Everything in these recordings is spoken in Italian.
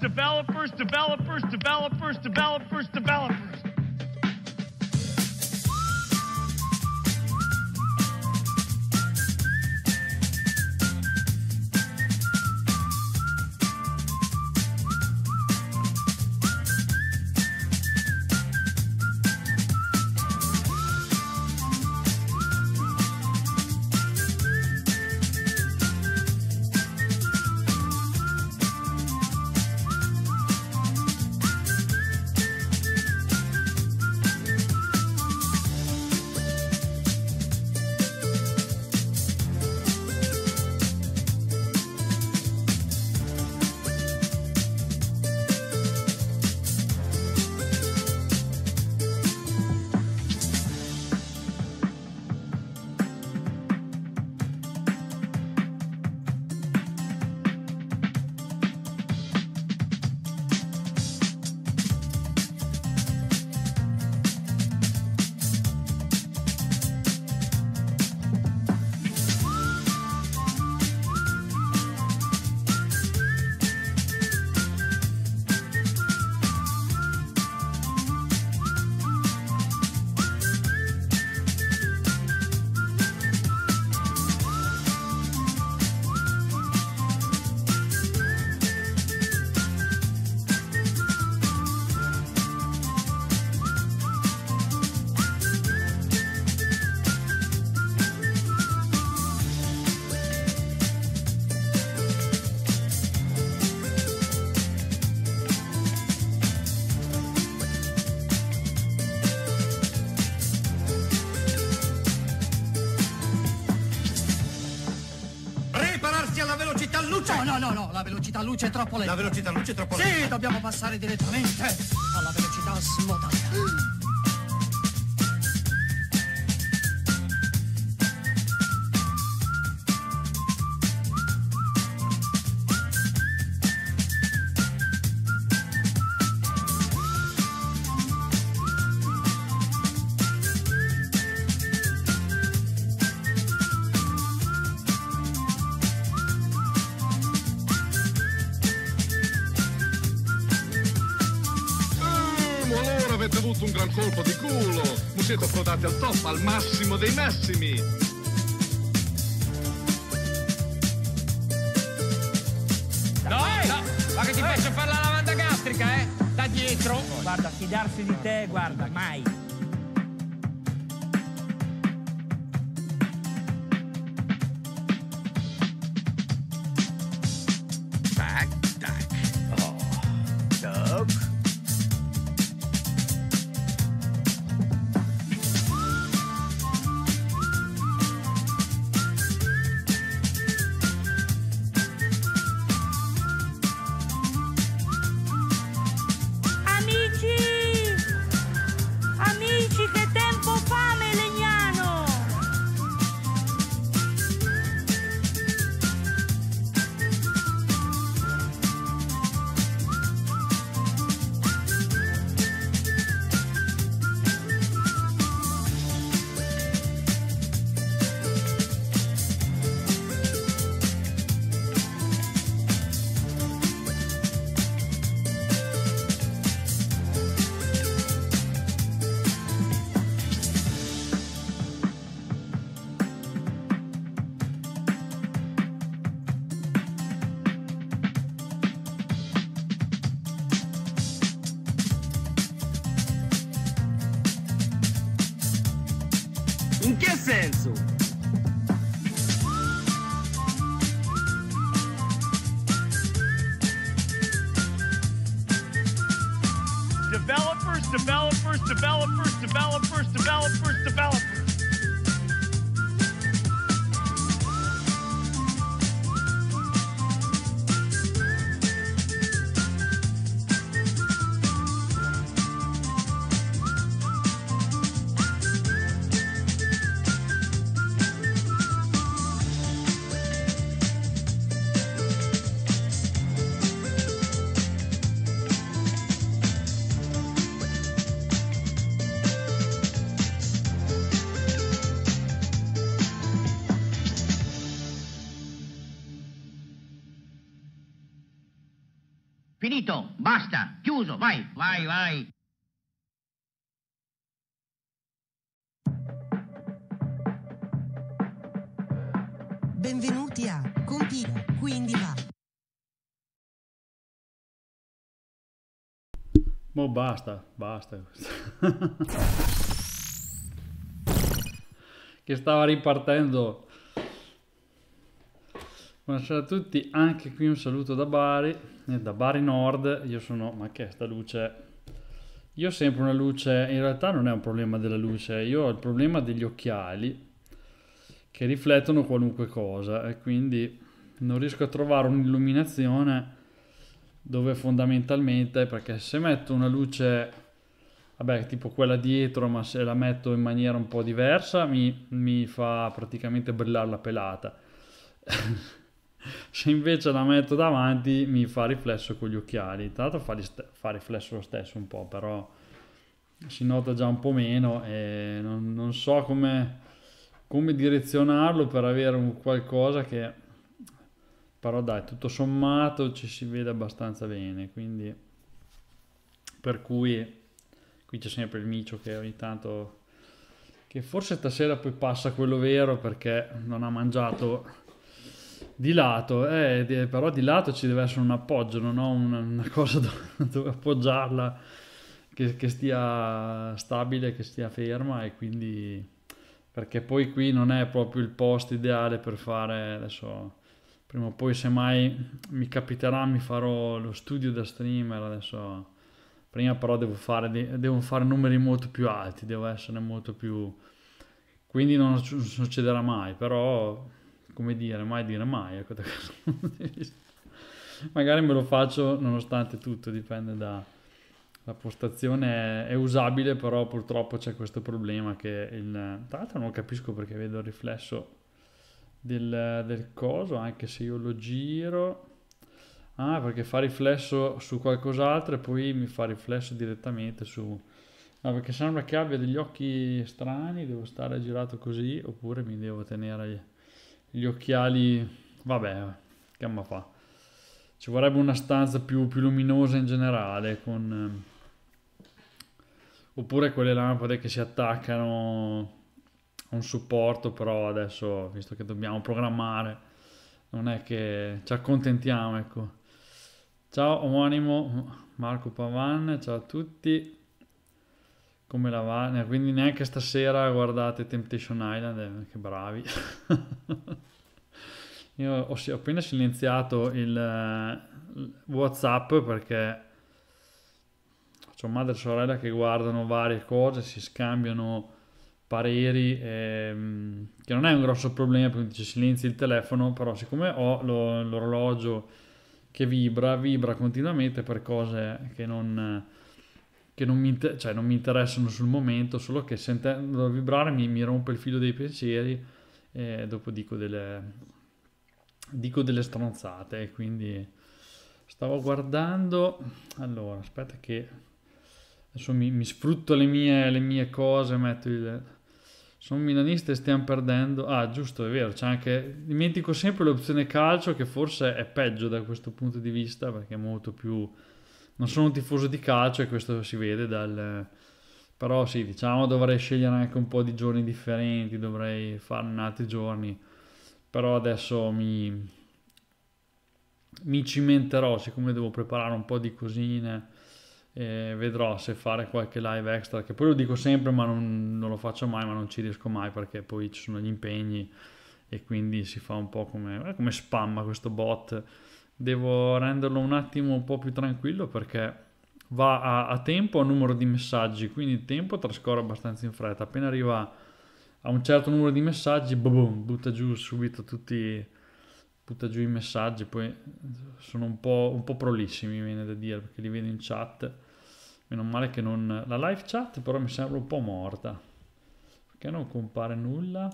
developers, developers. luce è troppo lenta. La velocità luce è troppo lenta. Sì, dobbiamo passare direttamente. developers, developers, developers, developers mai. Benvenuti a Compila, quindi va. Mo basta, basta. che stava ripartendo. Buonasera a tutti, anche qui un saluto da Bari, eh, da Bari Nord, io sono, ma che sta luce io ho sempre una luce, in realtà non è un problema della luce, io ho il problema degli occhiali che riflettono qualunque cosa e quindi non riesco a trovare un'illuminazione dove fondamentalmente, perché se metto una luce, vabbè, tipo quella dietro, ma se la metto in maniera un po' diversa, mi, mi fa praticamente brillare la pelata. Se invece la metto davanti mi fa riflesso con gli occhiali. Tra l'altro fa, rist- fa riflesso lo stesso un po', però si nota già un po' meno e non, non so come, come direzionarlo per avere un qualcosa che... Però dai, tutto sommato ci si vede abbastanza bene, quindi... Per cui qui c'è sempre il micio che ogni tanto che forse stasera poi passa quello vero perché non ha mangiato di lato, eh, di, però di lato ci deve essere un appoggio, non ho una, una cosa dove, appoggiarla che, che, stia stabile, che stia ferma e quindi... perché poi qui non è proprio il posto ideale per fare, adesso prima o poi se mai mi capiterà, mi farò lo studio da streamer, adesso prima però devo fare, devo fare numeri molto più alti, devo essere molto più... quindi non succederà mai, però come dire, mai dire mai, ecco, da questo punto di vista. Magari me lo faccio nonostante tutto, dipende da... La postazione è, è usabile, però purtroppo c'è questo problema che il... Tra l'altro non capisco perché vedo il riflesso del, del coso, anche se io lo giro... Ah, perché fa riflesso su qualcos'altro e poi mi fa riflesso direttamente su... No, ah, perché sembra che abbia degli occhi strani, devo stare girato così, oppure mi devo tenere gli occhiali, vabbè, che ma fa. Ci vorrebbe una stanza più, più luminosa in generale, con... Ehm, oppure quelle lampade che si attaccano a un supporto, però adesso, visto che dobbiamo programmare, non è che ci accontentiamo, ecco. Ciao omonimo Marco Pavan, ciao a tutti come la va quindi neanche stasera guardate Temptation Island, eh, che bravi. Io ho, ho, appena silenziato il, il eh, WhatsApp perché ho madre e sorella che guardano varie cose, si scambiano pareri, ehm, che non è un grosso problema perché ci silenzi il telefono, però siccome ho lo, l'orologio che vibra, vibra continuamente per cose che non che non mi, inter- cioè, non mi interessano sul momento, solo che sentendo vibrare mi, mi rompe il filo dei pensieri e dopo dico delle, dico delle stronzate. Quindi stavo guardando, allora aspetta che adesso mi, mi sfrutto le mie, le mie cose, metto il sono milanista e stiamo perdendo. Ah, giusto, è vero, c'è anche. Dimentico sempre l'opzione calcio, che forse è peggio da questo punto di vista, perché è molto più non sono un tifoso di calcio e questo si vede dal... Però sì, diciamo dovrei scegliere anche un po' di giorni differenti, dovrei farne altri giorni. Però adesso mi, mi cimenterò, siccome devo preparare un po' di cosine, eh, vedrò se fare qualche live extra, che poi lo dico sempre, ma non, non, lo faccio mai, ma non ci riesco mai perché poi ci sono gli impegni e quindi si fa un po' come, come spamma questo bot devo renderlo un attimo un po' più tranquillo perché va a, a tempo a numero di messaggi, quindi il tempo trascorre abbastanza in fretta. Appena arriva a un certo numero di messaggi, boom, butta giù subito tutti, butta giù i messaggi, poi sono un po', un po prolissimi, mi viene da dire, perché li vedo in chat. Meno male che non... La live chat però mi sembra un po' morta, perché non compare nulla.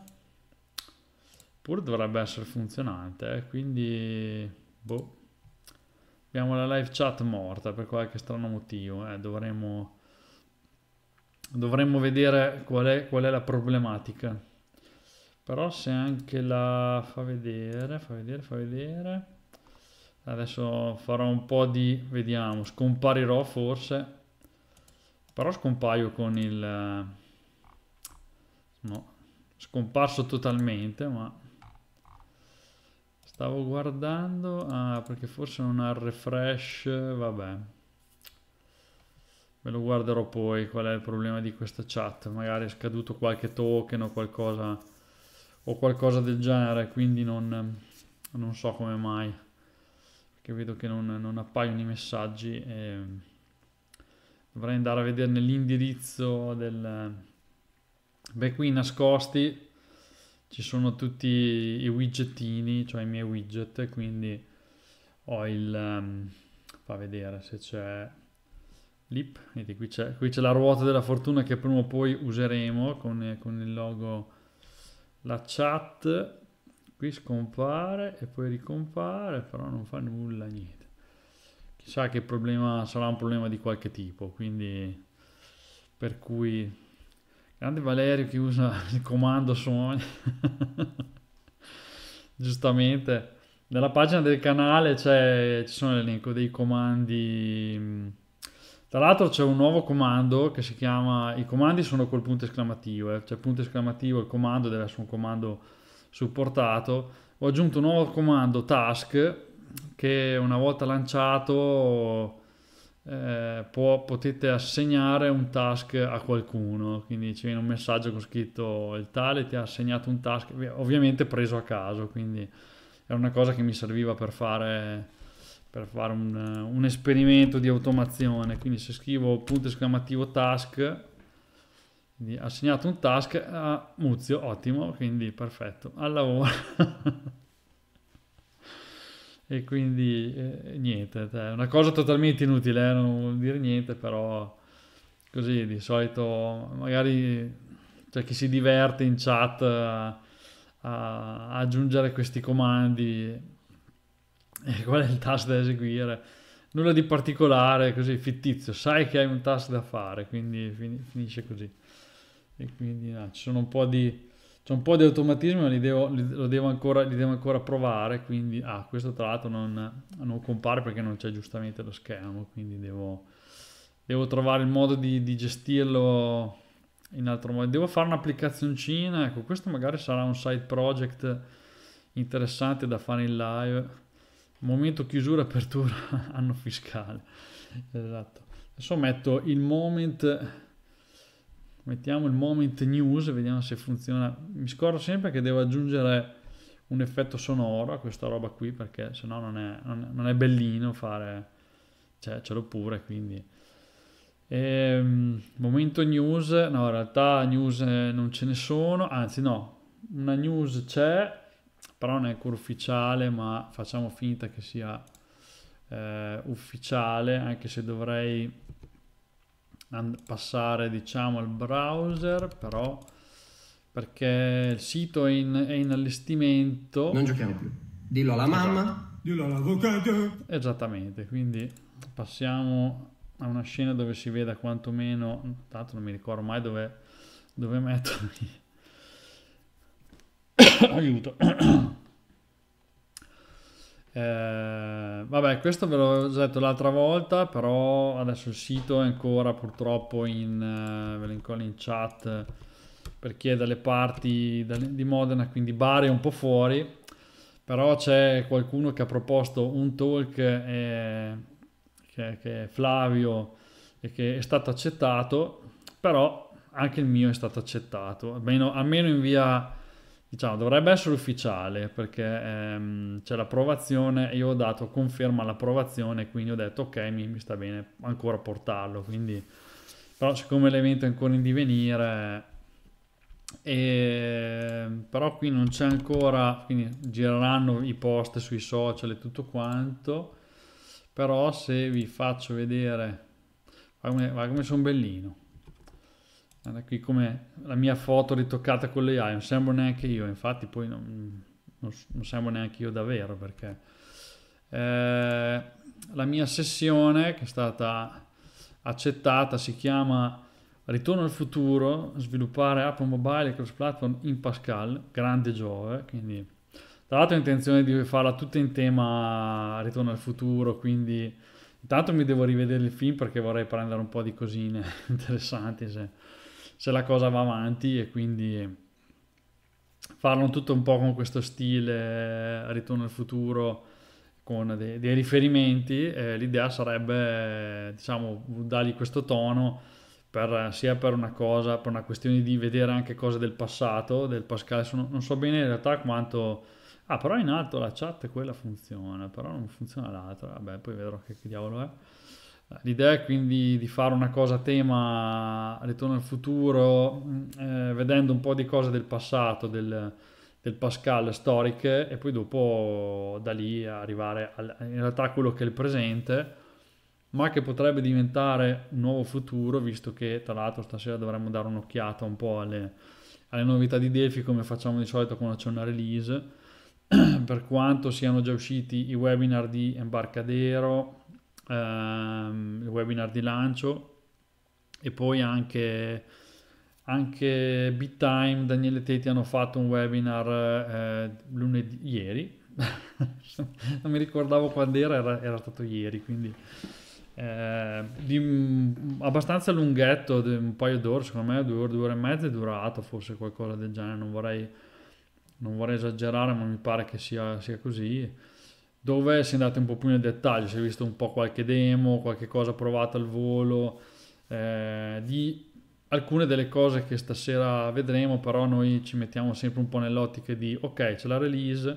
Pur dovrebbe essere funzionante, eh? quindi... Boh. Abbiamo la live chat morta per qualche strano motivo, eh. dovremmo, dovremmo vedere qual è, qual è la problematica. Però se anche la fa vedere, fa vedere, fa vedere. Adesso farò un po' di... vediamo, scomparirò forse. Però scompaio con il... Eh, no, scomparso totalmente, ma Stavo guardando, ah, perché forse non ha il refresh, vabbè. Me lo guarderò poi qual è il problema di questa chat, magari è scaduto qualche token o qualcosa, o qualcosa del genere, quindi non, non so come mai, perché vedo che non, non appaiono i messaggi e dovrei andare a vederne l'indirizzo del... Beh, qui nascosti ci sono tutti i widgetini, cioè i miei widget, quindi ho il... Um, fa vedere se c'è l'ip, vedete qui c'è, qui c'è la ruota della fortuna che prima o poi useremo con, eh, con il logo, la chat, qui scompare e poi ricompare, però non fa nulla, niente. Chissà che problema, sarà un problema di qualche tipo, quindi per cui Grande Valerio che usa il comando suoni. Giustamente. Nella pagina del canale c'è, ci sono l'elenco dei comandi. Mm. Tra l'altro c'è un nuovo comando che si chiama... I comandi sono col punto esclamativo. Eh? Cioè punto esclamativo, il comando deve essere un comando supportato. Ho aggiunto un nuovo comando task che una volta lanciato eh, può, potete assegnare un task a qualcuno, quindi ci viene un messaggio con scritto il tale ti ha assegnato un task, ovviamente preso a caso, quindi è una cosa che mi serviva per fare, per fare un, un esperimento di automazione, quindi se scrivo punto esclamativo task, quindi assegnato un task a Muzio, ottimo, quindi perfetto, al lavoro. e quindi eh, niente, cioè, è una cosa totalmente inutile, eh, non vuol dire niente, però così di solito magari c'è cioè, chi si diverte in chat a, a aggiungere questi comandi e eh, qual è il task da eseguire, nulla di particolare, così fittizio, sai che hai un task da fare, quindi fin- finisce così. E quindi no, ci sono un po' di c'è un po' di automatismo, ma li devo, li, devo, ancora, li devo ancora, provare, quindi... Ah, questo tra l'altro non, non compare perché non c'è giustamente lo schermo, quindi devo, devo trovare il modo di, di, gestirlo in altro modo. Devo fare un'applicazioncina, ecco, questo magari sarà un side project interessante da fare in live. Momento chiusura, apertura, anno fiscale. Esatto. Adesso metto il moment Mettiamo il moment news, vediamo se funziona. Mi scordo sempre che devo aggiungere un effetto sonoro a questa roba qui perché sennò non è, non è bellino fare... Cioè, ce l'ho pure, quindi... E, ehm, momento news, no, in realtà news eh, non ce ne sono, anzi no, una news c'è, però non è ancora ufficiale, ma facciamo finta che sia eh, ufficiale, anche se dovrei passare diciamo al browser però perché il sito è in, è in allestimento non giochiamo più dillo alla esatto. mamma dillo all'avvocato esattamente quindi passiamo a una scena dove si veda quantomeno tanto non mi ricordo mai dove, dove mettermi aiuto eh, vabbè, questo ve l'ho detto l'altra volta, però adesso il sito è ancora purtroppo in, eh, ve l'incollo in chat per chi è dalle parti di Modena, quindi Bari è un po' fuori, però c'è qualcuno che ha proposto un talk eh, che, che è Flavio e che è stato accettato, però anche il mio è stato accettato, almeno, almeno in via diciamo, dovrebbe essere ufficiale perché ehm, c'è l'approvazione e io ho dato conferma all'approvazione, quindi ho detto ok, mi, mi, sta bene ancora portarlo, quindi però siccome l'evento è ancora in divenire e, ehm, però qui non c'è ancora, quindi gireranno i post sui social e tutto quanto, però se vi faccio vedere, guarda come, guarda come sono bellino. Guarda qui come la mia foto ritoccata con l'AI, non sembro neanche io, infatti poi non, non, non sembro neanche io davvero perché eh, la mia sessione che è stata accettata si chiama Ritorno al futuro, sviluppare app mobile e cross platform in Pascal, grande Giove, quindi tra l'altro ho intenzione di farla tutta in tema Ritorno al futuro, quindi intanto mi devo rivedere il film perché vorrei prendere un po' di cosine interessanti se se la cosa va avanti e quindi farlo tutto un po' con questo stile eh, ritorno al futuro con dei, dei riferimenti eh, l'idea sarebbe diciamo dargli questo tono per, sia per una cosa per una questione di vedere anche cose del passato del Pascal non, non so bene in realtà quanto ah però in alto la chat quella funziona però non funziona l'altra vabbè poi vedrò che, che diavolo è L'idea è quindi di fare una cosa a tema ritorno al futuro, mm, eh, vedendo un po' di cose del passato, del, del, Pascal storiche, e poi dopo da lì arrivare al, in realtà a quello che è il presente, ma che potrebbe diventare un nuovo futuro, visto che tra l'altro stasera dovremmo dare un'occhiata un po' alle, alle novità di Delphi, come facciamo di solito quando c'è una release, per quanto siano già usciti i webinar di Embarcadero Ehm, il webinar di lancio e poi anche, anche BitTime, Daniele Teti hanno fatto un webinar eh, lunedì, ieri, non mi ricordavo quando era, era, era stato ieri, quindi eh, di, abbastanza lunghetto, un paio d'ore, secondo me due ore, due ore e mezza è durato, forse qualcosa del genere, non vorrei, non vorrei esagerare, ma mi pare che sia, sia così dove si è andati un po' più nel dettaglio, si è visto un po' qualche demo, qualche cosa provata al volo, eh, di alcune delle cose che stasera vedremo, però noi ci mettiamo sempre un po' nell'ottica di ok, c'è la release,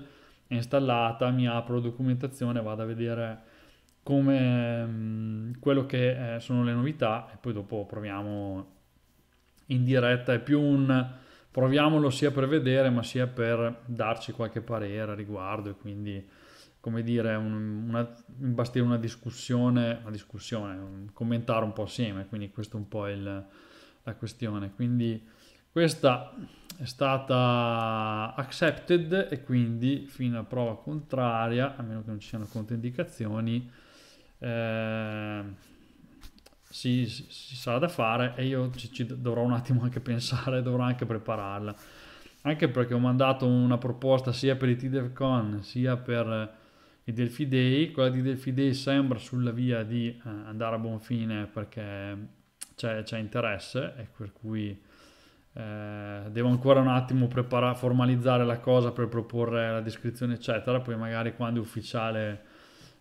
è installata, mi apro documentazione, vado a vedere come mh, mm, quello che eh, sono le novità e poi dopo proviamo in diretta, è più un proviamolo sia per vedere ma sia per darci qualche parere a riguardo e quindi come dire, un, una, imbastire una discussione, una discussione, un, commentare un po' assieme, quindi questa è un po' il, la questione. Quindi questa è stata accepted e quindi fino a prova contraria, a meno che non ci siano controindicazioni, eh, si, si, si, sarà da fare e io ci, ci dovrò un attimo anche pensare, dovrò anche prepararla. Anche perché ho mandato una proposta sia per i TDFCon sia per di Delphi Day, quella di Delphi Day sembra sulla via di eh, andare a buon fine perché c'è, c'è interesse e per cui eh, devo ancora un attimo preparare, formalizzare la cosa per proporre la descrizione eccetera, poi magari quando è ufficiale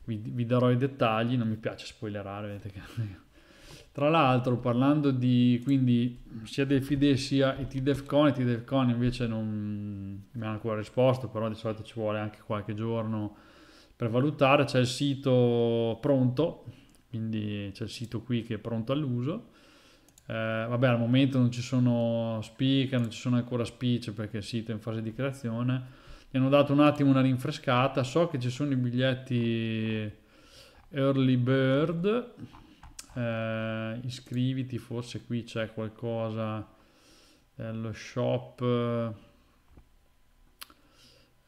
vi, vi darò i dettagli, non mi piace spoilerare, vedete che... Tra l'altro, parlando di quindi sia del FIDE sia ITDEFCON, ITDEFCON invece non mi hanno ancora risposto, però di solito ci vuole anche qualche giorno per valutare c'è il sito pronto, quindi c'è il sito qui che è pronto all'uso. Eh, vabbè, al momento non ci sono speaker, non ci sono ancora speech perché il sito è in fase di creazione. Mi hanno dato un attimo una rinfrescata. So che ci sono i biglietti early bird. Eh, iscriviti, forse qui c'è qualcosa. Eh, shop eh,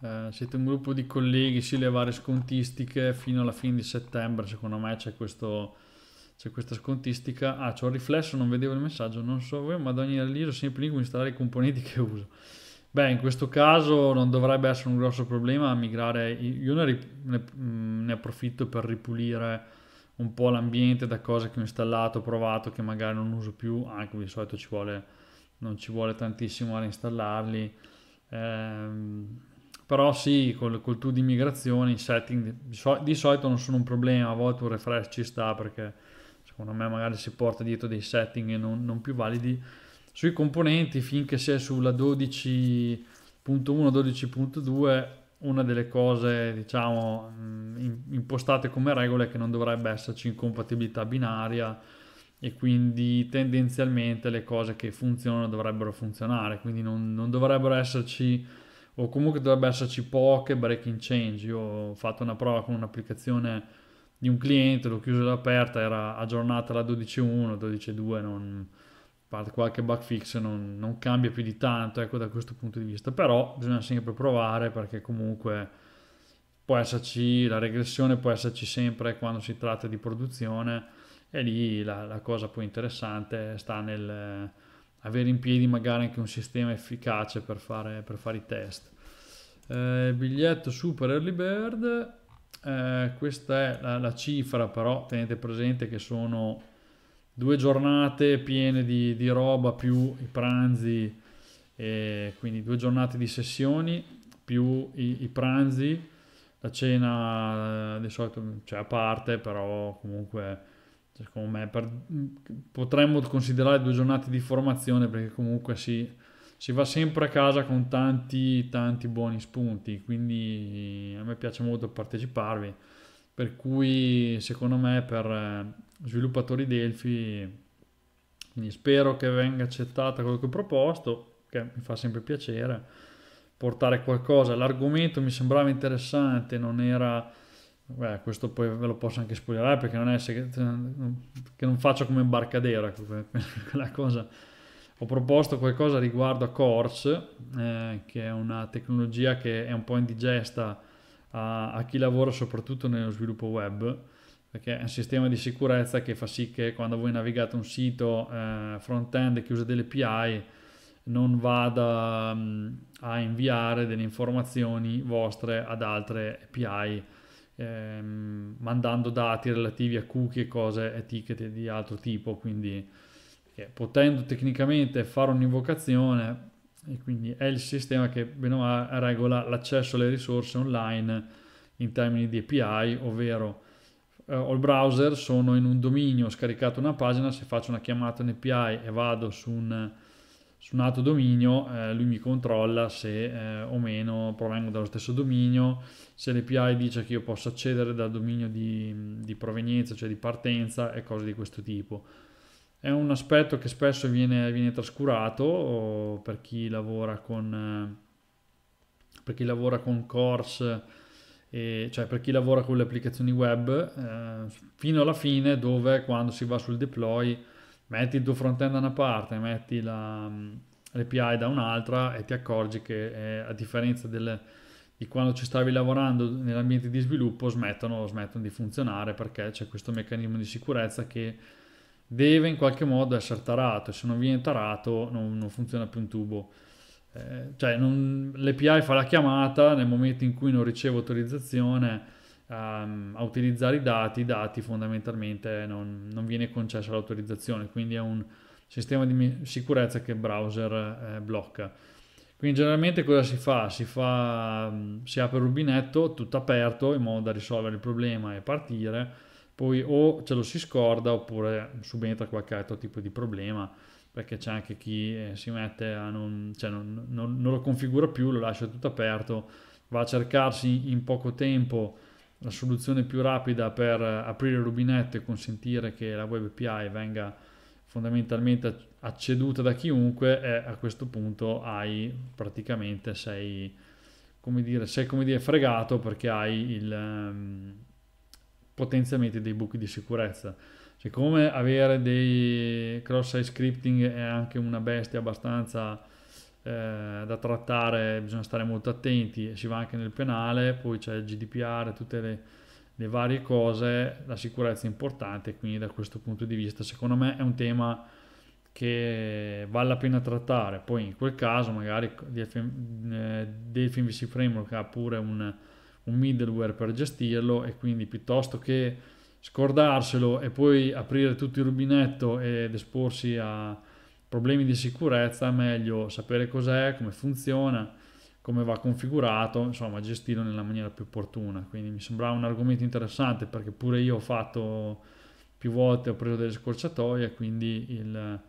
eh, siete un gruppo di colleghi, sì, le varie scontistiche fino alla fine di settembre, secondo me c'è, questo, c'è questa scontistica. Ah, c'ho il riflesso, non vedevo il messaggio, non so voi, eh, ma ad ogni release sempre lì come installare i componenti che uso. Beh, in questo caso non dovrebbe essere un grosso problema migrare, io ne, ne, mm, ne approfitto per ripulire un po' l'ambiente da cose che ho installato, provato, che magari non uso più, anche di solito ci vuole, non ci vuole tantissimo a reinstallarli. Ehm, però sì, col, col tool di migrazione, i setting di, sol- di solito non sono un problema, a volte un refresh ci sta perché secondo me magari si porta dietro dei setting non, non più validi. Sui componenti, finché si sulla 12.1, 12.2, una delle cose diciamo mm, impostate come regola è che non dovrebbe esserci incompatibilità binaria e quindi tendenzialmente le cose che funzionano dovrebbero funzionare, quindi non, non dovrebbero esserci o comunque dovrebbe esserci poche breaking change. Io ho fatto una prova con un'applicazione di un cliente, l'ho chiusa ed aperta, era aggiornata la 12.1, 12.2, non parte qualche bug fix, non, non, cambia più di tanto, ecco da questo punto di vista, però bisogna sempre provare perché comunque può esserci la regressione, può esserci sempre quando si tratta di produzione e lì la, la cosa più interessante sta nel avere in piedi magari anche un sistema efficace per fare, per fare i test. Eh, biglietto super early bird, eh, questa è la, la, cifra, però tenete presente che sono due giornate piene di, di roba più i pranzi, eh, quindi due giornate di sessioni più i, i pranzi, la cena eh, di solito c'è cioè a parte, però comunque cioè, secondo me per, potremmo considerare due giornate di formazione perché comunque si, si, va sempre a casa con tanti, tanti buoni spunti, quindi a me piace molto parteciparvi. Per cui secondo me per eh, sviluppatori Delphi, spero che venga accettata quello che ho proposto, che mi fa sempre piacere portare qualcosa. L'argomento mi sembrava interessante, non era Beh, questo poi ve lo posso anche spoilerare perché non è che non faccio come Barcadera ecco, quella cosa. Ho proposto qualcosa riguardo a Corse, eh, che è una tecnologia che è un po' indigesta a, a chi lavora soprattutto nello sviluppo web, perché è un sistema di sicurezza che fa sì che quando voi navigate un sito eh, front-end che usa delle API non vada mh, mm, a inviare delle informazioni vostre ad altre API ehm, mandando dati relativi a cookie cose e ticket di altro tipo, quindi eh, potendo tecnicamente fare un'invocazione e quindi è il sistema che bene o male regola l'accesso alle risorse online in termini di API, ovvero eh, il browser, sono in un dominio, ho scaricato una pagina, se faccio una chiamata in API e vado su un su un altro dominio eh, lui mi controlla se eh, o meno provengo dallo stesso dominio, se l'API dice che io posso accedere dal dominio di, di provenienza, cioè di partenza e cose di questo tipo. È un aspetto che spesso viene, viene trascurato oh, per chi lavora con, eh, per chi lavora con course, e, cioè per chi lavora con le applicazioni web, eh, fino alla fine dove quando si va sul deploy metti il tuo frontend da una parte, metti la, mm, l'API da un'altra e ti accorgi che eh, a differenza del, di quando ci stavi lavorando nell'ambiente di sviluppo smettono, smettono di funzionare perché c'è questo meccanismo di sicurezza che deve in qualche modo essere tarato, se non viene tarato non, non funziona più un tubo. Eh, cioè non, l'API fa la chiamata nel momento in cui non riceve autorizzazione um, a utilizzare i dati, i dati fondamentalmente non, non viene concessa l'autorizzazione, quindi è un sistema di sicurezza che il browser eh, blocca. Quindi generalmente cosa si fa? Si, fa, mm, si apre il rubinetto tutto aperto in modo da risolvere il problema e partire, poi o ce lo si scorda oppure subentra qualche altro tipo di problema perché c'è anche chi eh, si mette a non, cioè non, non, non lo configura più, lo lascia tutto aperto, va a cercarsi in poco tempo la soluzione più rapida per eh, aprire il rubinetto e consentire che la web API venga fondamentalmente acceduta da chiunque e eh, a questo punto hai praticamente sei come dire, sei come dire fregato perché hai il, um, ehm, potenzialmente dei buchi di sicurezza siccome cioè, avere dei cross site scripting è anche una bestia abbastanza eh, da trattare, bisogna stare molto attenti, si va anche nel penale, poi c'è il GDPR, tutte le, le varie cose, la sicurezza è importante, quindi da questo punto di vista secondo me è un tema che vale la pena trattare, poi in quel caso magari eh, DelphinVC eh, Framework ha pure un, un middleware per gestirlo e quindi piuttosto che scordarselo e poi aprire tutto il rubinetto ed esporsi a, problemi di sicurezza, meglio sapere cos'è, come funziona, come va configurato, insomma gestirlo nella maniera più opportuna. Quindi mi sembrava un argomento interessante perché pure io ho fatto più volte, ho preso delle scorciatoie, quindi il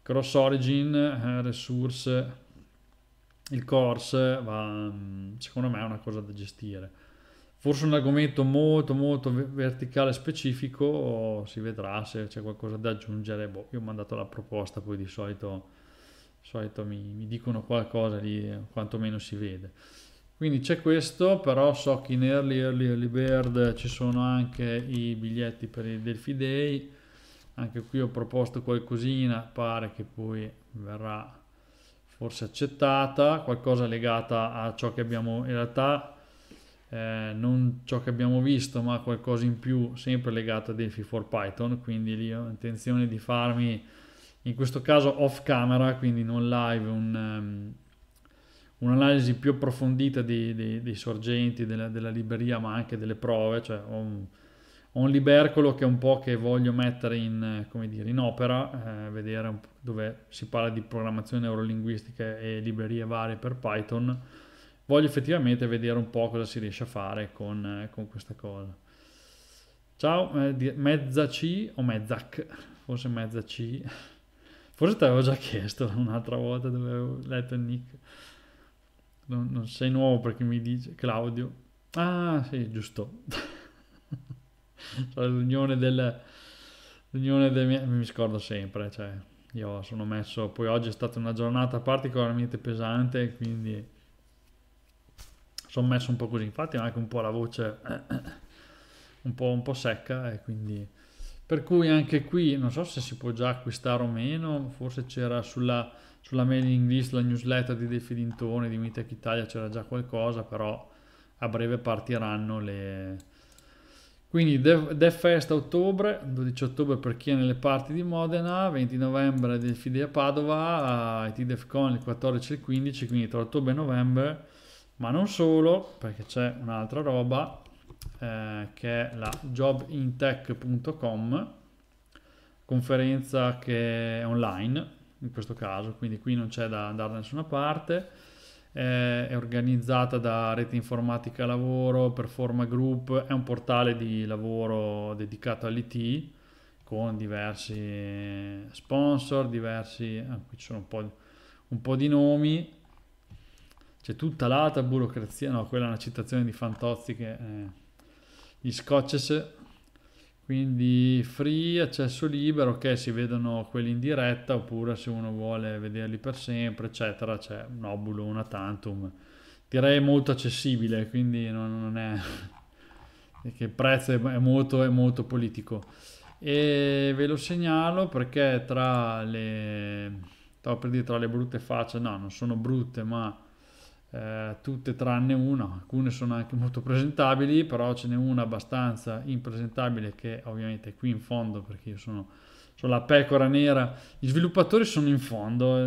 cross origin, eh, resource, il course va mm, secondo me è una cosa da gestire forse un argomento molto molto verticale specifico si vedrà se c'è qualcosa da aggiungere boh, io ho mandato la proposta poi di solito, di solito mi, mi, dicono qualcosa lì eh, quantomeno si vede quindi c'è questo però so che in early early early bird ci sono anche i biglietti per il Delphi Day anche qui ho proposto qualcosina pare che poi verrà forse accettata qualcosa legata a ciò che abbiamo in realtà eh, non ciò che abbiamo visto ma qualcosa in più sempre legato a Delphi for Python quindi lì ho intenzione di farmi in questo caso off camera quindi non live un, um, un'analisi più approfondita di, di, dei sorgenti della, della, libreria ma anche delle prove cioè ho un, ho un, libercolo che è un po' che voglio mettere in, dire, in opera eh, vedere dove si parla di programmazione neurolinguistica e librerie varie per Python voglio effettivamente vedere un po' cosa si riesce a fare con, eh, con questa cosa. Ciao, eh, mezza C o mezzac? C, forse mezza C. Forse te l'avevo già chiesto un'altra volta dove avevo letto il nick. Non, non sei nuovo perché mi dice Claudio. Ah, sì, giusto. Cioè, l'unione del... L'unione del mio... Mi scordo sempre, cioè... Io sono messo... Poi oggi è stata una giornata particolarmente pesante, quindi sono messo un po' così, infatti ho anche un po' la voce eh, eh, un, po', un po' secca e eh, quindi... Per cui anche qui, non so se si può già acquistare o meno, forse c'era sulla, sulla mailing list, la newsletter di De Fidintoni, di Mitech Italia c'era già qualcosa, però a breve partiranno le... Quindi The Fest a ottobre, 12 ottobre per chi è nelle parti di Modena, 20 novembre del Fidei a Padova, IT Con il 14 e il 15, quindi tra ottobre e novembre ma non solo perché c'è un'altra roba eh, che è la jobintech.com conferenza che è online in questo caso quindi qui non c'è da andare da nessuna parte è organizzata da rete informatica lavoro performa group è un portale di lavoro dedicato all'IT con diversi sponsor diversi ah, qui ci sono un po', un po di nomi c'è tutta l'altra burocrazia, no, quella è una citazione di Fantozzi che eh, gli scotches. Quindi free, accesso libero, ok, si vedono quelli in diretta oppure se uno vuole vederli per sempre, eccetera, c'è un obulo, una tantum. Direi molto accessibile, quindi non, non è... che il prezzo è molto, è molto politico e ve lo segnalo perché tra le, tra le brutte facce no non sono brutte ma eh, tutte tranne una, alcune sono anche molto presentabili, però ce n'è una abbastanza impresentabile che ovviamente è qui in fondo perché io sono, sono la pecora nera, gli sviluppatori sono in fondo, eh,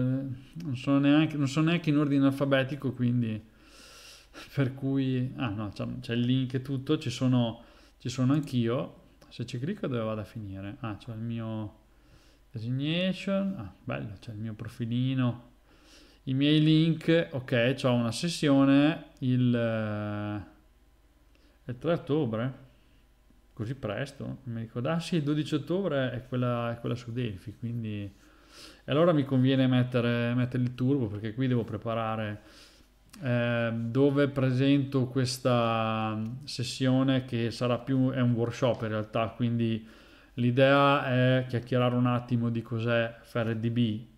non, sono neanche, non sono neanche in ordine alfabetico, quindi per cui, ah no, c'è, il link e tutto, ci sono, ci sono anch'io, se ci clicco dove vado a finire? Ah, c'è il mio designation, ah bello, c'è il mio profilino, i miei link, ok, ho una sessione il, eh, il 3 ottobre, così presto, non mi ricordo, ah sì, il 12 ottobre è quella, è quella su Delphi, quindi e allora mi conviene mettere, mettere, il turbo perché qui devo preparare eh, dove presento questa sessione che sarà più è un workshop in realtà quindi l'idea è chiacchierare un attimo di cos'è FRDB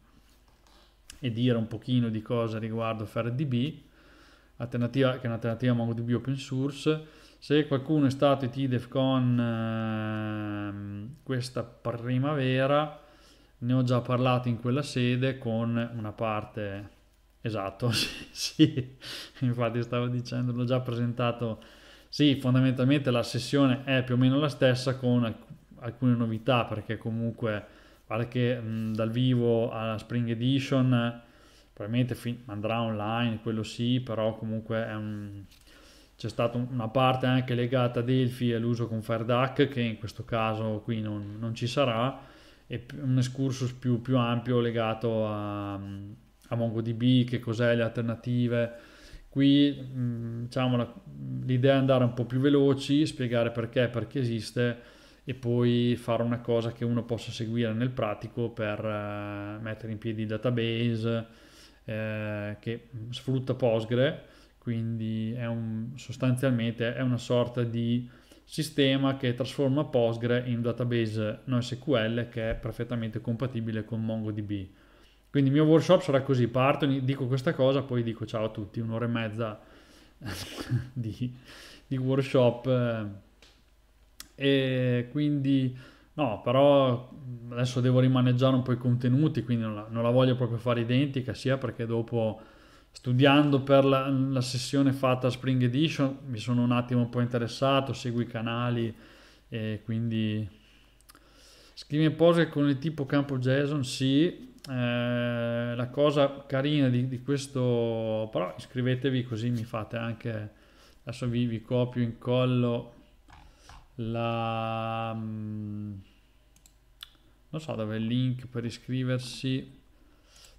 e dire un pochino di cosa riguardo FRDB, alternativa, che è un'alternativa a MongoDB open source. Se qualcuno è stato IT DevCon eh, questa primavera, ne ho già parlato in quella sede con una parte, esatto, sì, sì. infatti stavo dicendo, l'ho già presentato, sì, fondamentalmente la sessione è più o meno la stessa con alcune novità perché comunque pare che mh, dal vivo alla Spring Edition probabilmente fin- andrà online, quello sì, però comunque un... c'è stata una parte anche legata a Delphi e all'uso con FireDAC che in questo caso qui non, non ci sarà e un excursus più, più ampio legato a, a, MongoDB, che cos'è, le alternative. Qui mh, diciamo, la, l'idea è andare un po' più veloci, spiegare perché, perché esiste e poi fare una cosa che uno possa seguire nel pratico per eh, mettere in piedi il database eh, che sfrutta Postgre, quindi è un, sostanzialmente è una sorta di sistema che trasforma Postgre in database NoSQL che è perfettamente compatibile con MongoDB. Quindi il mio workshop sarà così, parto, dico questa cosa, poi dico ciao a tutti, un'ora e mezza di, di workshop. Eh, e quindi no, però adesso devo rimaneggiare un po' i contenuti, quindi non la, non la voglio proprio fare identica, sia perché dopo studiando per la, la, sessione fatta a Spring Edition mi sono un attimo un po' interessato, seguo i canali e quindi scrivi in pose con il tipo campo JSON, sì, eh, la cosa carina di, di, questo però iscrivetevi così mi fate anche adesso vi, vi copio incollo la... Mm, non so dove è il link per iscriversi.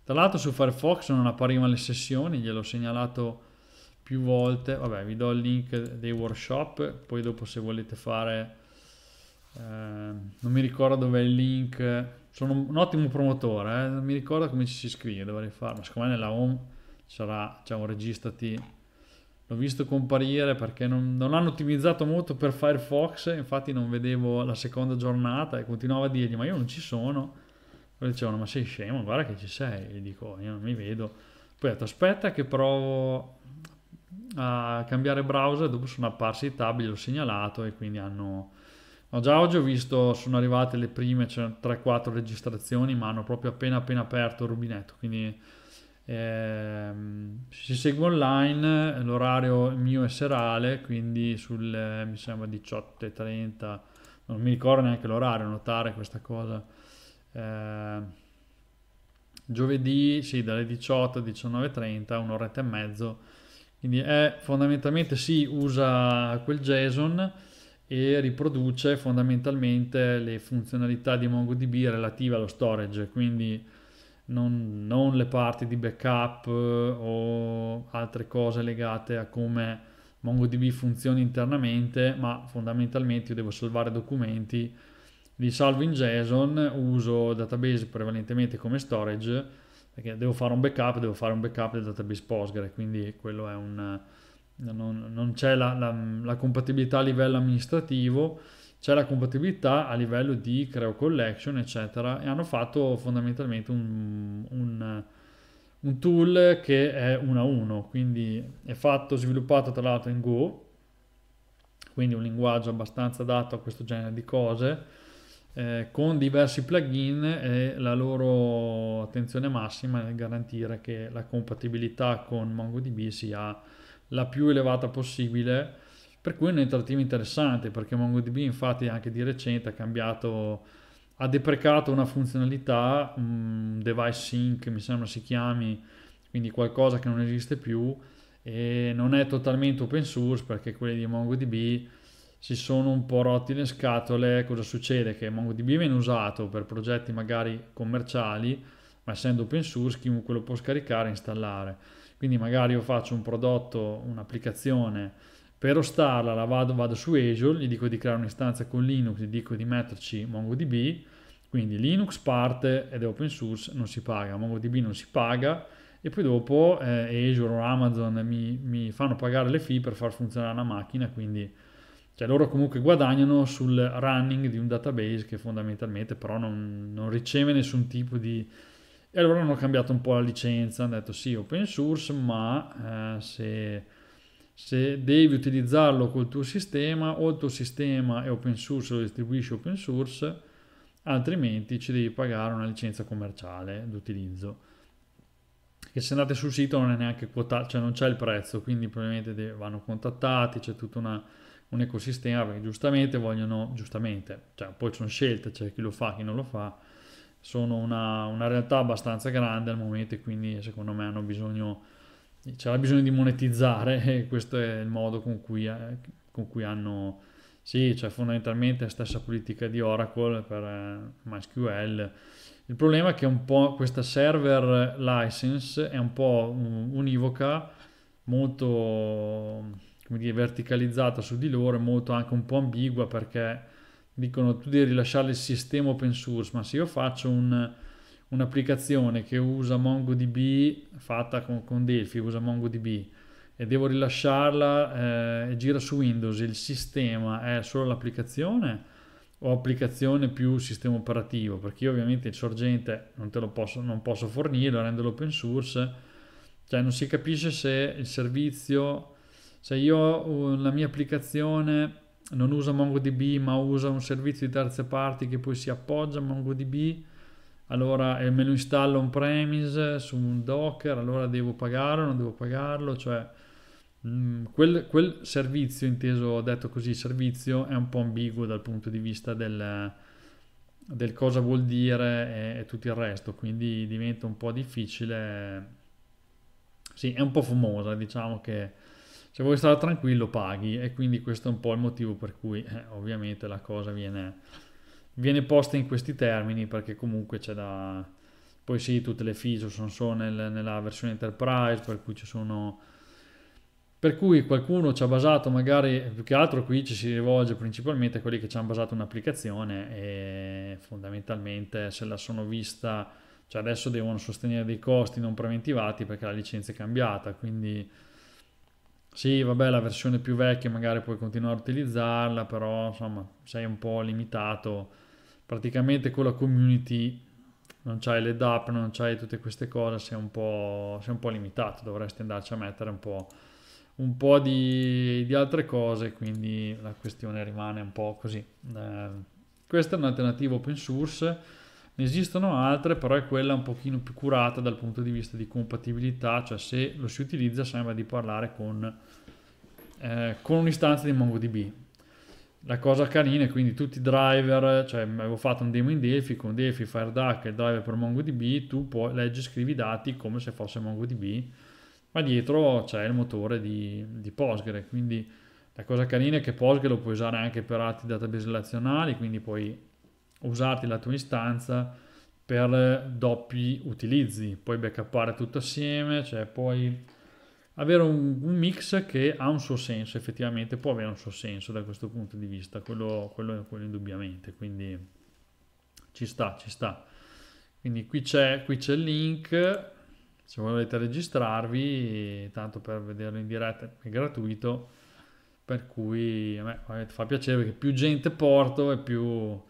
Tra l'altro su Firefox non appariva le sessioni, gliel'ho segnalato più volte. Vabbè, vi do il link dei workshop, poi dopo se volete fare... Eh, non mi ricordo dove è il link. Sono un ottimo promotore, eh? non mi ricordo come ci si iscrive, dovrei farlo. Secondo me nella home sarà diciamo registrati l'ho visto comparire perché non, non, hanno ottimizzato molto per Firefox, infatti non vedevo la seconda giornata e continuavo a dirgli ma io non ci sono. Poi dicevano ma sei scemo, guarda che ci sei, gli dico io non mi vedo. Poi ho detto aspetta che provo a cambiare browser, dopo sono apparsi i tab, gliel'ho segnalato e quindi hanno... No, già oggi ho visto, sono arrivate le prime, cioè 3-4 registrazioni, ma hanno proprio appena appena aperto il rubinetto, quindi eh, si segue online, l'orario mio è serale, quindi sul, eh, mi sembra 18.30, non mi ricordo neanche l'orario, notare questa cosa. Eh, giovedì, sì, dalle 18 alle 19.30, un'oretta e mezzo. Quindi è fondamentalmente si sì, usa quel JSON e riproduce fondamentalmente le funzionalità di MongoDB relative allo storage. Quindi non, non le parti di backup eh, o altre cose legate a come MongoDB funzioni internamente, ma fondamentalmente io devo salvare documenti, li salvo in JSON, uso database prevalentemente come storage, perché devo fare un backup, devo fare un backup del database Postgre, quindi quello è un... non, non c'è la, la, la compatibilità a livello amministrativo, c'è la compatibilità a livello di Creo Collection, eccetera, e hanno fatto fondamentalmente un, un, un tool che è uno a uno, quindi è fatto, sviluppato tra l'altro in Go, quindi un linguaggio abbastanza adatto a questo genere di cose, eh, con diversi plugin e la loro attenzione massima nel garantire che la compatibilità con MongoDB sia la più elevata possibile per cui è un'alternativa interessante perché MongoDB infatti anche di recente ha cambiato, ha deprecato una funzionalità, um, device sync mi sembra si chiami, quindi qualcosa che non esiste più e non è totalmente open source perché quelli di MongoDB si sono un po' rotti le scatole, cosa succede? Che MongoDB viene usato per progetti magari commerciali, ma essendo open source chiunque lo può scaricare e installare. Quindi magari io faccio un prodotto, un'applicazione per ostarla la vado, vado su Azure, gli dico di creare un'istanza con Linux, gli dico di metterci MongoDB, quindi Linux parte ed è open source, non si paga, MongoDB non si paga e poi dopo eh, Azure o Amazon mi, mi, fanno pagare le fee per far funzionare la macchina, quindi cioè, loro comunque guadagnano sul running di un database che fondamentalmente però non, non riceve nessun tipo di... E allora hanno cambiato un po' la licenza, hanno detto sì, open source, ma eh, se se devi utilizzarlo col tuo sistema o il tuo sistema è open source lo distribuisci open source altrimenti ci devi pagare una licenza commerciale d'utilizzo che se andate sul sito non è neanche quotato cioè non c'è il prezzo quindi probabilmente vanno contattati c'è tutto una, un ecosistema perché giustamente vogliono giustamente cioè poi sono scelte c'è chi lo fa chi non lo fa sono una, una realtà abbastanza grande al momento e quindi secondo me hanno bisogno c'era cioè, bisogno di monetizzare e questo è il modo con cui, eh, con cui hanno... Sì, cioè fondamentalmente la stessa politica di Oracle per eh, MySQL. Il problema è che un po' questa server license è un po' univoca, molto come dire, verticalizzata su di loro, molto anche un po' ambigua perché dicono tu devi rilasciare il sistema open source, ma se io faccio un, un'applicazione che usa MongoDB fatta con, con Delphi, usa MongoDB e devo rilasciarla eh, e gira su Windows, il sistema è solo l'applicazione o applicazione più sistema operativo? Perché io ovviamente il sorgente non te lo posso, non posso fornirlo, renderlo open source, cioè non si capisce se il servizio, se io uh, la mia applicazione non usa MongoDB ma usa un servizio di terze parti che poi si appoggia a MongoDB, allora eh, me lo installo on-premise su un Docker, allora devo pagarlo, non devo pagarlo, cioè mh, mm, quel, quel, servizio, inteso detto così, servizio è un po' ambiguo dal punto di vista del, del cosa vuol dire e, e, tutto il resto, quindi diventa un po' difficile, sì, è un po' fumosa, diciamo che se vuoi stare tranquillo paghi e quindi questo è un po' il motivo per cui eh, ovviamente la cosa viene viene posta in questi termini perché comunque c'è da... Poi sì, tutte le feature sono solo nel, nella versione enterprise, per cui ci sono... Per cui qualcuno ci ha basato magari, più che altro qui ci si rivolge principalmente a quelli che ci hanno basato un'applicazione e fondamentalmente se la sono vista, cioè adesso devono sostenere dei costi non preventivati perché la licenza è cambiata, quindi sì, vabbè, la versione più vecchia magari puoi continuare a utilizzarla, però insomma sei un po' limitato praticamente con la community non c'hai le DAP, non c'hai tutte queste cose, sei un po', sei un po limitato, dovresti andarci a mettere un po', un po di, di, altre cose, quindi la questione rimane un po' così. Eh, questa è un'alternativa open source, ne esistono altre, però è quella un pochino più curata dal punto di vista di compatibilità, cioè se lo si utilizza sembra di parlare con, eh, con un'istanza di MongoDB, la cosa carina è quindi tutti i driver, cioè avevo fatto un demo in Delphi con Delphi, FireDuck e il driver per MongoDB, tu puoi leggi e scrivi i dati come se fosse MongoDB, ma dietro c'è il motore di, di Postgre, quindi la cosa carina è che Postgre lo puoi usare anche per altri database relazionali, quindi puoi usarti la tua istanza per doppi utilizzi, puoi backupare tutto assieme, cioè puoi avere un, un, mix che ha un suo senso, effettivamente può avere un suo senso da questo punto di vista, quello, quello, quello indubbiamente, quindi ci sta, ci sta. Quindi qui c'è, qui c'è il link, se volete registrarvi, tanto per vederlo in diretta è gratuito, per cui a me fa piacere perché più gente porto e più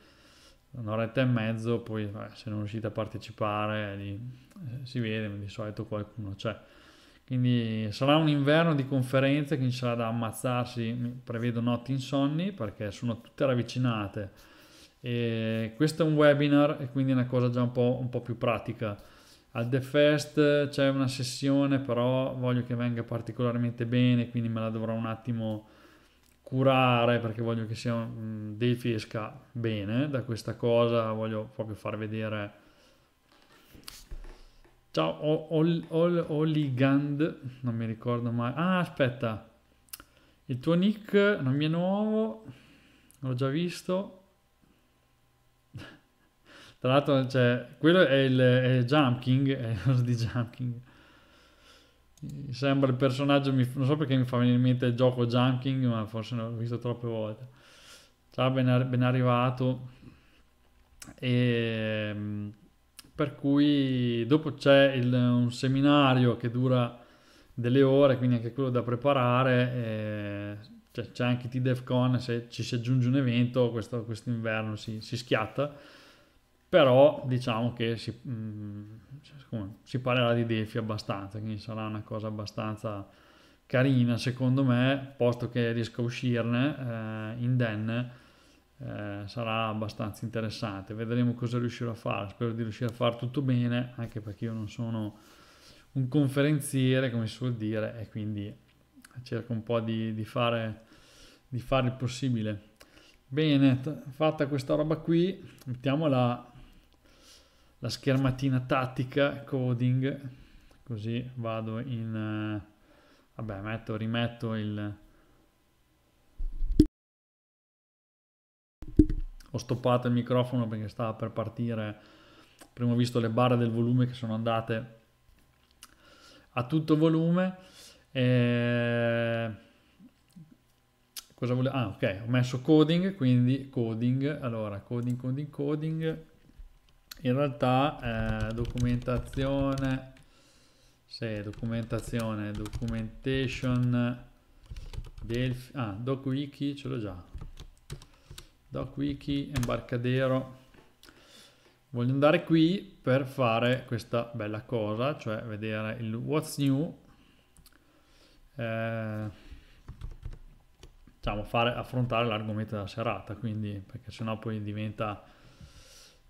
un'oretta e mezzo, poi eh, se non riuscite a partecipare eh, si vede, ma di solito qualcuno c'è. Quindi sarà un inverno di conferenze, che ci sarà da ammazzarsi, prevedo notti insonni perché sono tutte ravvicinate. E questo è un webinar e quindi è una cosa già un po', un po più pratica. Al The Fest c'è una sessione, però voglio che venga particolarmente bene, quindi me la dovrò un attimo curare perché voglio che sia un, Delphi esca bene da questa cosa, voglio proprio far vedere Ciao, ol, ol, Oligand, non mi ricordo mai. Ah, aspetta, il tuo nick non mi è nuovo, l'ho già visto. Tra l'altro, cioè, quello è il, è il è il di Jumpking. Sembra il personaggio, mi, non so perché mi fa venire in mente il gioco Jumpking, ma forse l'ho visto troppe volte. Ciao, ben, ben arrivato. E, ehm, per cui dopo c'è il, un seminario che dura delle ore, quindi anche quello da preparare, c'è, cioè, c'è, anche TDEFCON, se ci si aggiunge un evento questo, inverno si, si schiatta, però diciamo che si, mh, mm, si parlerà di DeFi abbastanza, quindi sarà una cosa abbastanza carina secondo me, posto che riesco a uscirne eh, indenne eh, sarà abbastanza interessante. Vedremo cosa riuscirò a fare. Spero di riuscire a fare tutto bene, anche perché io non sono un conferenziere, come si suol dire, e quindi cerco un po' di, di, fare, di fare il possibile. Bene, fatta questa roba qui, mettiamo la, la schermatina tattica coding, così vado in... Uh, vabbè, metto, rimetto il ho stoppato il microfono perché stava per partire, prima ho visto le barre del volume che sono andate a tutto volume. E... Cosa volevo? Ah, ok, ho messo coding, quindi coding, allora coding, coding, coding. In realtà eh, documentazione, se sì, documentazione, documentation, Delphi, ah, DocWiki ce l'ho già, DocWiki, Embarcadero. Voglio andare qui per fare questa bella cosa, cioè vedere il What's New. Eh, diciamo, fare, affrontare l'argomento della serata, quindi, perché sennò poi diventa,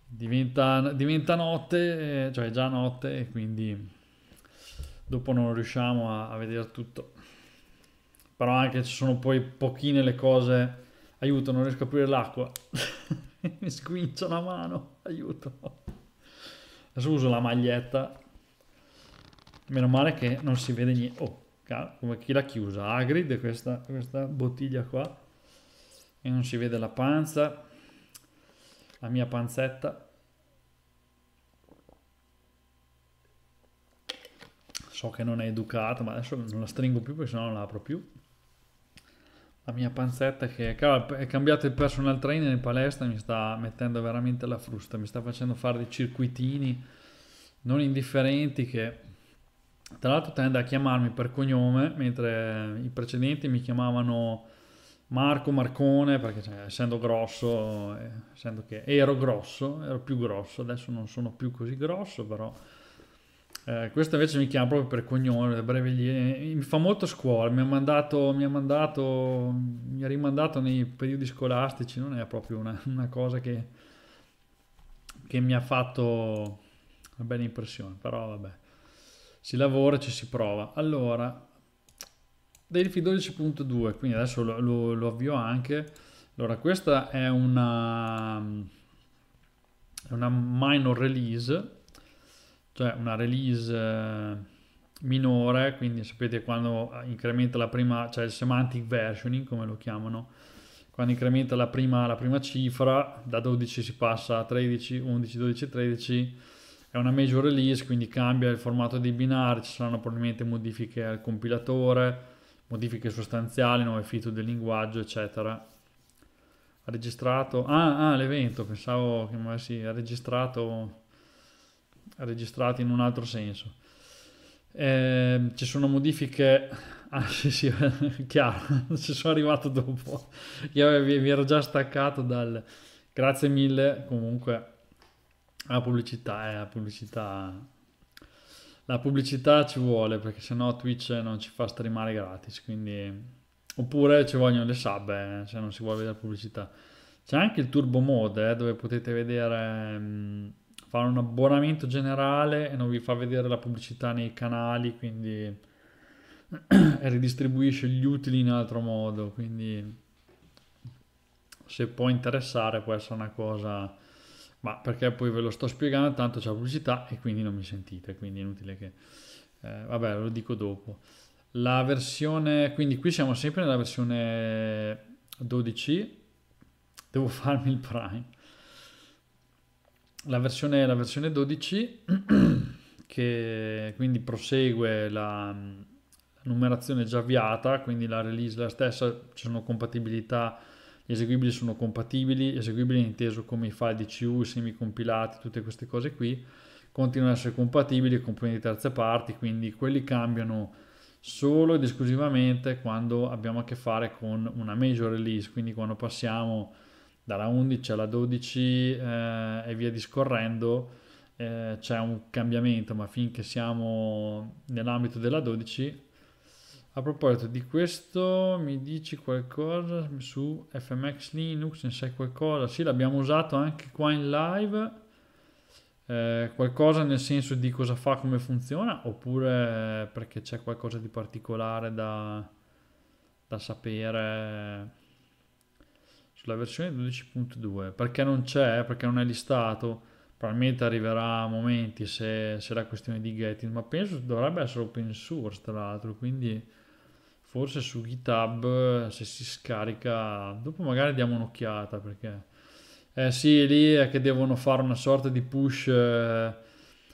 diventa, diventa notte, eh, cioè già notte, e quindi dopo non riusciamo a, a vedere tutto. Però anche ci sono poi pochine le cose Aiuto, non riesco a aprire l'acqua. Mi squincia la mano. Aiuto. Adesso uso la maglietta. Meno male che non si vede niente. Oh, come chi l'ha chiusa? Agrid, questa, questa bottiglia qua. E non si vede la panza. La mia panzetta. So che non è educata, ma adesso non la stringo più perché sennò non la apro più la mia panzetta che cavolo, è cambiato il personal trainer in palestra mi sta mettendo veramente la frusta mi sta facendo fare dei circuitini non indifferenti che tra l'altro tende a chiamarmi per cognome mentre i precedenti mi chiamavano Marco Marcone perché cioè, essendo grosso eh, essendo che ero grosso ero più grosso adesso non sono più così grosso però eh, questo invece mi chiama proprio per cognome, Breveglieri. Eh, mi fa molto scuola, mi ha mandato, mi ha, mandato, mi ha rimandato nei periodi scolastici, non è proprio una, una cosa che, che, mi ha fatto una bella impressione, però vabbè, si lavora, ci si prova. Allora, Delphi 12.2, quindi adesso lo, lo, lo avvio anche. Allora, questa è una, una minor release cioè una release eh, minore, quindi sapete quando eh, incrementa la prima, cioè il semantic versioning come lo chiamano, quando incrementa la prima, la prima cifra, da 12 si passa a 13, 11, 12, 13, è una major release, quindi cambia il formato dei binari, ci saranno probabilmente modifiche al compilatore, modifiche sostanziali, nuove feature del linguaggio, eccetera. Ha registrato, ah, ah l'evento, pensavo che magari sì, ha registrato registrati in un altro senso. Eh, ci sono modifiche, ah sì sì, chiaro, ci sono arrivato dopo, io vi, ero già staccato dal grazie mille comunque alla pubblicità, eh, la pubblicità, la pubblicità ci vuole perché sennò Twitch non ci fa streamare gratis, quindi oppure ci vogliono le sub eh, se non si vuole vedere pubblicità. C'è anche il turbo mode eh, dove potete vedere... Mh, mm, fare un abbonamento generale e non vi fa vedere la pubblicità nei canali, quindi ridistribuisce gli utili in altro modo, quindi se può interessare può essere una cosa, ma perché poi ve lo sto spiegando, tanto c'è pubblicità e quindi non mi sentite, quindi è inutile che... Eh, vabbè, lo dico dopo. La versione, quindi qui siamo sempre nella versione 12, devo farmi il prime la versione, la versione 12 che quindi prosegue la, la, numerazione già avviata, quindi la release la stessa, ci sono compatibilità, gli eseguibili sono compatibili, eseguibili inteso come i file DCU, i semi compilati, tutte queste cose qui, continuano ad essere compatibili con componenti di terze parti, quindi quelli cambiano solo ed esclusivamente quando abbiamo a che fare con una major release, quindi quando passiamo dalla 11 alla 12 eh, e via discorrendo eh, c'è un cambiamento, ma finché siamo nell'ambito della 12. A proposito di questo, mi dici qualcosa su FMX Linux? Ne sai qualcosa? Sì, l'abbiamo usato anche qua in live. Eh, qualcosa nel senso di cosa fa, come funziona, oppure perché c'è qualcosa di particolare da, da sapere? sulla versione 12.2 perché non c'è, perché non è listato. Probabilmente arriverà a momenti se la questione di Getting, ma penso dovrebbe essere open source tra l'altro, quindi forse su GitHub se si scarica, dopo magari diamo un'occhiata perché eh, sì, lì è che devono fare una sorta di push eh,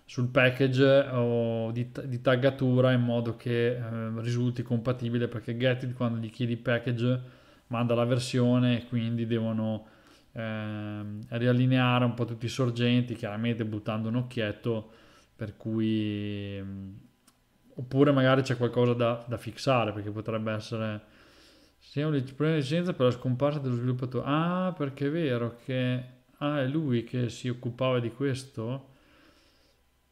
sul package eh, o di, di, taggatura in modo che eh, risulti compatibile perché Getting quando gli chiedi package manda la versione, e quindi devono ehm, riallineare un po' tutti i sorgenti, chiaramente buttando un occhietto, per cui... Ehm, oppure magari c'è qualcosa da, da fissare, perché potrebbe essere... Sì, un problema di licenza per la scomparsa dello sviluppatore. Ah, perché è vero che ah, è lui che si occupava di questo?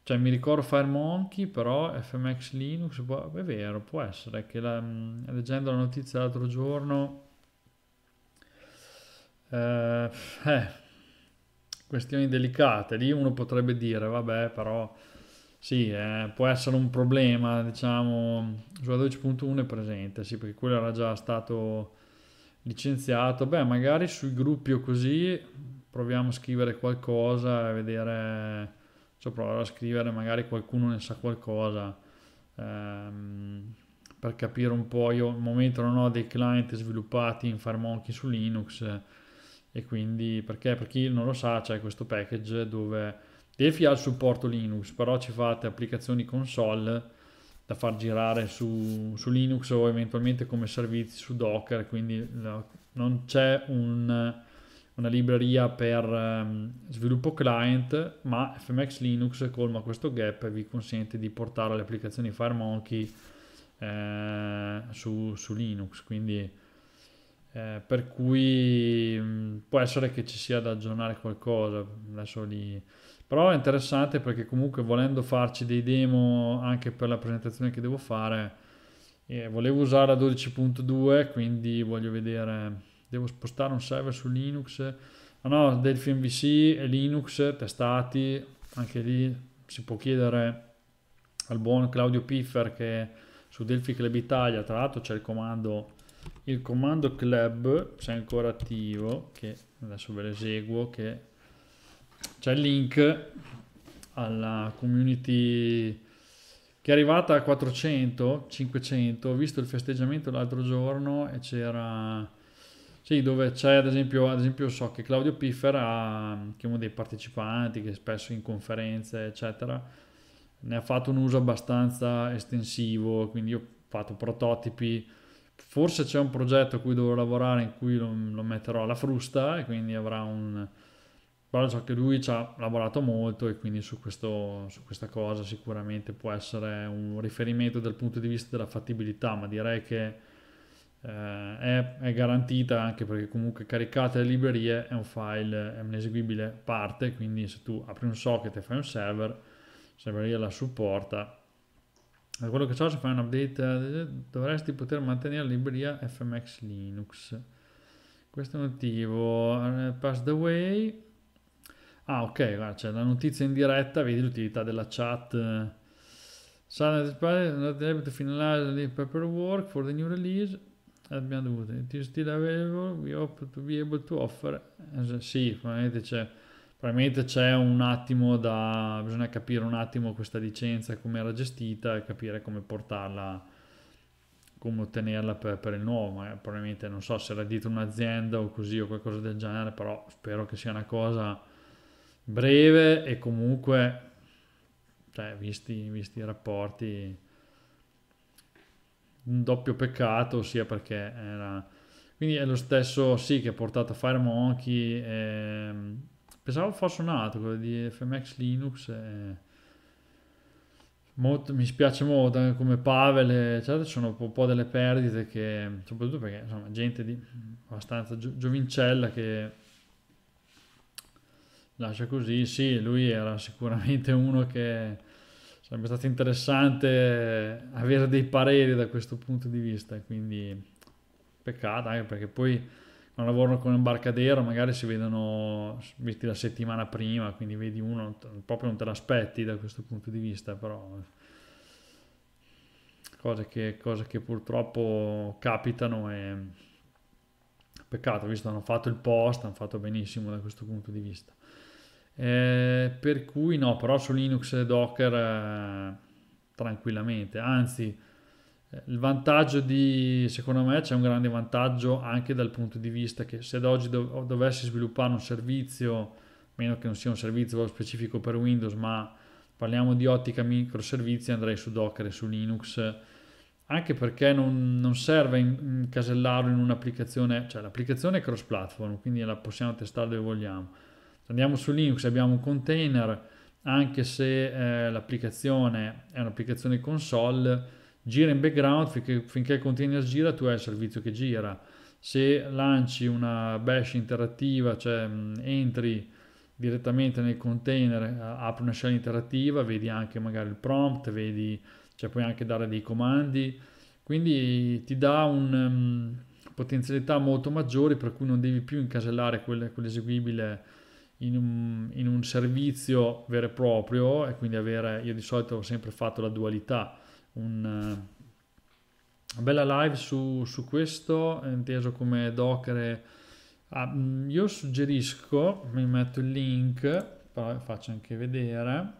Cioè, mi ricordo FireMonkey, però FMX Linux, può... Boh, è vero, può essere che la, leggendo la notizia l'altro giorno eh, eh, questioni delicate, lì uno potrebbe dire, vabbè, però sì, eh, può essere un problema, diciamo, sulla 12.1 è presente, sì, perché quello era già stato licenziato, beh, magari sui gruppi o così proviamo a scrivere qualcosa e vedere, cioè provare a scrivere, magari qualcuno ne sa qualcosa. Ehm, per capire un po', io al momento non ho dei client sviluppati in FireMonkey su Linux, e quindi perché per chi non lo sa c'è questo package dove Delphi ha il supporto Linux però ci fate applicazioni console da far girare su, su Linux o eventualmente come servizi su Docker quindi la, non c'è un, una libreria per um, sviluppo client ma FMX Linux colma questo gap e vi consente di portare le applicazioni FireMonkey eh, su, su Linux quindi eh, per cui mh, mm, può essere che ci sia da aggiornare qualcosa adesso lì. Però è interessante perché comunque volendo farci dei demo anche per la presentazione che devo fare, eh, volevo usare la 12.2, quindi voglio vedere, devo spostare un server su Linux. Ah no, Delphi MVC e Linux testati, anche lì si può chiedere al buon Claudio Piffer che su Delphi Club Italia, tra l'altro c'è il comando il comando club se è ancora attivo che adesso ve l'eseguo che c'è il link alla community che è arrivata a 400 500 ho visto il festeggiamento l'altro giorno e c'era sì, dove c'è ad esempio, ad esempio so che Claudio Piffer ha, che è uno dei partecipanti che spesso in conferenze eccetera ne ha fatto un uso abbastanza estensivo quindi io ho fatto prototipi forse c'è un progetto a cui devo lavorare in cui lo, lo metterò alla frusta e quindi avrà un... però so che lui ci ha lavorato molto e quindi su, questo, su questa cosa sicuramente può essere un riferimento dal punto di vista della fattibilità, ma direi che... Eh, è, è, garantita anche perché comunque caricate le librerie è un file, è un'eseguibile parte, quindi se tu apri un socket e fai un server, il server la supporta da quello che so se fai un update eh, dovresti poter mantenere la libreria fmx linux questo è il motivo eh, passed away ah ok guarda c'è la notizia in diretta vedi l'utilità della chat Silent Spider not able to finalize the paperwork for the new release abbiamo dovuto it is still available we hope to be able to offer eh, sì probabilmente c'è probabilmente c'è un attimo da bisogna capire un attimo questa licenza come era gestita e capire come portarla come ottenerla per, per il nuovo ma probabilmente non so se era dietro un'azienda o così o qualcosa del genere però spero che sia una cosa breve e comunque cioè, visti, visti i rapporti un doppio peccato sia perché era quindi è lo stesso sì che ha portato a Fire Monkey ehm, Pensavo fosse un altro, quello di FMX Linux. E... Eh, molto, mi spiace molto anche eh, come Pavel, eh, eccetera, ci sono un po' delle perdite che, soprattutto perché insomma, gente di abbastanza gio- giovincella che lascia così, sì, lui era sicuramente uno che sarebbe stato interessante avere dei pareri da questo punto di vista, quindi peccato anche perché poi ma lavorano con un magari si vedono vedi la settimana prima, quindi vedi uno, proprio non te l'aspetti da questo punto di vista, però cose che, cose che purtroppo capitano e peccato, visto hanno fatto il post, hanno fatto benissimo da questo punto di vista. Eh, per cui no, però su Linux e Docker eh, tranquillamente, anzi il vantaggio di, secondo me, c'è un grande vantaggio anche dal punto di vista che se ad oggi dov- dovessi sviluppare un servizio, meno che non sia un servizio specifico per Windows, ma parliamo di ottica microservizi, andrei su Docker e su Linux, anche perché non, non serve incasellarlo in, un'applicazione, cioè l'applicazione è cross-platform, quindi la possiamo testare dove vogliamo. Andiamo su Linux, abbiamo un container, anche se eh, l'applicazione è un'applicazione console, gira in background finché, finché il container gira tu hai il servizio che gira se lanci una bash interattiva cioè mh, entri direttamente nel container eh, apri una scena interattiva vedi anche magari il prompt vedi cioè puoi anche dare dei comandi quindi ti dà un um, potenzialità molto maggiori per cui non devi più incasellare quel, quell'eseguibile in un, in un, servizio vero e proprio e quindi avere, io di solito ho sempre fatto la dualità, un, una eh, bella live su, su, questo, inteso come Docker. Ah, mm, io suggerisco, vi metto il link, però faccio anche vedere.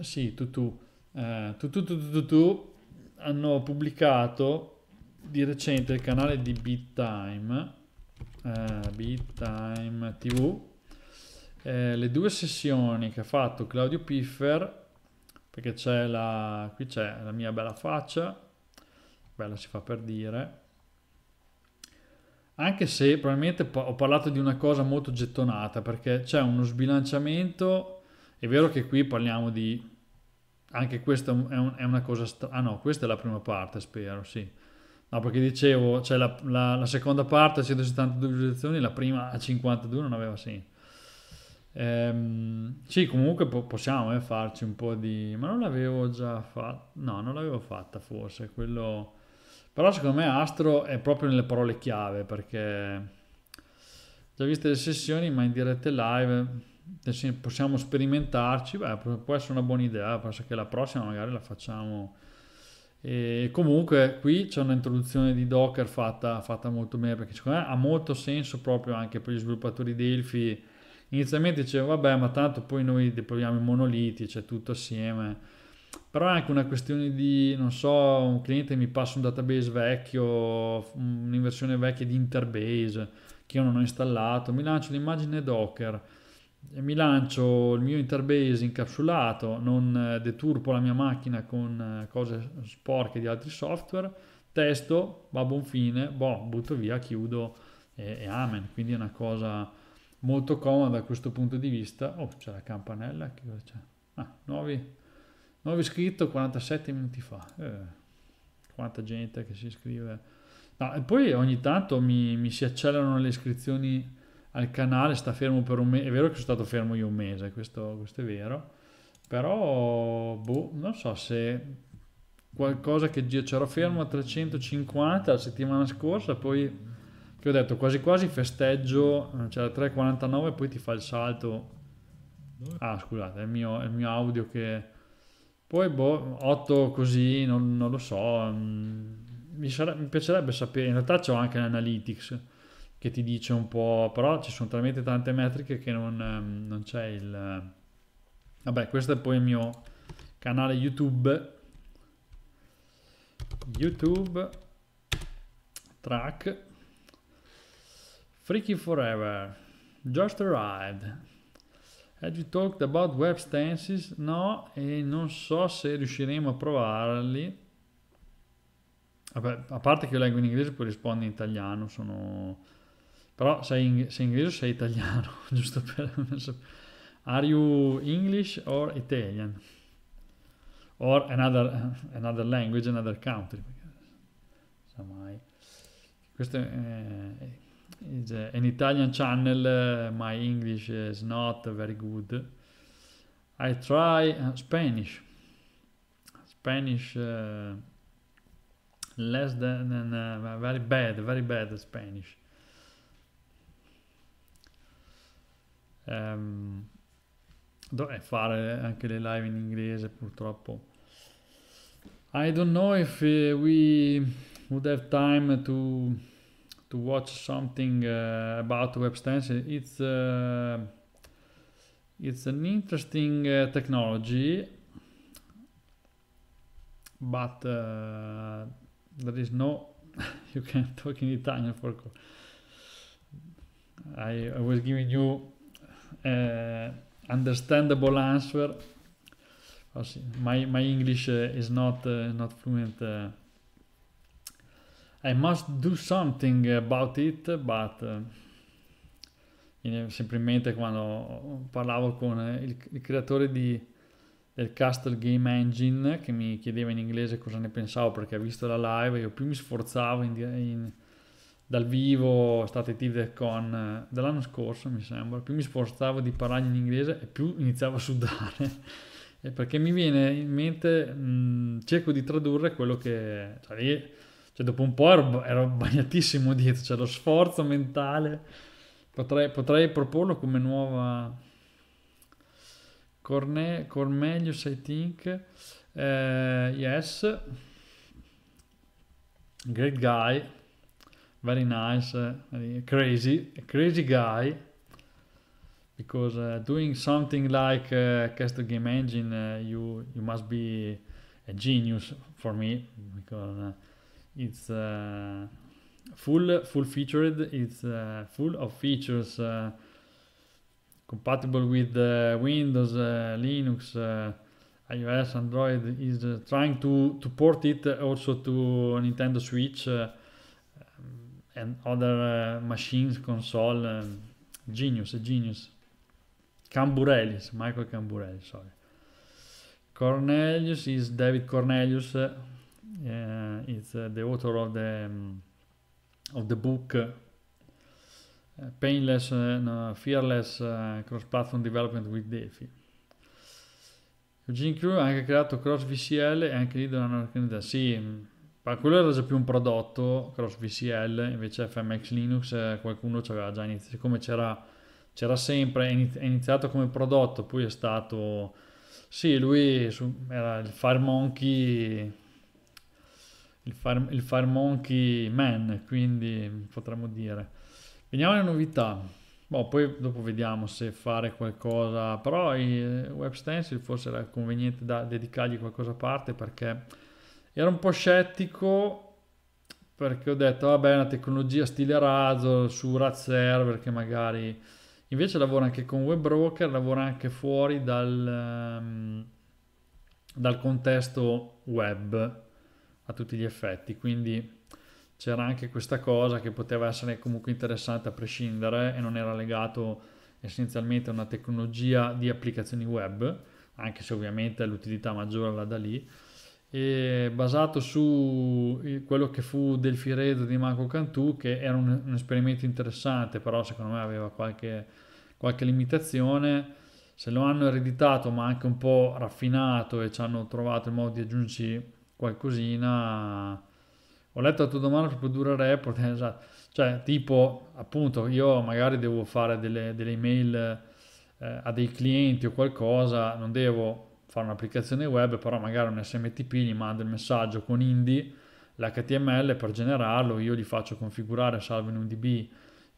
Sì, tutu, eh, tutu, tutu, tutu, hanno pubblicato di recente il canale di BitTime, eh, BitTime TV, eh, le due sessioni che ha fatto Claudio Piffer perché c'è la, qui c'è la mia bella faccia, bella si fa per dire, anche se probabilmente ho parlato di una cosa molto gettonata perché c'è uno sbilanciamento, è vero che qui parliamo di, anche questa è, un, è una cosa, strana ah no, questa è la prima parte spero, sì, no perché dicevo, c'è la, la, la seconda parte a 172 visualizzazioni, la prima a 52 non aveva senso. Ehm, sì, comunque po- possiamo eh, farci un po' di... Ma non l'avevo già fatta... No, non l'avevo fatta forse, quello... Però secondo me astro è proprio nelle parole chiave, perché già viste le sessioni, ma in dirette live possiamo sperimentarci, beh, può essere una buona idea, penso che la prossima magari la facciamo... E comunque qui c'è un'introduzione di Docker fatta, fatta molto bene perché secondo me ha molto senso proprio anche per gli sviluppatori Delphi inizialmente dicevo vabbè ma tanto poi noi deployiamo i monoliti, c'è tutto assieme però è anche una questione di, non so, un cliente mi passa un database vecchio, un'inversione vecchia di Interbase che io non ho installato, mi lancio l'immagine Docker, mi lancio il mio Interbase incapsulato, non deturpo la mia macchina con eh, cose sporche di altri software, testo, va a buon fine, boh, butto via, chiudo e, e amen. Quindi è una cosa molto comoda da questo punto di vista. Oh, c'è la campanella, che cosa c'è? Ah, nuovi, nuovo iscritto 47 minuti fa. Eh, quanta gente che si iscrive. No, e poi ogni tanto mi, mi, si accelerano le iscrizioni al canale, sta fermo per un mese. È vero che sono stato fermo io un mese, questo, questo è vero. Però, boh, non so se qualcosa che c'ero fermo a 350 la settimana scorsa, poi che ho detto quasi quasi festeggio, eh, c'era cioè 3.49 poi ti fa il salto. Ah scusate, è il mio, è il mio audio che... Poi boh, 8 così, non, non lo so, mm, mi, sare... mi, piacerebbe sapere, in realtà c'ho anche l'analytics che ti dice un po', però ci sono talmente tante metriche che non, ehm, non c'è il... Vabbè, questo è poi il mio canale YouTube. YouTube track Freaky Forever, Just Arrived. Have you talked about web stances? No, e non so se riusciremo a provarli. a parte che io leggo in inglese poi rispondo in italiano, sono... Però sei, in... sei inglese o sei italiano? Giusto per... Are you English or Italian? Or another, another language, another country? Perché... Mai. Questo è, is uh, an Italian channel. Eh, my English is not very good. I try eh, Spanish. Spanish less than, very bad, very bad Spanish. Um, ehm, dovrei fare anche le live in inglese purtroppo. I don't know if uh, we would have time to to watch something uh, about web extension. It's uh, it's an interesting uh, technology, but uh, there is no you can talk in Italian for. I, I was giving you uh, understandable answer. My my English uh, is not not fluent. I must do something about it, but... Eh, viene sempre in mente quando parlavo con il, il creatore di, del Castle Game Engine che mi chiedeva in inglese cosa ne pensavo perché ha visto la live, io più mi sforzavo in, in, dal vivo, state TV con eh, dell'anno scorso mi sembra, più mi sforzavo di parlare in inglese e più iniziavo a sudare perché mi viene in mente, mh, mm, cerco di tradurre quello che... Cioè, cioè, dopo un po' ero, ero bagnatissimo dietro, cioè lo sforzo mentale. Potrei, potrei proporlo come nuova Corne, Cornelius, I think. Eh, yes. Great guy. Very nice. Crazy. Crazy guy. Because uh, doing something like uh, Castle Game Engine, uh, you, you must be a genius for me. Because... Uh, It's uh, full full featured. It's uh, full of features uh, compatible with uh, Windows, uh, Linux, iOS, Android. Is trying to to port it also to Nintendo Switch um, and other machines, console. Um, genius, genius. Camburelis, Michael Camburelis, sorry. Cornelius is David Cornelius, uh, Eh, is uh, the author of the um, of the book uh, Painless uh, no, Fearless Cross-Platform Development with DeFi. Eugene Crew ha anche creato CrossVCL e anche lì da organizzare. Sì, mm, ma quello era già più un prodotto, CrossVCL, invece FMX Linux eh, qualcuno ci aveva già iniziato, siccome c'era, c'era sempre, è iniziato come prodotto, poi è stato... Sì, lui era il Fire Monkey il Fire, il Fire Monkey Man, quindi potremmo dire. Veniamo alle novità. Boh, poi dopo vediamo se fare qualcosa, però il eh, web stencil forse era conveniente da dedicargli qualcosa a parte perché ero un po' scettico perché ho detto vabbè una tecnologia stile razzo su Raz server che magari invece lavora anche con web broker, lavora anche fuori dal, ehm, dal contesto web a tutti gli effetti, quindi c'era anche questa cosa che poteva essere comunque interessante a prescindere e non era legato essenzialmente a una tecnologia di applicazioni web, anche se ovviamente l'utilità maggiore la da lì, e basato su eh, quello che fu del Firedo di Marco Cantù, che era un, un, esperimento interessante, però secondo me aveva qualche, qualche limitazione. Se lo hanno ereditato, ma anche un po' raffinato e ci hanno trovato il modo di aggiungerci qualcosina. Ho letto la tua domanda per produrre report, eh, esatto. Cioè, tipo, appunto, io magari devo fare delle, delle email eh, a dei clienti o qualcosa, non devo fare un'applicazione web, però magari un SMTP gli mando il messaggio con Indy, l'HTML per generarlo, io gli faccio configurare, salvo in un DB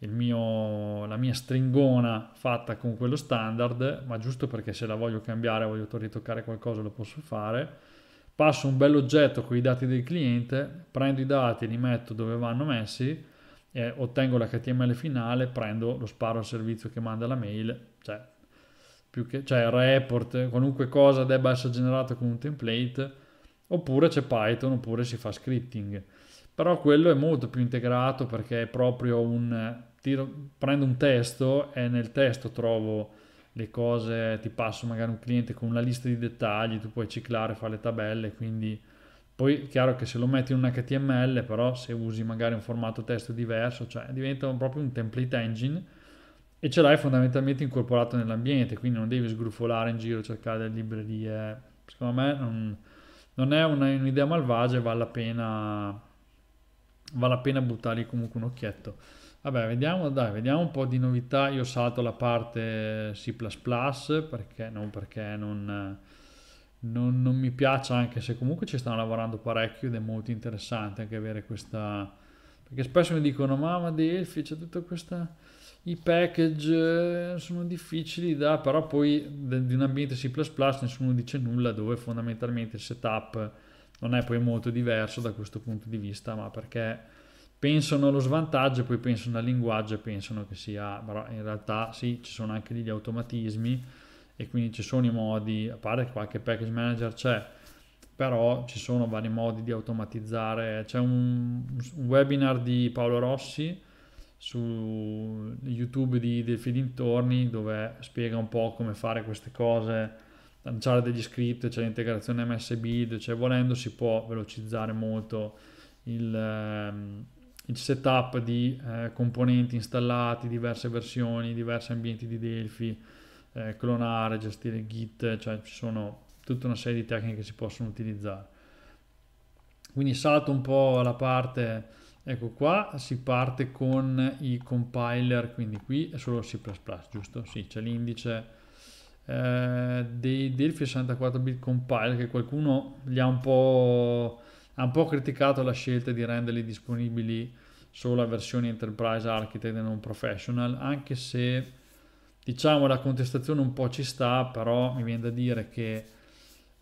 mio, la mia stringona fatta con quello standard, ma giusto perché se la voglio cambiare, voglio ritoccare qualcosa, lo posso fare passo un bell'oggetto con i dati del cliente, prendo i dati e li metto dove vanno messi, eh, ottengo l'HTML finale, prendo lo sparo al servizio che manda la mail, cioè, più che, cioè report, qualunque cosa debba essere generata con un template, oppure c'è Python, oppure si fa scripting. Però quello è molto più integrato perché è proprio un... Tiro, prendo un testo e nel testo trovo le cose, ti passo magari un cliente con una lista di dettagli, tu puoi ciclare, fare le tabelle, quindi poi è chiaro che se lo metti in un HTML, però se usi magari un formato testo diverso, cioè diventa proprio un template engine e ce l'hai fondamentalmente incorporato nell'ambiente, quindi non devi sgrufolare in giro, cercare delle librerie, secondo me non, non è una, un'idea malvagia e vale la pena, vale la pena buttargli comunque un occhietto. Vabbè, vediamo, dai, vediamo un po' di novità. Io salto la parte C++ perché non perché non, non, non mi piace, anche se comunque ci stanno lavorando parecchio ed è molto interessante anche avere questa... Perché spesso mi dicono, mamma Delphi, c'è tutta questa... I package eh, sono difficili da... però poi di un ambiente C++ nessuno dice nulla dove fondamentalmente il setup non è poi molto diverso da questo punto di vista, ma perché pensano allo svantaggio, poi pensano al linguaggio, e pensano che sia, però in realtà sì, ci sono anche lì gli automatismi e quindi ci sono i modi, a parte qualche package manager c'è, però ci sono vari modi di automatizzare, c'è un, un webinar di Paolo Rossi su YouTube di, del dintorni dove spiega un po' come fare queste cose, lanciare degli script, c'è l'integrazione MSB, cioè volendo si può velocizzare molto il, ehm, il setup di eh, componenti installati, diverse versioni, diversi ambienti di Delphi, eh, clonare, gestire Git, cioè ci sono tutta una serie di tecniche che si possono utilizzare. Quindi salto un po' la parte, ecco qua, si parte con i compiler, quindi qui è solo C++, giusto? Sì, c'è l'indice eh, dei Delphi 64-bit compiler che qualcuno li ha un po' ha un po' criticato la scelta di renderli disponibili solo a versioni Enterprise Architect e non Professional, anche se diciamo la contestazione un po' ci sta, però mi viene da dire che,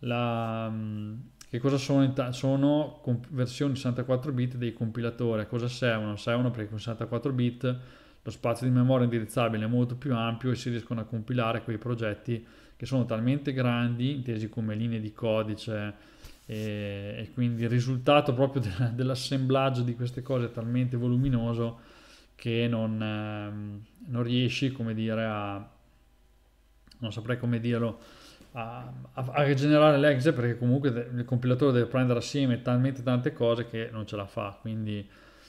la, mm, che cosa sono? Sono comp- versioni 64 bit dei compilatori, a cosa servono? Servono perché con 64 bit lo spazio di memoria indirizzabile è molto più ampio e si riescono a compilare quei progetti che sono talmente grandi, intesi come linee di codice, e, e quindi il risultato proprio de, dell'assemblaggio di queste cose è talmente voluminoso che non, ehm, non riesci, come dire, a... non saprei come dirlo, a, a, rigenerare l'exe perché comunque il compilatore deve prendere assieme talmente tante cose che non ce la fa quindi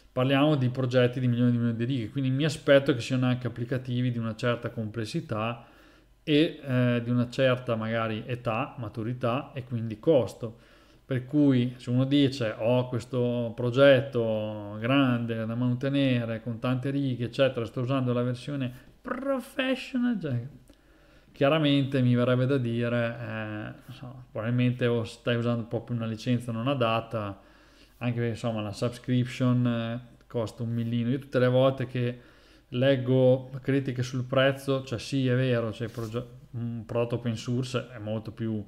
parliamo di progetti di milioni e milioni di righe quindi mi aspetto che siano anche applicativi di una certa complessità e eh, di una certa magari età maturità e quindi costo per cui se uno dice ho oh, questo progetto grande da mantenere con tante righe, eccetera, sto usando la versione professional, cioè, chiaramente mi verrebbe da dire, eh, so, probabilmente o stai usando proprio una licenza non adatta, anche perché insomma la subscription eh, costa un millino. Io tutte le volte che leggo critiche sul prezzo, cioè sì è vero, cioè, un prodotto open source è molto più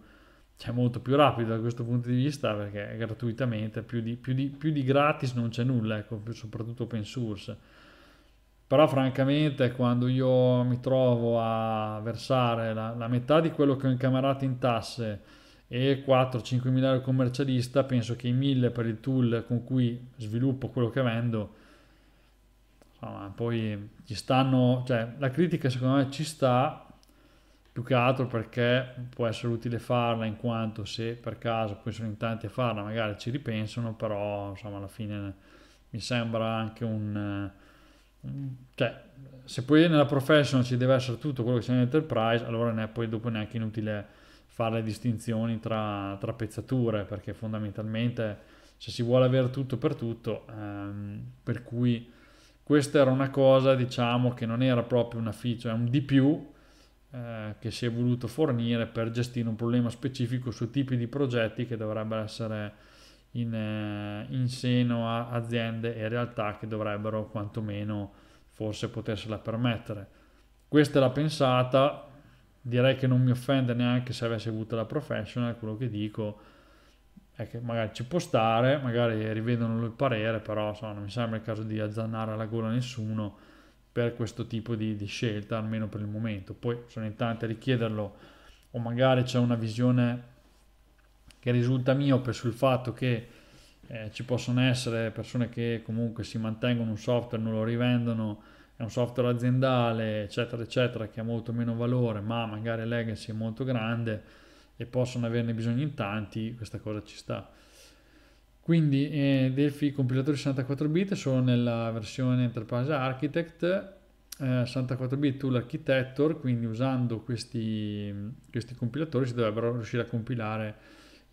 cioè molto più rapido da questo punto di vista perché gratuitamente, più di, più di, più di gratis non c'è nulla, ecco, soprattutto open source. Però francamente quando io mi trovo a versare la, la metà di quello che ho incamerato in tasse e 4-5 mila euro commercialista, penso che i 1000 per il tool con cui sviluppo quello che vendo, insomma, poi ci stanno, cioè la critica secondo me ci sta, più che altro perché può essere utile farla in quanto se per caso poi sono in tanti a farla magari ci ripensano però insomma alla fine mi sembra anche un eh, cioè se poi nella professional ci deve essere tutto quello che c'è nell'enterprise allora ne è poi dopo neanche inutile fare le distinzioni tra, tra pezzature perché fondamentalmente se si vuole avere tutto per tutto ehm, per cui questa era una cosa diciamo che non era proprio una feature è un di più eh, che si è voluto fornire per gestire un problema specifico su tipi di progetti che dovrebbero essere in, eh, in seno a aziende e realtà che dovrebbero quantomeno forse potersela permettere. Questa è la pensata, direi che non mi offende neanche se avessi avuto la professional, quello che dico è che magari ci può stare, magari rivedono il parere, però insomma, non mi sembra il caso di azzannare la gola a nessuno per questo tipo di, di scelta, almeno per il momento. Poi sono in tanti a richiederlo o magari c'è una visione che risulta miope sul fatto che eh, ci possono essere persone che comunque si mantengono un software, non lo rivendono, è un software aziendale, eccetera, eccetera, che ha molto meno valore, ma magari legacy è molto grande e possono averne bisogno in tanti, questa cosa ci sta. Quindi eh, Delphi compilatore 64 bit sono nella versione Enterprise Architect, eh, 64 bit tool architecture, quindi usando questi, questi compilatori si dovrebbero riuscire a compilare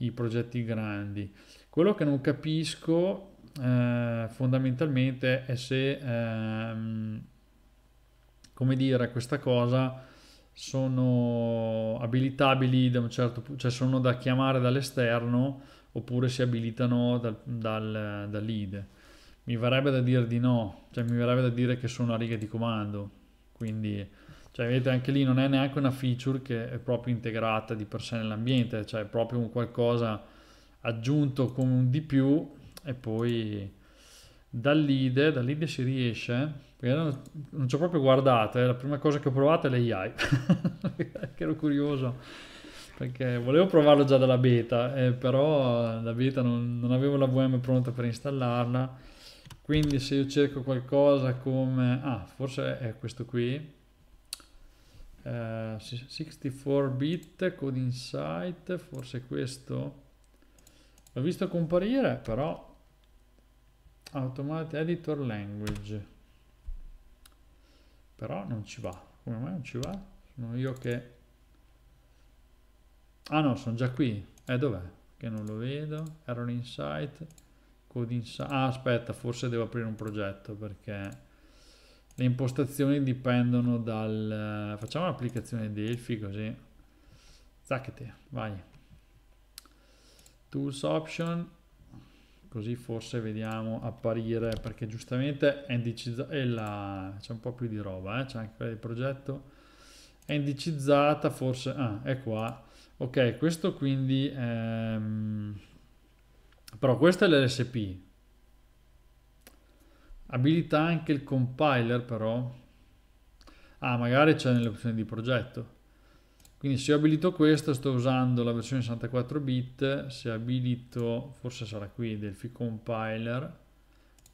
i progetti grandi. Quello che non capisco eh, fondamentalmente è se, ehm, come dire, questa cosa sono abilitabili da un certo punto, cioè sono da chiamare dall'esterno oppure si abilitano dal, dal, dal lead. Mi verrebbe da dire di no, cioè mi verrebbe da dire che sono a riga di comando, quindi cioè, vedete anche lì non è neanche una feature che è proprio integrata di per sé nell'ambiente, cioè è proprio un qualcosa aggiunto come un di più e poi dal lead, dal lead si riesce, non, non ci ho proprio guardato, eh, la prima cosa che ho provato è l'AI, che ero curioso perché volevo provarlo già dalla beta, eh, però la beta non, non avevo la VM pronta per installarla, quindi se io cerco qualcosa come... ah, forse è questo qui, uh, eh, 64-bit, code insight, forse questo? L'ho visto comparire, però... Automatic editor language. Però non ci va, come mai non ci va? Sono io che Ah no, sono già qui. Eh, dov'è? Che non lo vedo. Error insight. Code insight. Ah, aspetta, forse devo aprire un progetto perché le impostazioni dipendono dal... Eh, facciamo l'applicazione Delphi così. Zacchete, vai. Tools option. Così forse vediamo apparire, perché giustamente è indicizzata... La... C'è un po' più di roba, eh? c'è anche quella del progetto. È indicizzata, forse... Ah, è qua Ok, questo quindi... Ehm... Però questo è l'LSP. Abilita anche il compiler però. Ah, magari c'è nelle opzioni di progetto. Quindi se io abilito questo sto usando la versione 64 bit, se abilito, forse sarà qui, Delphi Compiler,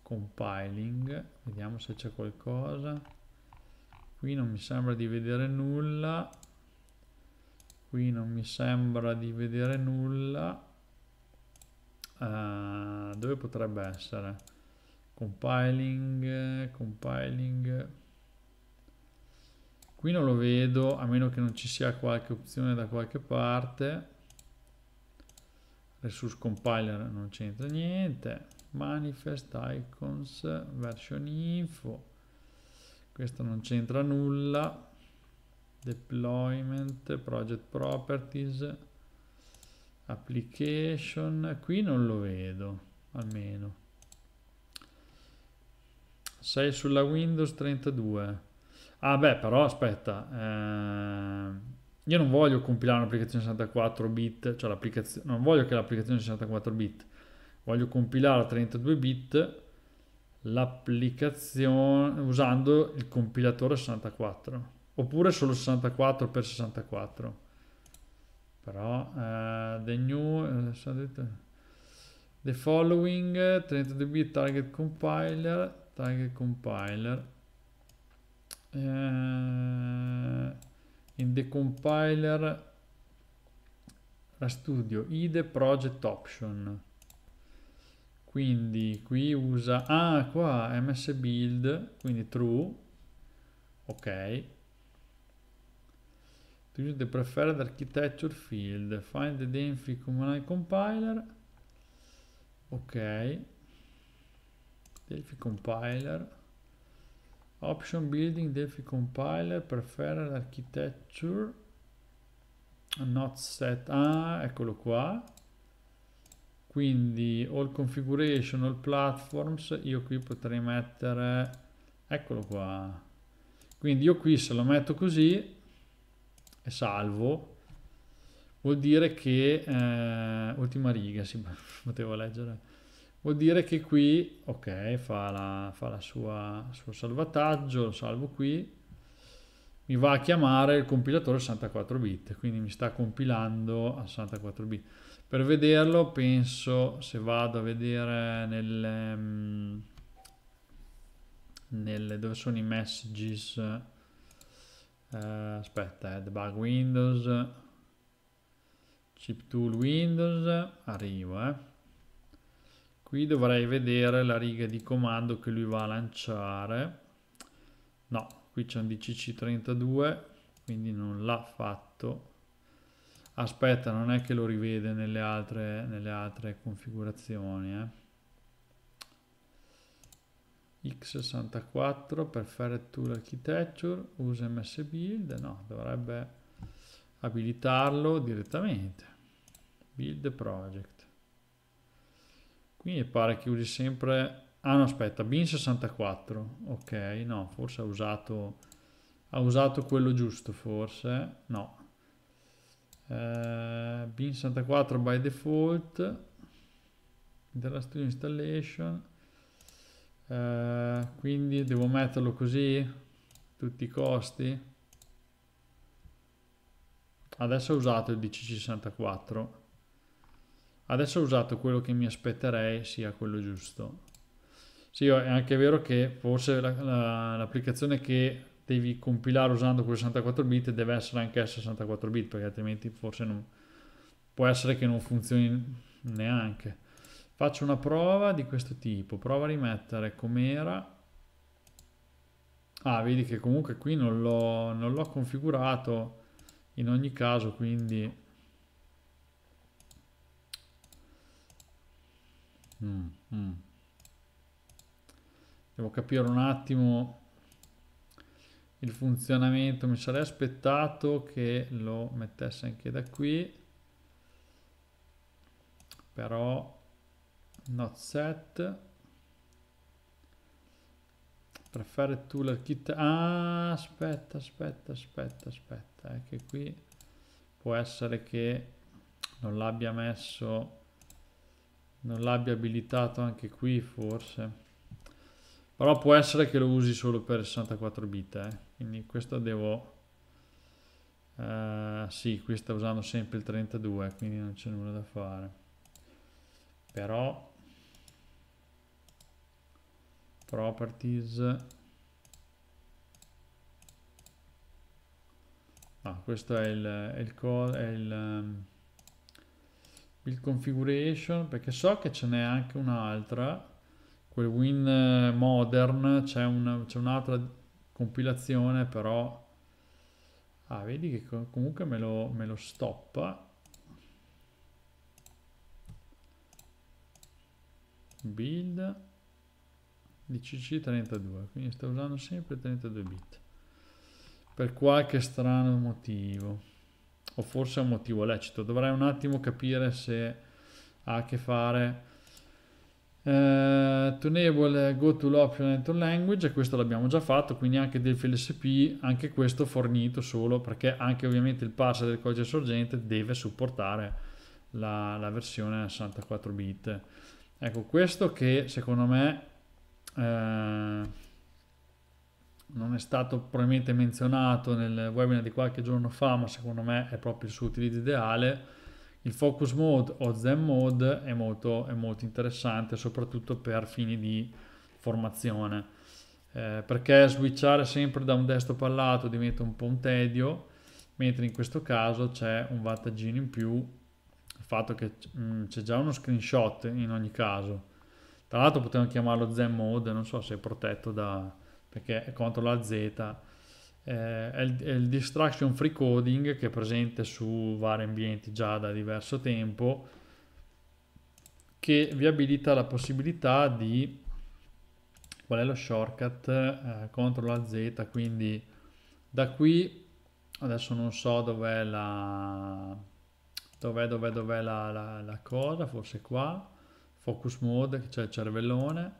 Compiling, vediamo se c'è qualcosa. Qui non mi sembra di vedere nulla, qui non mi sembra di vedere nulla uh, dove potrebbe essere compiling compiling qui non lo vedo a meno che non ci sia qualche opzione da qualche parte resource compiler non c'entra niente manifest icons version info questo non c'entra nulla deployment project properties application qui non lo vedo almeno sei sulla windows 32 ah beh però aspetta ehm, io non voglio compilare un'applicazione 64 bit cioè l'applicazione non voglio che l'applicazione sia 64 bit voglio compilare a 32 bit l'applicazione usando il compilatore 64 oppure solo 64 x 64 però uh, the new uh, the following 32b target compiler target compiler uh, in the compiler la studio ide project option quindi qui usa ah qua ms build quindi true ok To use the preferred architecture field, find the Denfi Common Compiler. Ok. Delphi Compiler. Option building Delphi Compiler, preferred architecture. Not set. Ah, eccolo qua. Quindi all configuration, all platforms, io qui potrei mettere... Eccolo qua. Quindi io qui se lo metto così è salvo, vuol dire che, eh, ultima riga, sì, poteva leggere, vuol dire che qui, ok, fa, la, fa la sua, il suo salvataggio, lo salvo qui, mi va a chiamare il compilatore 64 bit, quindi mi sta compilando a 64 bit. Per vederlo penso, se vado a vedere nel, ehm, nel dove sono i messages, eh, aspetta, eh, debug Windows, chip tool Windows, arrivo. Eh. Qui dovrei vedere la riga di comando che lui va a lanciare. No, qui c'è un DCC32, quindi non l'ha fatto. Aspetta, non è che lo rivede nelle altre, nelle altre configurazioni. Eh x64 per fare tool architecture usa ms build no dovrebbe abilitarlo direttamente build project quindi pare che usi sempre ah no aspetta bin 64 ok no forse ha usato ha usato quello giusto forse no eh, bin 64 by default della studio installation eh, quindi devo metterlo così? Tutti i costi? Adesso ho usato il DC64. Adesso ho usato quello che mi aspetterei sia quello giusto. Sì, oh, è anche vero che forse l'applicazione la, la, che devi compilare usando quel 64 bit deve essere anche 64 bit perché altrimenti forse non, può essere che non funzioni neanche. Faccio una prova di questo tipo, prova a rimettere com'era. Ah, vedi che comunque qui non l'ho configurato in ogni caso, quindi... Mm, mm. Devo capire un attimo il funzionamento. Mi sarei aspettato che lo mettesse anche da qui. Però not set prefer tool kit ah aspetta aspetta aspetta aspetta è che qui può essere che non l'abbia messo non l'abbia abilitato anche qui forse però può essere che lo usi solo per 64 bit eh. quindi questo devo uh, sì qui sta usando sempre il 32 quindi non c'è nulla da fare però properties ah, questo è il, è il, è il, ehm, il configuration perché so che ce n'è anche un'altra quel win eh, modern c'è un'altra compilazione però ah, vedi che comunque me lo, me lo stoppa build di CC32 quindi sto usando sempre 32 bit per qualche strano motivo o forse è un motivo lecito dovrei un attimo capire se ha a che fare uh, to enable go to l'option and to language questo l'abbiamo già fatto quindi anche del FLSP anche questo fornito solo perché anche ovviamente il parser del codice sorgente deve supportare la, la versione 64 bit ecco questo che secondo me eh, non è stato probabilmente menzionato nel webinar di qualche giorno fa, ma secondo me è proprio il suo utilizzo ideale. Il focus mode o zen mode è molto, è molto interessante, soprattutto per fini di formazione, eh, perché switchare sempre da un desktop all'altro diventa un po' un tedio, mentre in questo caso c'è un vantaggino in più, il fatto che c'è già uno screenshot in ogni caso tra l'altro potevano chiamarlo Zen Mode, non so se è protetto da... perché è contro la Z. Eh, è, il, è, il, Distraction Free Coding che è presente su vari ambienti già da diverso tempo che vi abilita la possibilità di... qual è lo shortcut? Eh, contro la Z, quindi da qui adesso non so dov'è la... dov'è, dov'è, dov'è la, la, la cosa, forse qua focus mode, che c'è cioè il cervellone.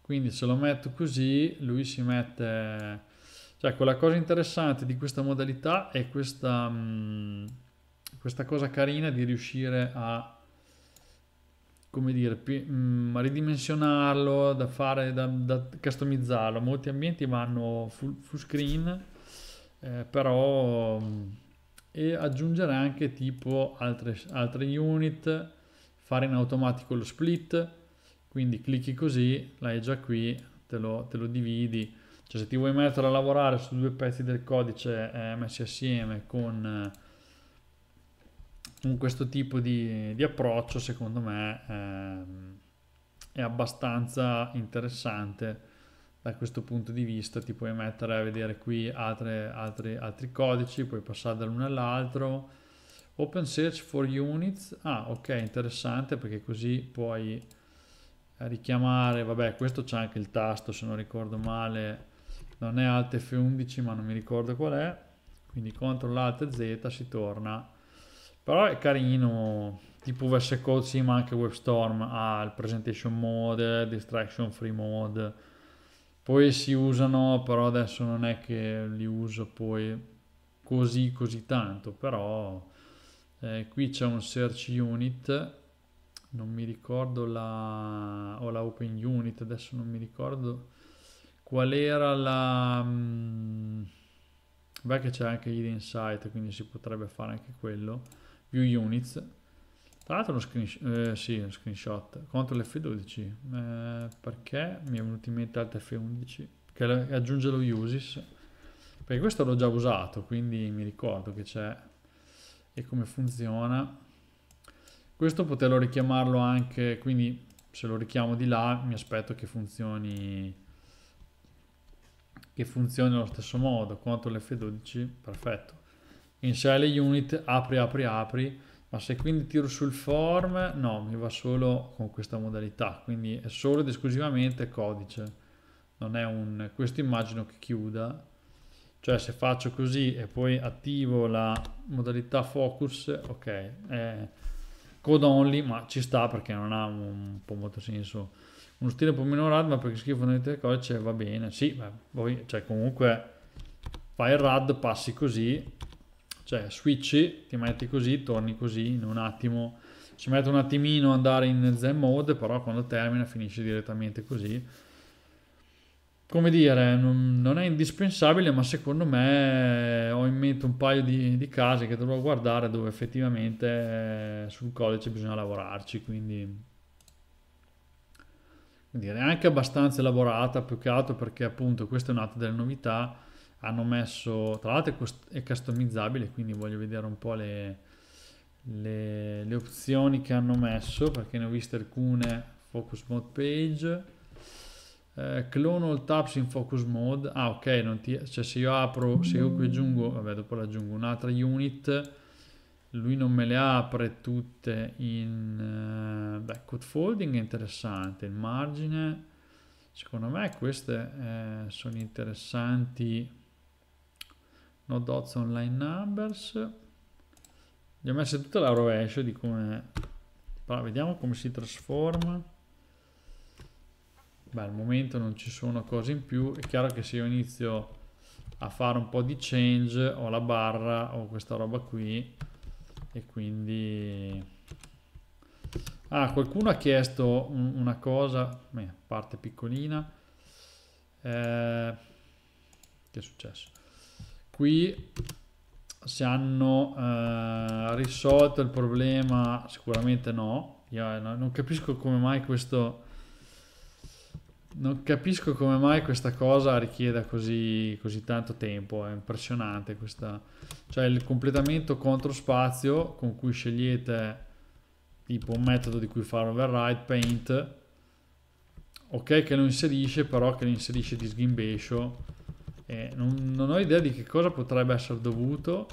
Quindi se lo metto così, lui si mette... Cioè, ecco, la cosa interessante di questa modalità è questa, mh, mm, questa cosa carina di riuscire a come dire, mh, mm, ridimensionarlo, da fare, da, da, customizzarlo. Molti ambienti vanno full, full screen, eh, però mh, mm, e aggiungere anche tipo altre, altre unit, fare in automatico lo split, quindi clicchi così, l'hai già qui, te lo, te lo dividi, cioè se ti vuoi mettere a lavorare su due pezzi del codice eh, messi assieme con, eh, con questo tipo di, di, approccio secondo me ehm, è abbastanza interessante da questo punto di vista ti puoi mettere a vedere qui altre, altre, altri codici puoi passare dall'uno all'altro Open search for units. Ah, ok, interessante perché così puoi eh, richiamare, vabbè, questo c'è anche il tasto se non ricordo male, non è Alt F11 ma non mi ricordo qual è, quindi CTRL Alt Z si torna. Però è carino, tipo VS Code sì, ma anche WebStorm ha ah, il presentation mode, distraction free mode. Poi si usano, però adesso non è che li uso poi così così tanto, però eh, qui c'è un search unit non mi ricordo la o la open unit adesso non mi ricordo qual era la mh, mm, beh che c'è anche hidden insight quindi si potrebbe fare anche quello view units tra l'altro uno, screen, eh, sì, uno screenshot ctrl f12 eh, perché mi è venuto in mente alt f11 che aggiunge lo uses perché questo l'ho già usato quindi mi ricordo che c'è e come funziona questo poterlo richiamarlo anche quindi se lo richiamo di là mi aspetto che funzioni che funzioni allo stesso modo quanto l'F12 perfetto insale unit apri apri apri ma se quindi tiro sul form no mi va solo con questa modalità quindi è solo ed esclusivamente codice non è un questo immagino che chiuda cioè se faccio così e poi attivo la modalità focus ok eh, code only ma ci sta perché non ha un po' molto senso uno stile un po' meno rad ma perché scrivo schifo nelle codice cioè, va bene sì ma poi cioè comunque fai il rad passi così cioè switch ti metti così torni così in un attimo ci mette un attimino andare in zen mode però quando termina finisce direttamente così come dire, non, non, è indispensabile, ma secondo me eh, ho in mente un paio di, di casi che dovrò guardare dove effettivamente eh, sul codice bisogna lavorarci, quindi è anche abbastanza elaborata più che altro perché appunto questa è un'altra delle novità, hanno messo, tra l'altro è customizzabile, quindi voglio vedere un po' le, le, le opzioni che hanno messo perché ne ho viste alcune, focus mode page eh, clone all tabs in focus mode ah ok ti, cioè se io apro se io qui aggiungo vabbè dopo la un'altra unit lui non me le apre tutte in eh, beh, code folding è interessante il margine secondo me queste eh, sono interessanti no dots online numbers gli ho messo tutta la rovescia di come vediamo come si trasforma beh al momento non ci sono cose in più è chiaro che se io inizio a fare un po' di change ho la barra ho questa roba qui e quindi ah qualcuno ha chiesto una cosa beh, parte piccolina eh, che è successo qui si hanno eh, risolto il problema sicuramente no io eh, non capisco come mai questo non capisco come mai questa cosa richieda così, così tanto tempo, è impressionante questa... Cioè il completamento contro spazio con cui scegliete tipo un metodo di cui fare override, paint, ok che lo inserisce, però che lo inserisce di sghimbescio, eh, non, non ho idea di che cosa potrebbe essere dovuto,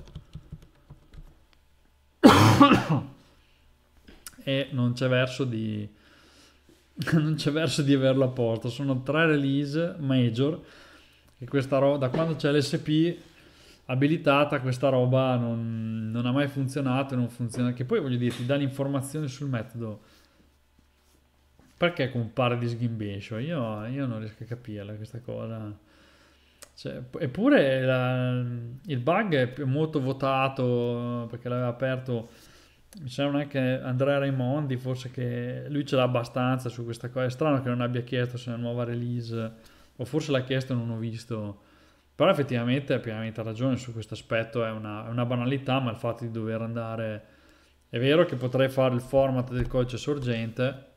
e non c'è verso di non c'è verso di averlo a posto. Sono tre release major E questa roba, da quando c'è l'SP abilitata, questa roba non, non ha mai funzionato e non funziona. Che poi voglio dire, ti dà l'informazione sul metodo. Perché compare di sghimbescio? Io, io non riesco a capirla questa cosa. Cioè, eppure la, il bug è molto votato perché l'aveva aperto mi sembra anche Andrea Raimondi forse che lui ce l'ha abbastanza su questa cosa è strano che non abbia chiesto se è una nuova release o forse l'ha chiesto e non ho visto però effettivamente ha pienamente ragione su questo aspetto è una, è una, banalità ma il fatto di dover andare è vero che potrei fare il format del codice sorgente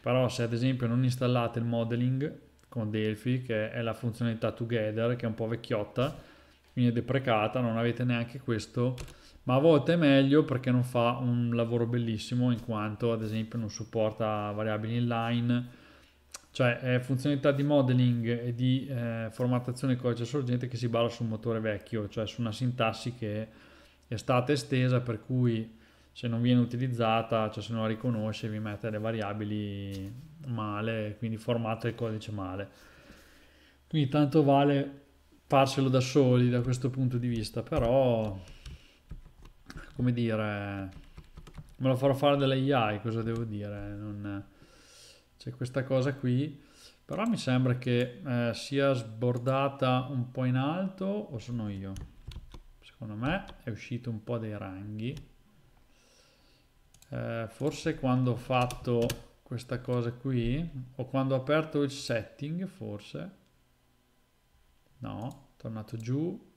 però se ad esempio non installate il modeling con Delphi che è la funzionalità together che è un po' vecchiotta quindi è deprecata non avete neanche questo ma a volte è meglio perché non fa un lavoro bellissimo in quanto ad esempio non supporta variabili inline cioè funzionalità di modeling e di eh, formattazione codice sorgente che si basa su un motore vecchio cioè su una sintassi che è stata estesa per cui se non viene utilizzata cioè se non la riconosce vi mette le variabili male quindi formata il codice male quindi tanto vale farselo da soli da questo punto di vista però come dire, me lo farò fare delle AI cosa devo dire? Non... C'è questa cosa qui, però mi sembra che eh, sia sbordata un po' in alto o sono io? Secondo me è uscito un po' dei ranghi. Eh, forse quando ho fatto questa cosa qui, o quando ho aperto il setting, forse. No, tornato giù,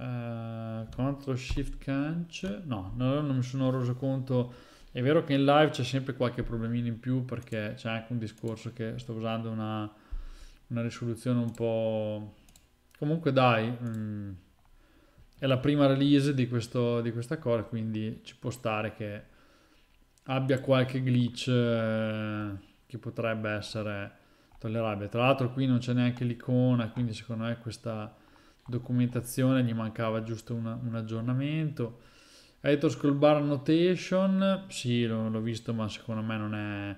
Uh, eh, Ctrl Shift Canc. No, no, non mi sono reso conto. È vero che in live c'è sempre qualche problemino in più perché c'è anche un discorso che sto usando una, una risoluzione un po'... Comunque dai, mh, mm, è la prima release di, questo, di questa core quindi ci può stare che abbia qualche glitch eh, che potrebbe essere tollerabile. Tra l'altro qui non c'è neanche l'icona, quindi secondo me questa documentazione gli mancava giusto una, un aggiornamento. Editor Scroll Bar notation, sì, l'ho, visto, ma secondo me non è,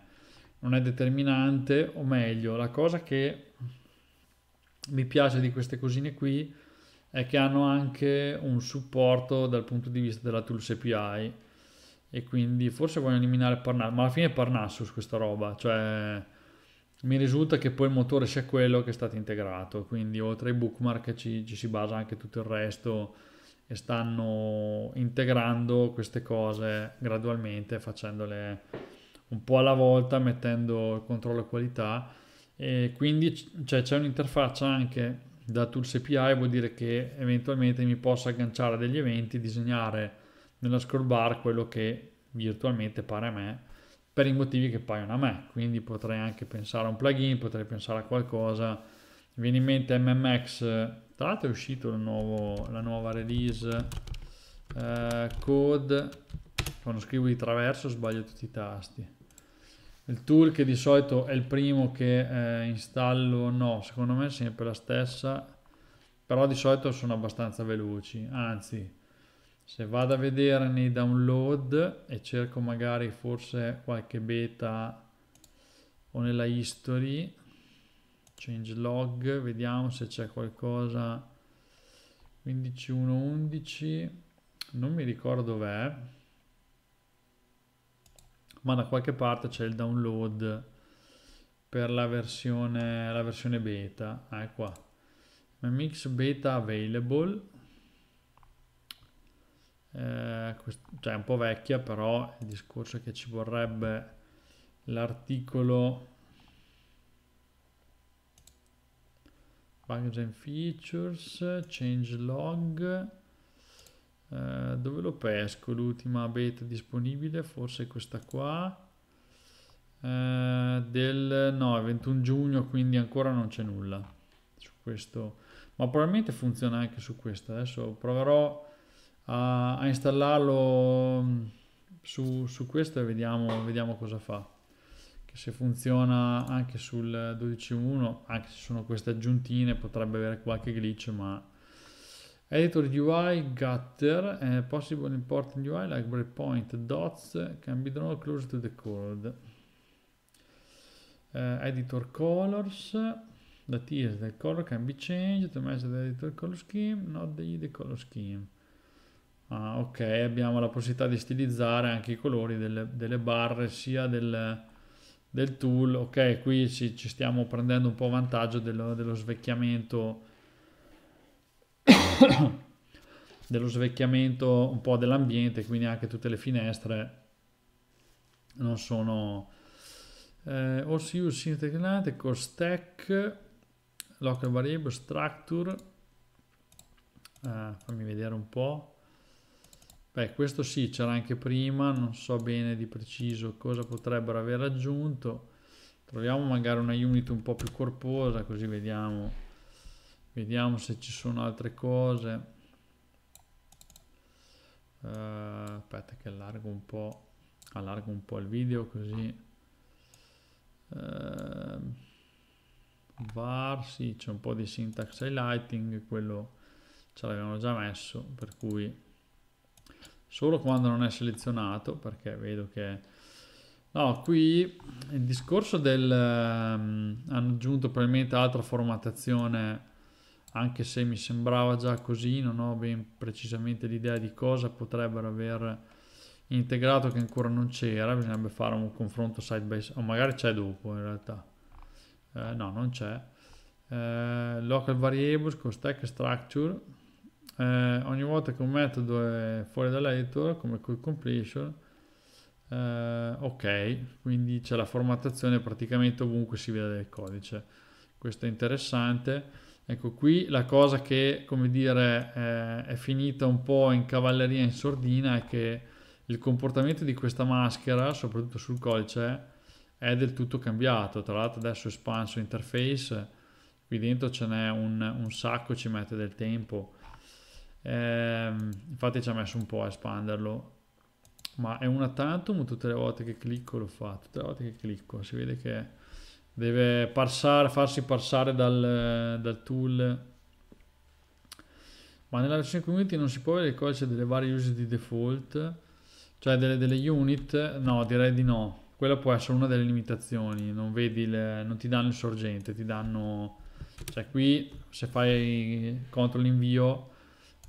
non è determinante. O meglio, la cosa che mi piace di queste cosine qui è che hanno anche un supporto dal punto di vista della Tools API e quindi forse voglio eliminare Parnassus, ma alla fine è Parnassus questa roba, cioè mi risulta che poi il motore sia quello che è stato integrato, quindi oltre ai bookmark ci, ci si basa anche tutto il resto e stanno integrando queste cose gradualmente facendole un po' alla volta, mettendo il controllo qualità e quindi cioè, c'è un'interfaccia anche da Tools API, vuol dire che eventualmente mi posso agganciare degli eventi, disegnare nella scroll bar quello che virtualmente pare a me per i motivi che paiono a me, quindi potrei anche pensare a un plugin, potrei pensare a qualcosa, mi viene in mente MMX, tra l'altro è uscito nuovo, la nuova release eh, code, quando scrivo di traverso sbaglio tutti i tasti, il tool che di solito è il primo che eh, installo, no, secondo me è sempre la stessa, però di solito sono abbastanza veloci, anzi se vado a vedere nei download e cerco magari forse qualche beta o nella history change log vediamo se c'è qualcosa 15.1.11 non mi ricordo dov'è ma da qualche parte c'è il download per la versione, la versione beta ecco qua mix beta available eh, cioè è un po' vecchia, però il discorso è che ci vorrebbe l'articolo Bugs and Features, Changelog, eh, dove lo pesco? L'ultima beta disponibile, forse questa qua, eh, del no, 21 giugno, quindi ancora non c'è nulla su questo, ma probabilmente funziona anche su questa, adesso proverò a, a installarlo mm, su, su, questo e vediamo, vediamo cosa fa che se funziona anche sul 12.1 anche se sono queste aggiuntine potrebbe avere qualche glitch ma editor UI gutter eh, possible importing UI like breakpoint dots can be drawn close to the code eh, editor colors that is the color can be changed to match the editor color scheme not the, the color scheme Ah, ok, abbiamo la possibilità di stilizzare anche i colori delle, delle barre sia del, del, tool. Ok, qui ci, ci, stiamo prendendo un po' vantaggio dello, dello svecchiamento. dello svecchiamento un po' dell'ambiente, quindi anche tutte le finestre non sono eh, also use synthetic analytical stack local variable structure eh, fammi vedere un po' Beh, questo sì, c'era anche prima, non so bene di preciso cosa potrebbero aver aggiunto. Proviamo magari una unit un po' più corposa, così vediamo, vediamo se ci sono altre cose. Uh, aspetta che allargo un po', allargo un po' il video così. Uh, var, sì, c'è un po' di syntax highlighting, quello ce l'abbiamo già messo, per cui solo quando non è selezionato perché vedo che no qui il discorso del um, hanno aggiunto probabilmente altra formattazione anche se mi sembrava già così non ho ben precisamente l'idea di cosa potrebbero aver integrato che ancora non c'era bisognerebbe fare un confronto side by side o magari c'è dopo in realtà eh, no non c'è eh, local variables con stack structure eh, ogni volta che un metodo è fuori dall'editor come col completion eh, ok quindi c'è la formattazione praticamente ovunque si vede del codice questo è interessante ecco qui la cosa che come dire eh, è finita un po' in cavalleria in sordina è che il comportamento di questa maschera soprattutto sul codice è del tutto cambiato tra l'altro adesso è espanso interface qui dentro ce n'è un, un sacco ci mette del tempo eh, infatti ci ha messo un po' a espanderlo ma è una tantum tutte le volte che clicco lo fa tutte le volte che clicco si vede che deve passare, farsi passare dal, dal tool ma nella versione community non si può vedere il codice delle varie user di default cioè delle, delle, unit no direi di no quella può essere una delle limitazioni non, le, non ti danno il sorgente ti danno cioè qui se fai contro l'invio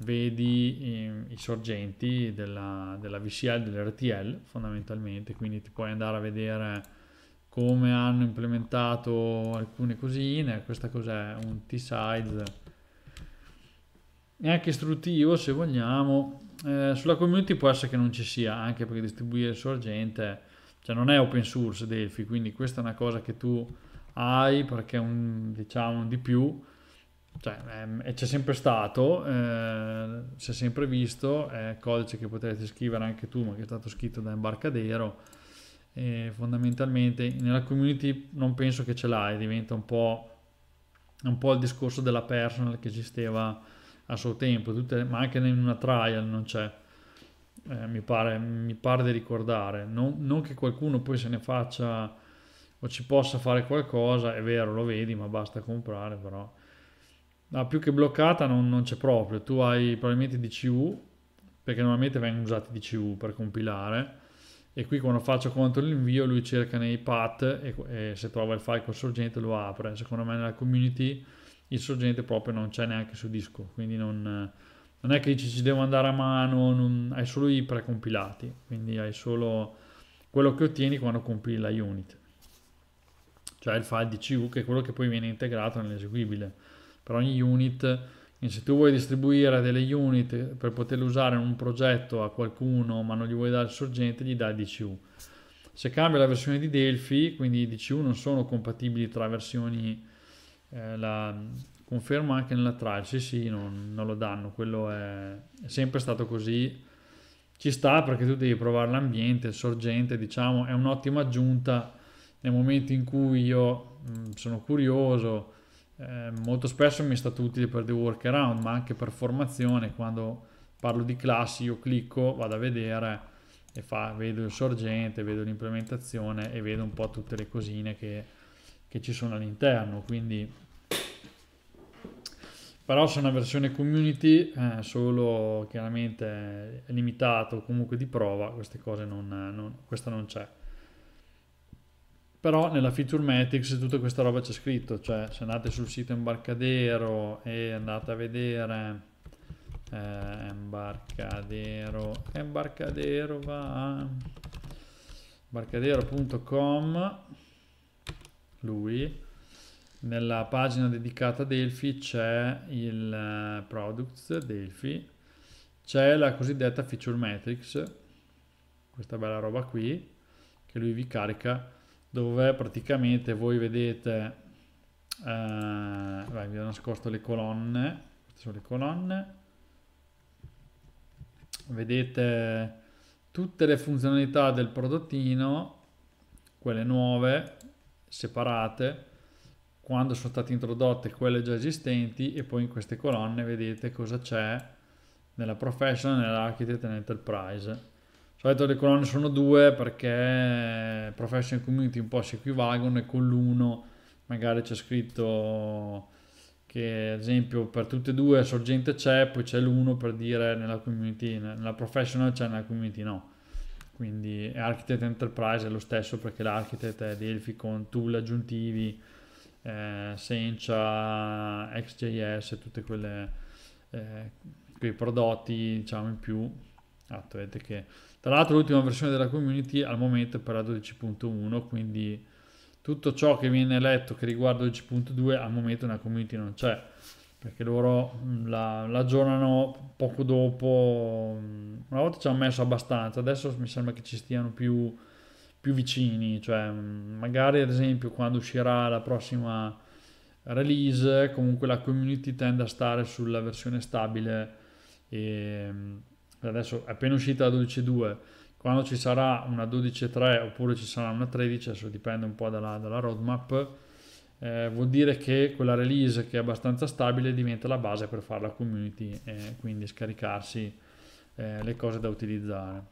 vedi i, ehm, i sorgenti della, della VCL, dell'RTL fondamentalmente, quindi ti puoi andare a vedere come hanno implementato alcune cosine, questa cos'è un T-size, è anche istruttivo se vogliamo, eh, sulla community può essere che non ci sia, anche perché distribuire il sorgente, cioè non è open source Delphi, quindi questa è una cosa che tu hai perché è un, diciamo, di più, cioè, ehm, c'è sempre stato, eh, si è sempre visto, è codice che potete scrivere anche tu, ma che è stato scritto da Embarcadero. E fondamentalmente nella community non penso che ce l'hai, diventa un po', un po il discorso della personal che esisteva a suo tempo, tutte, ma anche in una trial non c'è. Eh, mi, pare, mi, pare, di ricordare, non, non che qualcuno poi se ne faccia o ci possa fare qualcosa, è vero, lo vedi, ma basta comprare, però No, più che bloccata non, non c'è proprio. Tu hai probabilmente DCU, perché normalmente vengono usati DCU per compilare. E qui quando faccio contro l'invio lui cerca nei path e, e se trova il file col sorgente lo apre. Secondo me nella community il sorgente proprio non c'è neanche su disco, quindi non, non è che ci, devo andare a mano, non, hai solo i precompilati, quindi hai solo quello che ottieni quando compili la unit, cioè il file DCU che è quello che poi viene integrato nell'eseguibile per ogni unit. Quindi se tu vuoi distribuire delle unit per poterle usare in un progetto a qualcuno ma non gli vuoi dare il sorgente, gli dai DCU. Se cambia la versione di Delphi, quindi i DCU non sono compatibili tra versioni, eh, la conferma anche nella trial, sì sì, non, non lo danno, quello è, è sempre stato così ci sta perché tu devi provare l'ambiente, il sorgente, diciamo, è un'ottima aggiunta nel momento in cui io mh, mm, sono curioso, eh, molto spesso mi è stato utile per dei workaround, ma anche per formazione, quando parlo di classi io clicco, vado a vedere e fa, vedo il sorgente, vedo l'implementazione e vedo un po' tutte le cosine che, che ci sono all'interno, quindi però se una versione community eh, solo chiaramente limitato comunque di prova queste cose non, non, questa non c'è però nella feature matrix tutta questa roba c'è scritto, cioè se andate sul sito Embarcadero e andate a vedere eh, Embarcadero, Embarcadero va embarcadero.com lui nella pagina dedicata a Delphi c'è il eh, products Delphi c'è la cosiddetta feature matrix questa bella roba qui che lui vi carica dove praticamente voi vedete, eh, vai, vi ho nascosto le colonne, queste sono le colonne, vedete tutte le funzionalità del prodottino, quelle nuove, separate, quando sono state introdotte quelle già esistenti e poi in queste colonne vedete cosa c'è nella professional, nell'architect e nell'enterprise solito le colonne sono due perché profession community un po' si equivalgono e con l'uno magari c'è scritto che ad esempio per tutte e due sorgente c'è, poi c'è l'uno per dire nella community, nella professional c'è, nella community no. Quindi Architect Enterprise è lo stesso perché l'Architect è Delphi con tool aggiuntivi, eh, Sencha, XJS, tutti eh, quei prodotti diciamo in più. Ah, vedete che tra l'altro l'ultima versione della community al momento è per la 12.1, quindi tutto ciò che viene letto che riguarda 12.2 al momento nella community non c'è, perché loro mm, la, la poco dopo, mm, una volta ci hanno messo abbastanza, adesso mi sembra che ci stiano più, più vicini, cioè mm, magari ad esempio quando uscirà la prossima release, comunque la community tende a stare sulla versione stabile. E, adesso è appena uscita la 12.2 quando ci sarà una 12.3 oppure ci sarà una 13 adesso dipende un po' dalla, dalla roadmap eh, vuol dire che quella release che è abbastanza stabile diventa la base per fare la community e quindi scaricarsi eh, le cose da utilizzare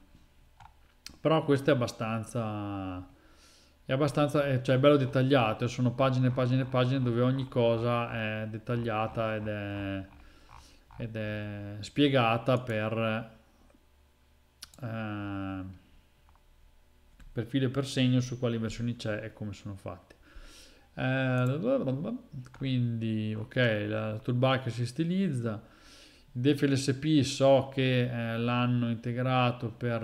però questo è abbastanza è abbastanza eh, cioè è bello dettagliato sono pagine pagine pagine dove ogni cosa è dettagliata ed è, ed è spiegata per Ehm, per filo e per segno su quali versioni c'è e come sono fatte. Eh, quindi, ok, la toolbar che si stilizza, Def LSP so che eh, l'hanno integrato per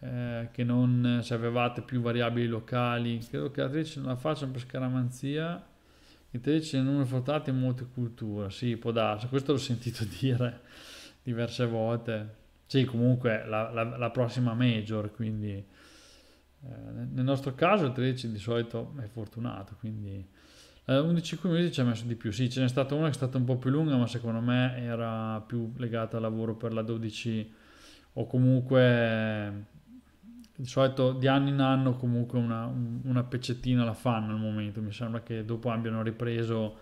eh, che non se avevate più variabili locali, credo che la 13 non la facciano per scaramanzia. Intelligenza non è flottante in molte culture, sì, può darsi, questo l'ho sentito dire diverse volte. Sì, comunque la, la, la prossima major, quindi eh, nel nostro caso il 13 di solito è fortunato, quindi eh, 11 15 ci ha messo di più, sì, ce n'è stata una che è stata un po' più lunga, ma secondo me era più legata al lavoro per la 12 o comunque di solito di anno in anno comunque una, una peccettina la fanno al momento, mi sembra che dopo abbiano ripreso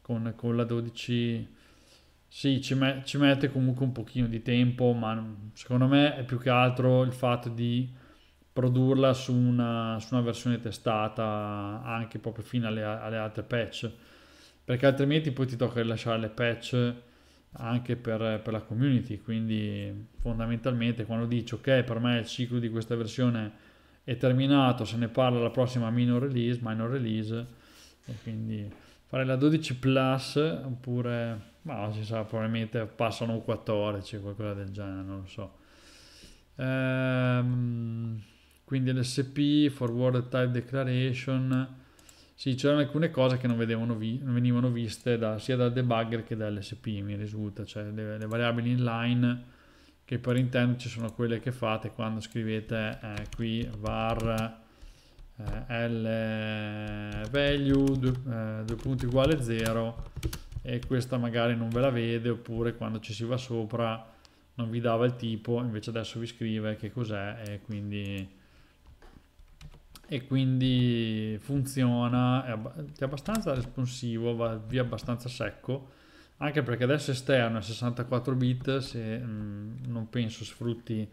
con, con la 12 sì, ci, me- ci, mette comunque un pochino di tempo, ma secondo me è più che altro il fatto di produrla su una, su una versione testata anche proprio fino alle, alle, altre patch, perché altrimenti poi ti tocca rilasciare le patch anche per, per la community, quindi fondamentalmente quando dici ok per me il ciclo di questa versione è terminato, se ne parla la prossima minor release, minor release, e quindi fare la 12 plus oppure ma no, si sa probabilmente passano un 14 qualcosa del genere non lo so ehm, quindi l'SP forward type declaration sì c'erano alcune cose che non, vi non venivano viste da, sia dal debugger che dall'SP mi risulta cioè le, le variabili inline che per intento ci sono quelle che fate quando scrivete eh, qui var eh, l eh, value eh, due, eh, punti uguale 0 e questa magari non ve la vede oppure quando ci si va sopra non vi dava il tipo invece adesso vi scrive che cos'è e quindi e quindi funziona, è, abbastanza responsivo, va via abbastanza secco, anche perché adesso esterno a 64 bit, se mh, mm, non penso sfrutti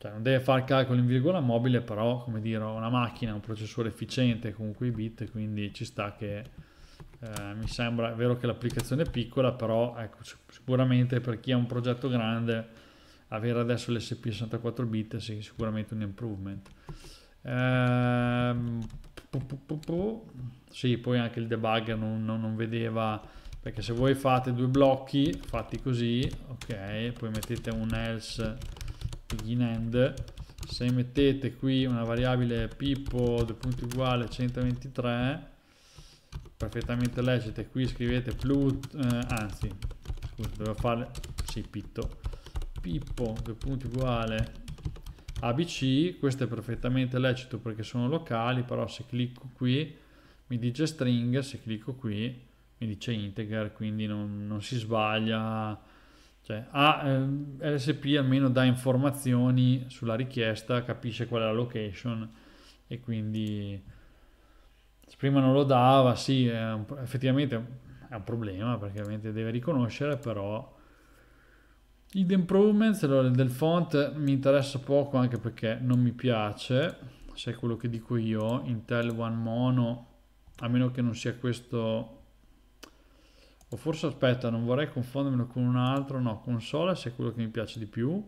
cioè non deve fare calcoli in virgola mobile, però come dire, una macchina, un processore efficiente con quei bit, quindi ci sta che eh, mi sembra, è vero che l'applicazione è piccola, però ecco, sicuramente per chi ha un progetto grande avere adesso l'SP64 bit è sì, sicuramente un improvement. Ehm, sì, poi anche il debugger non, non, non, vedeva, perché se voi fate due blocchi fatti così, ok, poi mettete un else quindi in end se mettete qui una variabile people punto uguale 123 perfettamente lecite qui scrivete plut eh, anzi scusa dovevo fare sì pitto pippo due punti uguale abc questo è perfettamente lecito perché sono locali però se clicco qui mi dice string se clicco qui mi dice integer quindi non, non si sbaglia cioè, a, eh, LSP almeno dà informazioni sulla richiesta, capisce qual è la location e quindi se prima non lo dava, sì, è un, effettivamente è un problema perché ovviamente deve riconoscere, però id improvements allora, del font mi interessa poco anche perché non mi piace, se è quello che dico io, Intel One Mono, a meno che non sia questo o forse aspetta non vorrei confondermelo con un altro no con se è quello che mi piace di più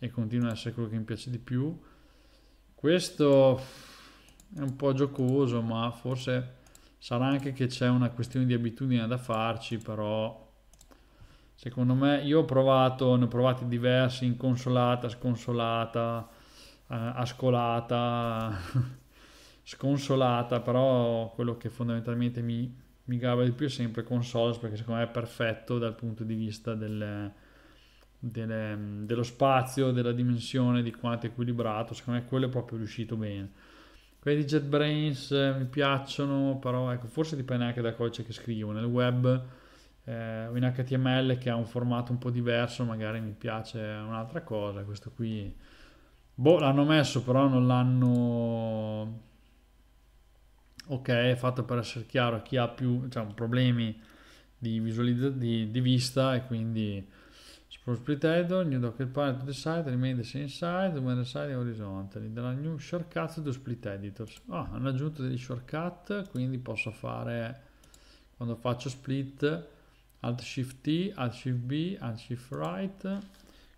e continua a essere quello che mi piace di più questo è un po' giocoso ma forse sarà anche che c'è una questione di abitudine da farci però secondo me io ho provato ne ho provati diversi inconsolata, sconsolata eh, ascolata sconsolata però quello che fondamentalmente mi mi gava di più sempre consoles perché secondo me è perfetto dal punto di vista del, del, ehm, dello spazio, della dimensione, di quanto è equilibrato, secondo me quello è proprio riuscito bene. Quelli di JetBrains eh, mi piacciono, però ecco, forse dipende anche dal codice che scrivo. Nel web eh, in HTML che ha un formato un po' diverso, magari mi piace un'altra cosa. Questo qui, boh, l'hanno messo, però non l'hanno ok, è fatto per essere chiaro a chi ha più cioè, problemi di, visualizza- di, di, vista e quindi split Pretendo, New Docker Part to the side, Remain the inside, when the side horizontally, dalla New shortcut to Split Editors. Ah, hanno aggiunto degli shortcut, quindi posso fare, quando faccio split, Alt Shift T, Alt Shift B, Alt Shift Right,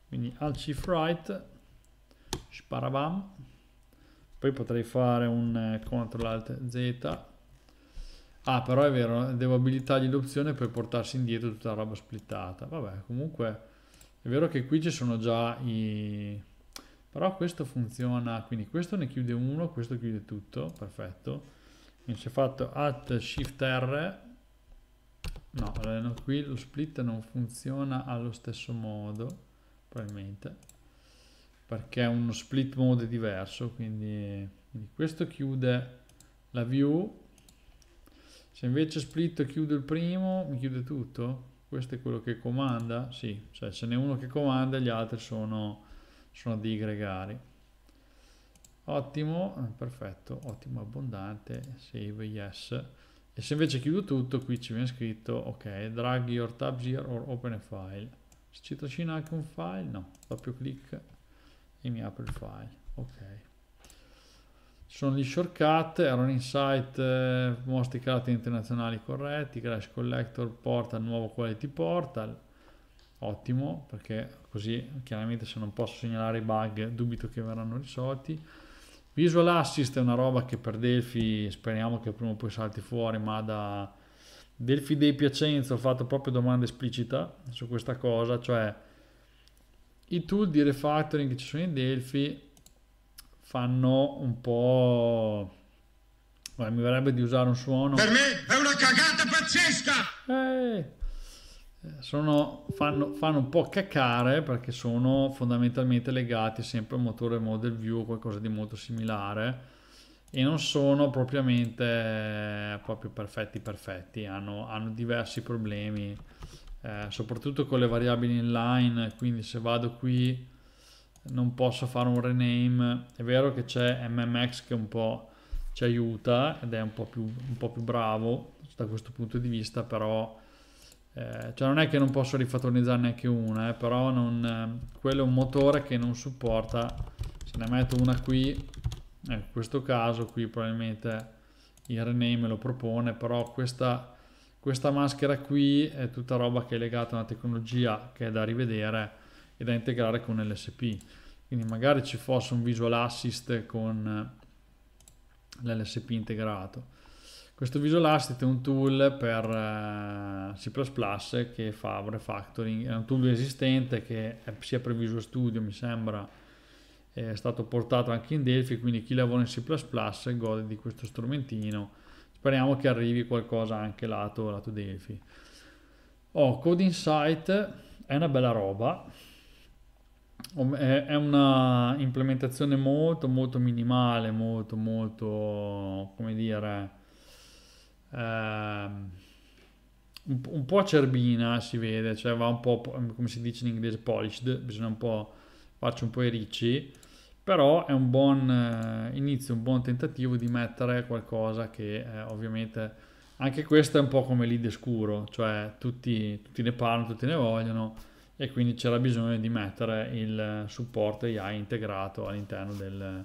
quindi Alt Shift Right, sparabam, poi potrei fare un eh, CTRL ALT Z. Ah, però è vero, devo abilitargli l'opzione per portarsi indietro tutta la roba splittata. Vabbè, comunque è vero che qui ci sono già i... Però questo funziona, quindi questo ne chiude uno, questo chiude tutto, perfetto. Quindi si fatto Alt Shift R. No, qui lo split non funziona allo stesso modo, probabilmente perché è uno split mode diverso quindi, quindi questo chiude la view se invece split chiudo il primo mi chiude tutto questo è quello che comanda sì cioè ce n'è uno che comanda gli altri sono, sono dei gregari ottimo perfetto ottimo abbondante save yes e se invece chiudo tutto qui ci viene scritto ok drag your tabs here or open a file se ci trascina anche un file no doppio clic e mi apre il file. Ok. sono gli shortcut, error insight, eh, mostri i caratteri internazionali corretti, crash collector, portal, nuovo quality portal. Ottimo, perché così chiaramente se non posso segnalare i bug dubito che verranno risolti. Visual Assist è una roba che per Delphi speriamo che prima o poi salti fuori, ma da Delphi dei Piacenza ho fatto proprio domanda esplicita su questa cosa, cioè i tool di refactoring che ci sono in Delphi fanno un po'... Beh, mi verrebbe di usare un suono... Per me è una cagata pazzesca! Eh, eh, sono, fanno, fanno, un po' cacare perché sono fondamentalmente legati sempre al motore Model View o qualcosa di molto similare e non sono propriamente eh, proprio perfetti perfetti, hanno, hanno diversi problemi eh, soprattutto con le variabili inline, quindi se vado qui non posso fare un rename, è vero che c'è mmx che un po' ci aiuta ed è un po' più, un po più bravo da questo punto di vista, però eh, cioè non è che non posso rifattonizzare neanche una, eh, però non, eh, quello è un motore che non supporta, se ne metto una qui, eh, in questo caso qui probabilmente il rename lo propone, però questa questa maschera qui è tutta roba che è legata a una tecnologia che è da rivedere e da integrare con l'SP. Quindi magari ci fosse un visual assist con eh, l'LSP integrato. Questo Visual Assist è un tool per eh, C++ che fa refactoring, è un tool esistente che è sia per Visual Studio mi sembra è stato portato anche in Delphi, quindi chi lavora in C++ gode di questo strumentino Speriamo che arrivi qualcosa anche lato, lato Delphi. Oh, Code Insight è una bella roba, è una implementazione molto molto minimale, molto molto, come dire, ehm, un, po' acerbina si vede, cioè va un po', come si dice in inglese, polished, bisogna un po' farci un po' i ricci però è un buon eh, inizio, un buon tentativo di mettere qualcosa che eh, ovviamente anche questo è un po' come l'ide scuro, cioè tutti, tutti ne parlano, tutti ne vogliono e quindi c'era bisogno di mettere il supporto AI integrato all'interno del,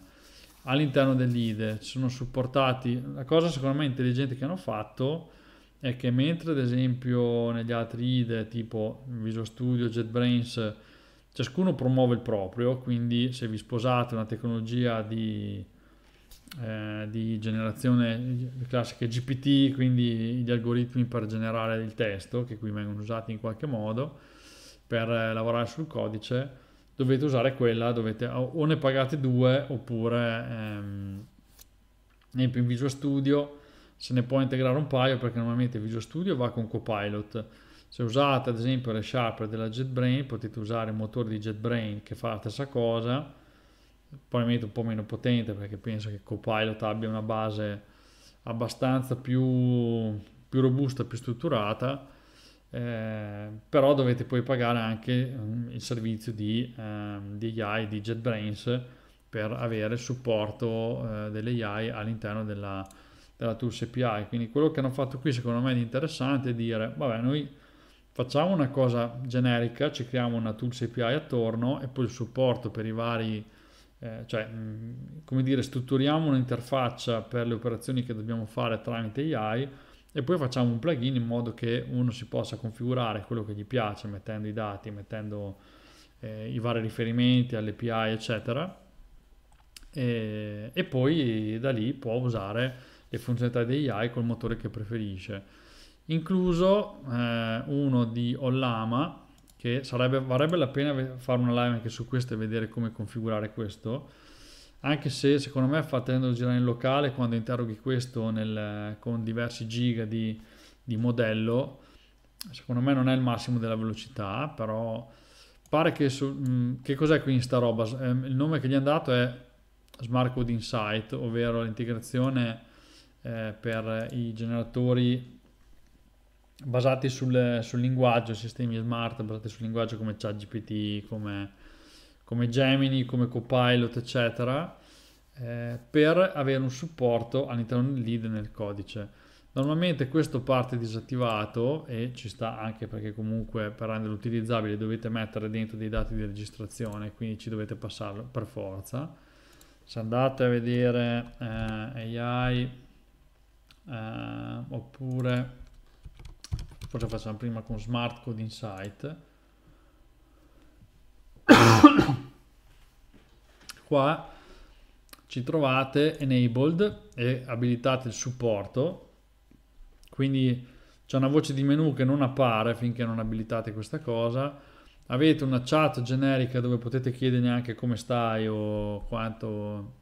all'interno dell'IDE sono supportati. La cosa secondo me intelligente che hanno fatto è che mentre ad esempio negli altri IDE tipo Visual Studio, JetBrains Ciascuno promuove il proprio, quindi se vi sposate una tecnologia di, eh, di generazione classica GPT, quindi gli algoritmi per generare il testo, che qui vengono usati in qualche modo, per eh, lavorare sul codice, dovete usare quella, dovete, o ne pagate due oppure ehm, esempio in Visual Studio se ne può integrare un paio perché normalmente Visual Studio va con Copilot se usate ad esempio le sharp della JetBrain, potete usare il motore di JetBrain che fa la stessa cosa, probabilmente un po' meno potente perché penso che Copilot abbia una base abbastanza più, più robusta, più strutturata, eh, però dovete poi pagare anche mm, il servizio di, um, di AI di JetBrains per avere il supporto eh, delle AI all'interno della, della Tools API. Quindi quello che hanno fatto qui secondo me è interessante è dire, vabbè, noi facciamo una cosa generica, ci creiamo una tools API attorno e poi il supporto per i vari, eh, cioè, mm, come dire, strutturiamo un'interfaccia per le operazioni che dobbiamo fare tramite AI e poi facciamo un plugin in modo che uno si possa configurare quello che gli piace, mettendo i dati, mettendo eh, i vari riferimenti all'API, eccetera. E, e poi da lì può usare le funzionalità di AI col motore che preferisce incluso eh, uno di Ollama che sarebbe, varrebbe la pena fare una live anche su questo e vedere come configurare questo anche se secondo me fatendo girare in locale quando interroghi questo nel, con diversi giga di, di, modello secondo me non è il massimo della velocità però pare che su, mh, mm, che cos'è quindi sta roba eh, il nome che gli hanno dato è Smart Code Insight ovvero l'integrazione eh, per i generatori basati sul, sul, linguaggio, sistemi smart basati sul linguaggio come ChatGPT, come, come Gemini, come Copilot, eccetera, eh, per avere un supporto all'interno del lead nel codice. Normalmente questo parte disattivato e ci sta anche perché comunque per renderlo utilizzabile dovete mettere dentro dei dati di registrazione, quindi ci dovete passarlo per forza. Se andate a vedere eh, AI eh, oppure cosa facciamo prima con Smart Code Insight. Qua ci trovate enabled e abilitate il supporto, quindi c'è una voce di menu che non appare finché non abilitate questa cosa. Avete una chat generica dove potete chiedere anche come stai o quanto,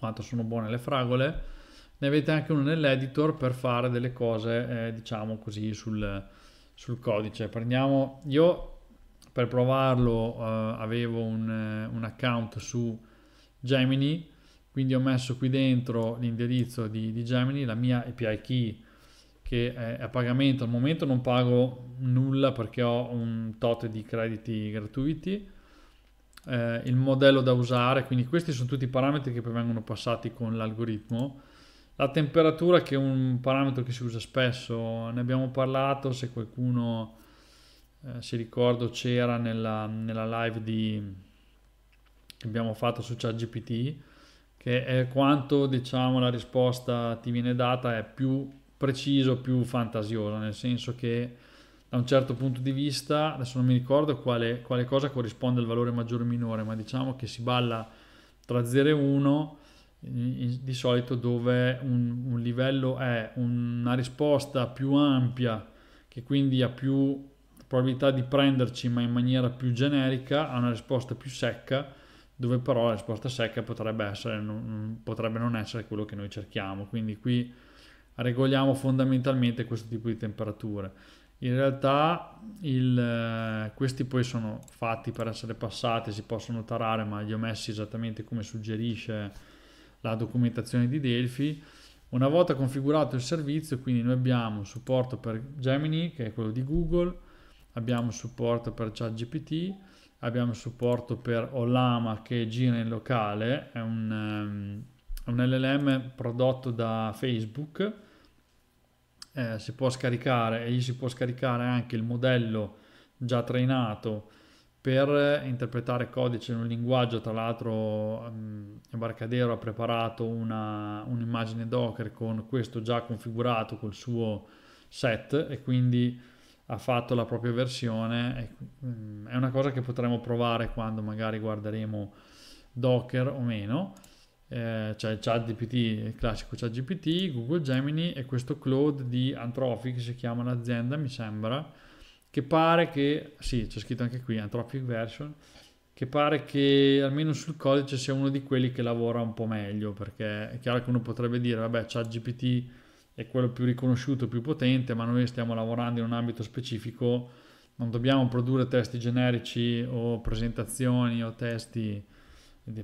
quanto sono buone le fragole ne avete anche uno nell'editor per fare delle cose, eh, diciamo così, sul, sul, codice. Prendiamo, io per provarlo eh, avevo un, eh, un, account su Gemini, quindi ho messo qui dentro l'indirizzo di, di Gemini, la mia API key che è a pagamento. Al momento non pago nulla perché ho un tot di crediti gratuiti. Eh, il modello da usare, quindi questi sono tutti i parametri che poi vengono passati con l'algoritmo la temperatura che è un parametro che si usa spesso, ne abbiamo parlato, se qualcuno eh, si ricorda c'era nella, nella live di, che abbiamo fatto su ChatGPT, che è quanto diciamo, la risposta ti viene data è più preciso, più fantasiosa, nel senso che da un certo punto di vista, adesso non mi ricordo quale, quale cosa corrisponde al valore maggiore o minore, ma diciamo che si balla tra 0 e 1 di solito dove un, un livello è una risposta più ampia che quindi ha più probabilità di prenderci ma in maniera più generica ha una risposta più secca dove però la risposta secca potrebbe, essere, non, potrebbe non essere quello che noi cerchiamo quindi qui regoliamo fondamentalmente questo tipo di temperature in realtà il, eh, questi poi sono fatti per essere passati si possono tarare ma li ho messi esattamente come suggerisce la documentazione di Delphi. Una volta configurato il servizio, quindi noi abbiamo supporto per Gemini, che è quello di Google, abbiamo supporto per ChatGPT, abbiamo supporto per Olama che gira in locale, è un, um, un LLM prodotto da Facebook, eh, si può scaricare e gli si può scaricare anche il modello già trainato per interpretare codice in un linguaggio, tra l'altro mm, Embarcadero ha preparato una, un'immagine Docker con questo già configurato col suo set e quindi ha fatto la propria versione. E, um, è una cosa che potremo provare quando magari guarderemo Docker o meno. Eh, cioè ChatGPT, il classico ChatGPT, Google Gemini e questo cloud di Anthropic, si chiama l'azienda mi sembra, che pare che, sì, c'è scritto anche qui, Anthropic Version, che pare che almeno sul codice sia uno di quelli che lavora un po' meglio, perché è chiaro che uno potrebbe dire, vabbè, GPT, è quello più riconosciuto, più potente, ma noi stiamo lavorando in un ambito specifico, non dobbiamo produrre testi generici o presentazioni o testi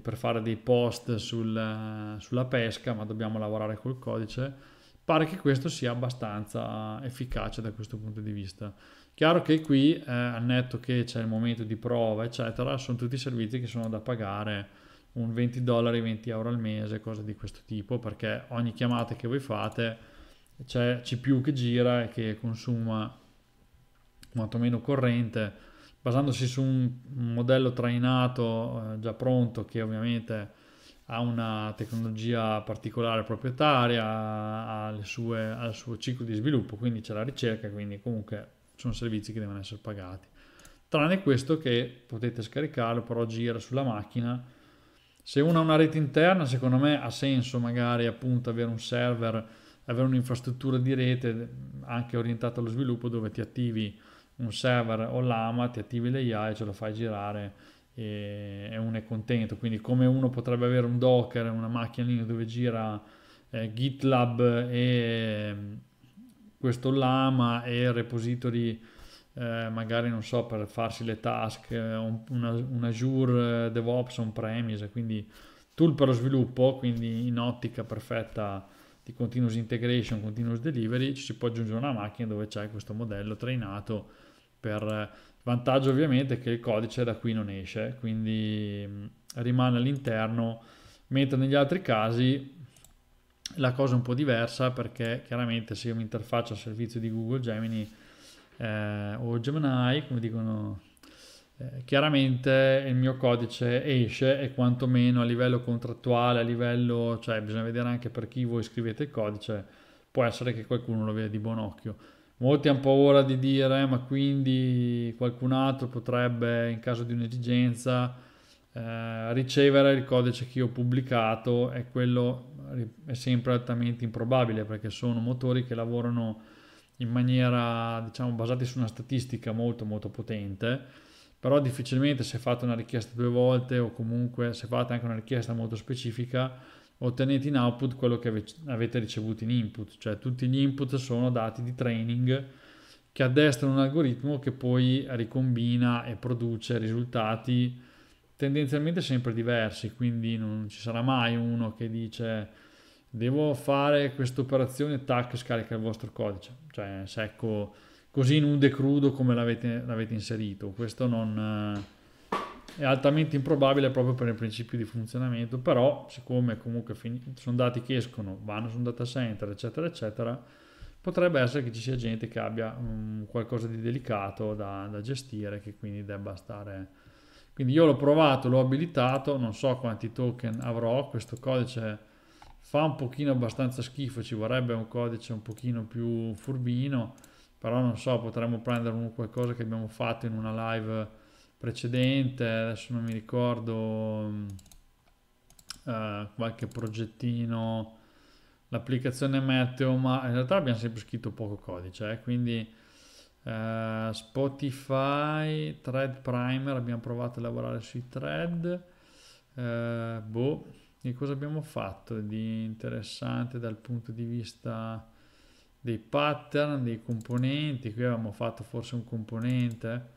per fare dei post sul, sulla pesca, ma dobbiamo lavorare col codice. Pare che questo sia abbastanza efficace da questo punto di vista. Chiaro che qui, eh, al netto che c'è il momento di prova, eccetera, sono tutti servizi che sono da pagare un 20 dollari, 20 euro al mese, cose di questo tipo, perché ogni chiamata che voi fate c'è CPU che gira e che consuma quantomeno corrente, basandosi su un modello trainato eh, già pronto che ovviamente ha una tecnologia particolare proprietaria, ha, sue, ha il suo ciclo di sviluppo, quindi c'è la ricerca, quindi comunque sono servizi che devono essere pagati. Tranne questo che potete scaricarlo, però gira sulla macchina. Se uno ha una rete interna, secondo me ha senso magari appunto avere un server, avere un'infrastruttura di rete anche orientata allo sviluppo dove ti attivi un server o l'AMA, ti attivi l'AI, ce lo fai girare e, e uno è contento. Quindi come uno potrebbe avere un Docker, una macchina dove gira eh, GitLab e questo lama e repository eh, magari non so per farsi le task, eh, un, una, un Azure eh, DevOps on premise, quindi tool per lo sviluppo, quindi in ottica perfetta di continuous integration, continuous delivery, ci si può aggiungere una macchina dove c'è questo modello trainato per eh, vantaggio ovviamente è che il codice da qui non esce, quindi mm, rimane all'interno, mentre negli altri casi la cosa è un po' diversa perché chiaramente se io mi interfaccio al servizio di Google Gemini eh, o Gemini, come dicono, eh, chiaramente il mio codice esce e quantomeno a livello contrattuale, a livello, cioè bisogna vedere anche per chi voi scrivete il codice, può essere che qualcuno lo veda di buon occhio. Molti hanno paura di dire, eh, ma quindi qualcun altro potrebbe, in caso di un'esigenza, eh, ricevere il codice che io ho pubblicato è quello è sempre altamente improbabile perché sono motori che lavorano in maniera diciamo basati su una statistica molto molto potente però difficilmente se fate una richiesta due volte o comunque se fate anche una richiesta molto specifica ottenete in output quello che avete ricevuto in input cioè tutti gli input sono dati di training che addestrano un algoritmo che poi ricombina e produce risultati tendenzialmente sempre diversi, quindi non ci sarà mai uno che dice devo fare questa operazione, tac, scarica il vostro codice, cioè secco, così nudo e crudo come l'avete, l'avete inserito. Questo non eh, è altamente improbabile proprio per il principio di funzionamento, però siccome comunque sono dati che escono, vanno su un data center, eccetera, eccetera, potrebbe essere che ci sia gente che abbia um, qualcosa di delicato da, da gestire, che quindi debba stare quindi io l'ho provato, l'ho abilitato, non so quanti token avrò, questo codice fa un pochino abbastanza schifo, ci vorrebbe un codice un pochino più furbino, però non so, potremmo prendere un qualcosa che abbiamo fatto in una live precedente, adesso non mi ricordo mm, eh, qualche progettino, l'applicazione Meteo, ma in realtà abbiamo sempre scritto poco codice, eh, quindi eh, Spotify, Thread Primer, abbiamo provato a lavorare sui thread. Uh, boh, e cosa abbiamo fatto di interessante dal punto di vista dei pattern, dei componenti? Qui avevamo fatto forse un componente,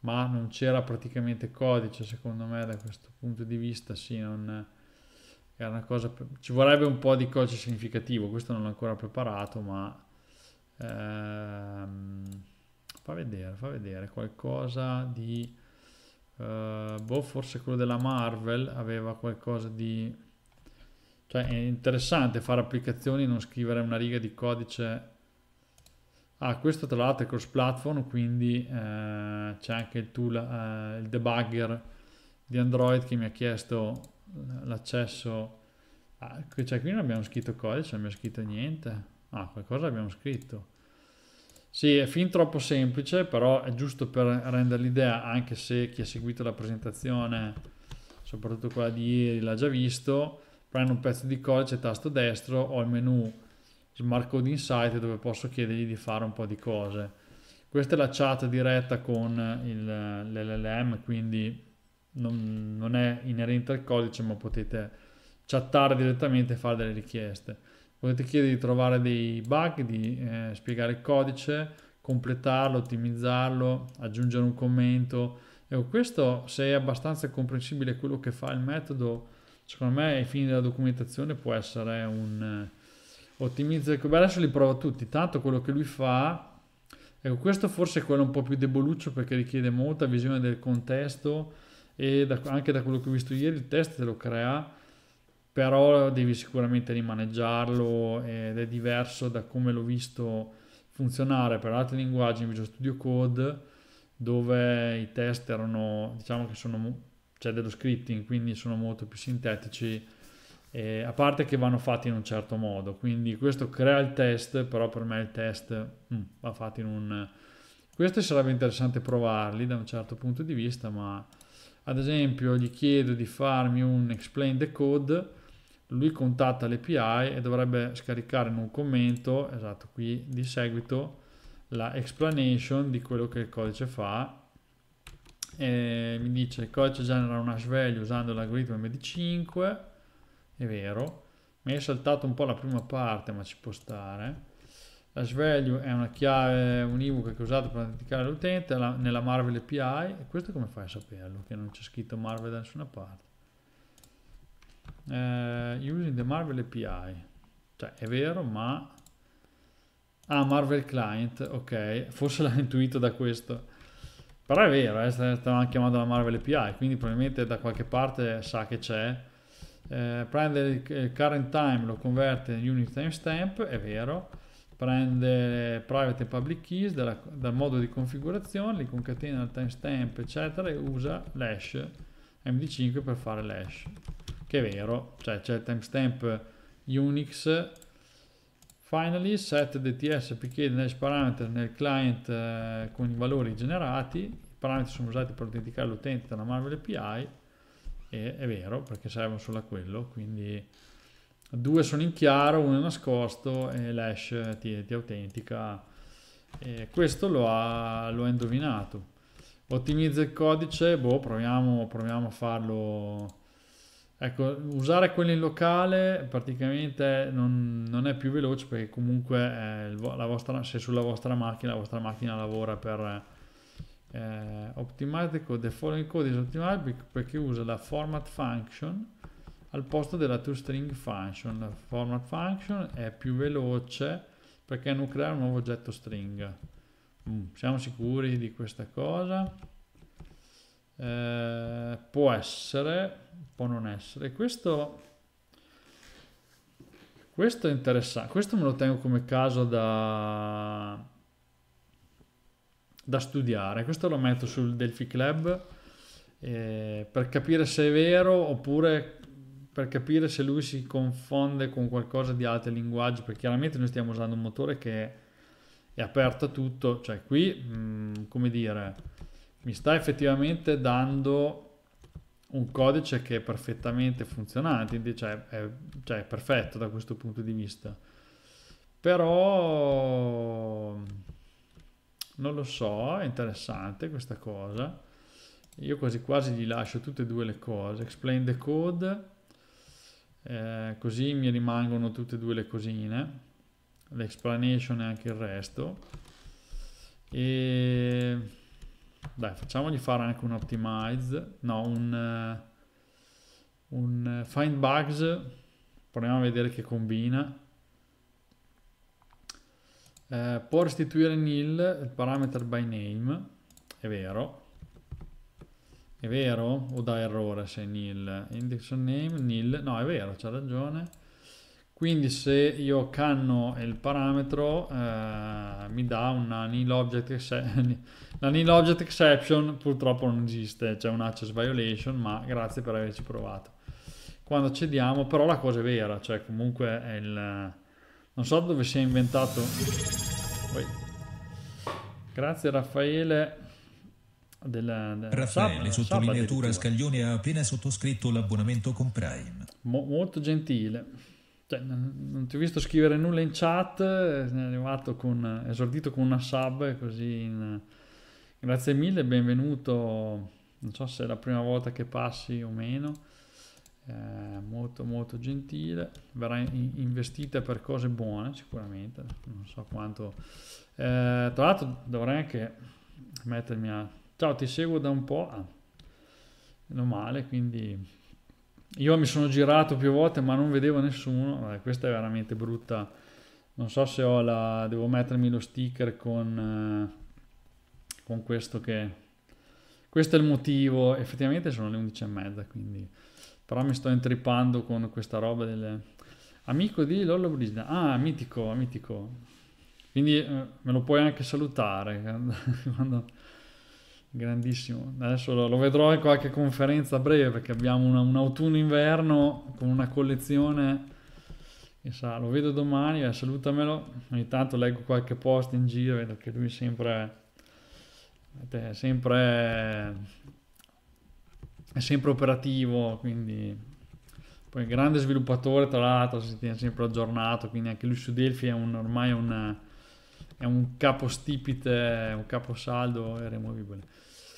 ma non c'era praticamente codice, secondo me, da questo punto di vista, sì, non è una cosa ci vorrebbe un po' di codice significativo questo non l'ho ancora preparato ma ehm, Fa vedere, fa vedere, qualcosa di... Uh, boh, forse quello della Marvel aveva qualcosa di... Cioè è interessante fare applicazioni e non scrivere una riga di codice... Ah, questo tra l'altro è cross platform, quindi uh, c'è anche il tool, uh, il debugger di Android che mi ha chiesto l'accesso... Ah, cioè qui non abbiamo scritto codice, non abbiamo scritto niente. Ah, qualcosa abbiamo scritto sì, è fin troppo semplice, però è giusto per rendere l'idea, anche se chi ha seguito la presentazione, soprattutto quella di ieri, l'ha già visto, prendo un pezzo di codice, tasto destro, ho il menu Smart Code Insight dove posso chiedergli di fare un po' di cose. Questa è la chat diretta con l'LLM, quindi non, non è inerente al codice, ma potete chattare direttamente e fare delle richieste potete chiedere di trovare dei bug, di eh, spiegare il codice, completarlo, ottimizzarlo, aggiungere un commento. Ecco, questo se è abbastanza comprensibile quello che fa il metodo, secondo me ai fini della documentazione può essere un eh, ottimizzo. Ecco, adesso li provo tutti, tanto quello che lui fa, ecco, questo forse è quello un po' più deboluccio perché richiede molta visione del contesto e da, anche da quello che ho visto ieri il test te lo crea però devi sicuramente rimaneggiarlo ed è diverso da come l'ho visto funzionare per altri linguaggi in Visual Studio Code dove i test erano diciamo che sono c'è cioè dello scripting quindi sono molto più sintetici eh, a parte che vanno fatti in un certo modo quindi questo crea il test però per me il test mm, va fatto in un questo sarebbe interessante provarli da un certo punto di vista ma ad esempio gli chiedo di farmi un explain the code lui contatta l'API e dovrebbe scaricare in un commento, esatto qui di seguito, la explanation di quello che il codice fa e mi dice il codice genera un hash value usando l'algoritmo MD5 è vero mi è saltato un po' la prima parte ma ci può stare l'hash value è una chiave univoca che è usata per identificare l'utente nella Marvel API e questo come fai a saperlo che non c'è scritto Marvel da nessuna parte eh, using the Marvel API. Cioè, è vero, ma... Ah, Marvel Client, ok. Forse l'ha intuito da questo. Però è vero, eh, stavano chiamando la Marvel API, quindi probabilmente da qualche parte sa che c'è. Eh, prende il current time, lo converte in unit timestamp, è vero. Prende private e public keys dalla, dal modo di configurazione, li concatena al timestamp, eccetera, e usa l'hash md5 per fare l'hash che è vero, cioè c'è il timestamp Unix. Finally, set DTS pk dash parameter nel client eh, con i valori generati. I parametri sono usati per autenticare l'utente dalla Marvel API. E è vero, perché servono solo a quello, quindi due sono in chiaro, uno è nascosto e l'hash ti, ti, autentica. E questo lo ha, lo ha indovinato. Ottimizza il codice, boh, proviamo, proviamo a farlo Ecco, usare quello in locale praticamente non, non è più veloce perché comunque eh, vostra, se sulla vostra macchina, la vostra macchina lavora per eh, optimize the following code is optimized perché usa la format function al posto della toString function. La format function è più veloce perché non crea un nuovo oggetto string. Mm, siamo sicuri di questa cosa? Eh, può essere, può non essere. Questo, questo è interessante, questo me lo tengo come caso da, da studiare, questo lo metto sul Delphi Club eh, per capire se è vero oppure per capire se lui si confonde con qualcosa di altri linguaggi, perché chiaramente noi stiamo usando un motore che è aperto a tutto, cioè qui, mh, mm, come dire, mi sta effettivamente dando un codice che è perfettamente funzionante, cioè è, cioè è perfetto da questo punto di vista. Però non lo so, è interessante questa cosa. Io quasi quasi gli lascio tutte e due le cose. Explain the code, eh, così mi rimangono tutte e due le cosine. L'explanation e anche il resto. E dai, facciamogli fare anche un optimize, no, un, eh, un eh, find bugs, proviamo a vedere che combina. Eh, può restituire nil il parametro by name, è vero. È vero? O da errore se nil? Index name, nil, no è vero, c'ha ragione quindi se io canno il parametro eh, mi dà una nil object exception la nil object exception purtroppo non esiste c'è un access violation ma grazie per averci provato quando cediamo però la cosa è vera cioè comunque è il non so dove si è inventato Poi. grazie Raffaele della, della Raffaele sab- sottolineatura Scaglione ha appena sottoscritto l'abbonamento con Prime Mo molto gentile cioè, non, ti ho visto scrivere nulla in chat, sei eh, arrivato con, esordito con una sub, eh, così in, eh, grazie mille, benvenuto, non so se è la prima volta che passi o meno, eh, molto molto gentile, verrà investita per cose buone sicuramente, non so quanto, eh, tra l'altro dovrei anche mettermi a, ciao ti seguo da un po', ah, meno male, quindi io mi sono girato più volte ma non vedevo nessuno. Vabbè, questa è veramente brutta. Non so se ho la... devo mettermi lo sticker con, eh, con questo che... Questo è il motivo. Effettivamente sono le 11 11.30 quindi... Però mi sto intrippando con questa roba del... Amico di Lollo Brigida. Ah, mitico, mitico. Quindi eh, me lo puoi anche salutare quando grandissimo. Adesso lo, vedrò in qualche conferenza breve perché abbiamo una, un autunno-inverno con una collezione che sa, lo vedo domani, eh, salutamelo. Ogni tanto leggo qualche post in giro, vedo che lui sempre, è eh, sempre, è sempre operativo, quindi poi grande sviluppatore tra l'altro, si tiene sempre aggiornato, quindi anche lui su Delphi è un, ormai un è un capostipite, un caposaldo irremovibile.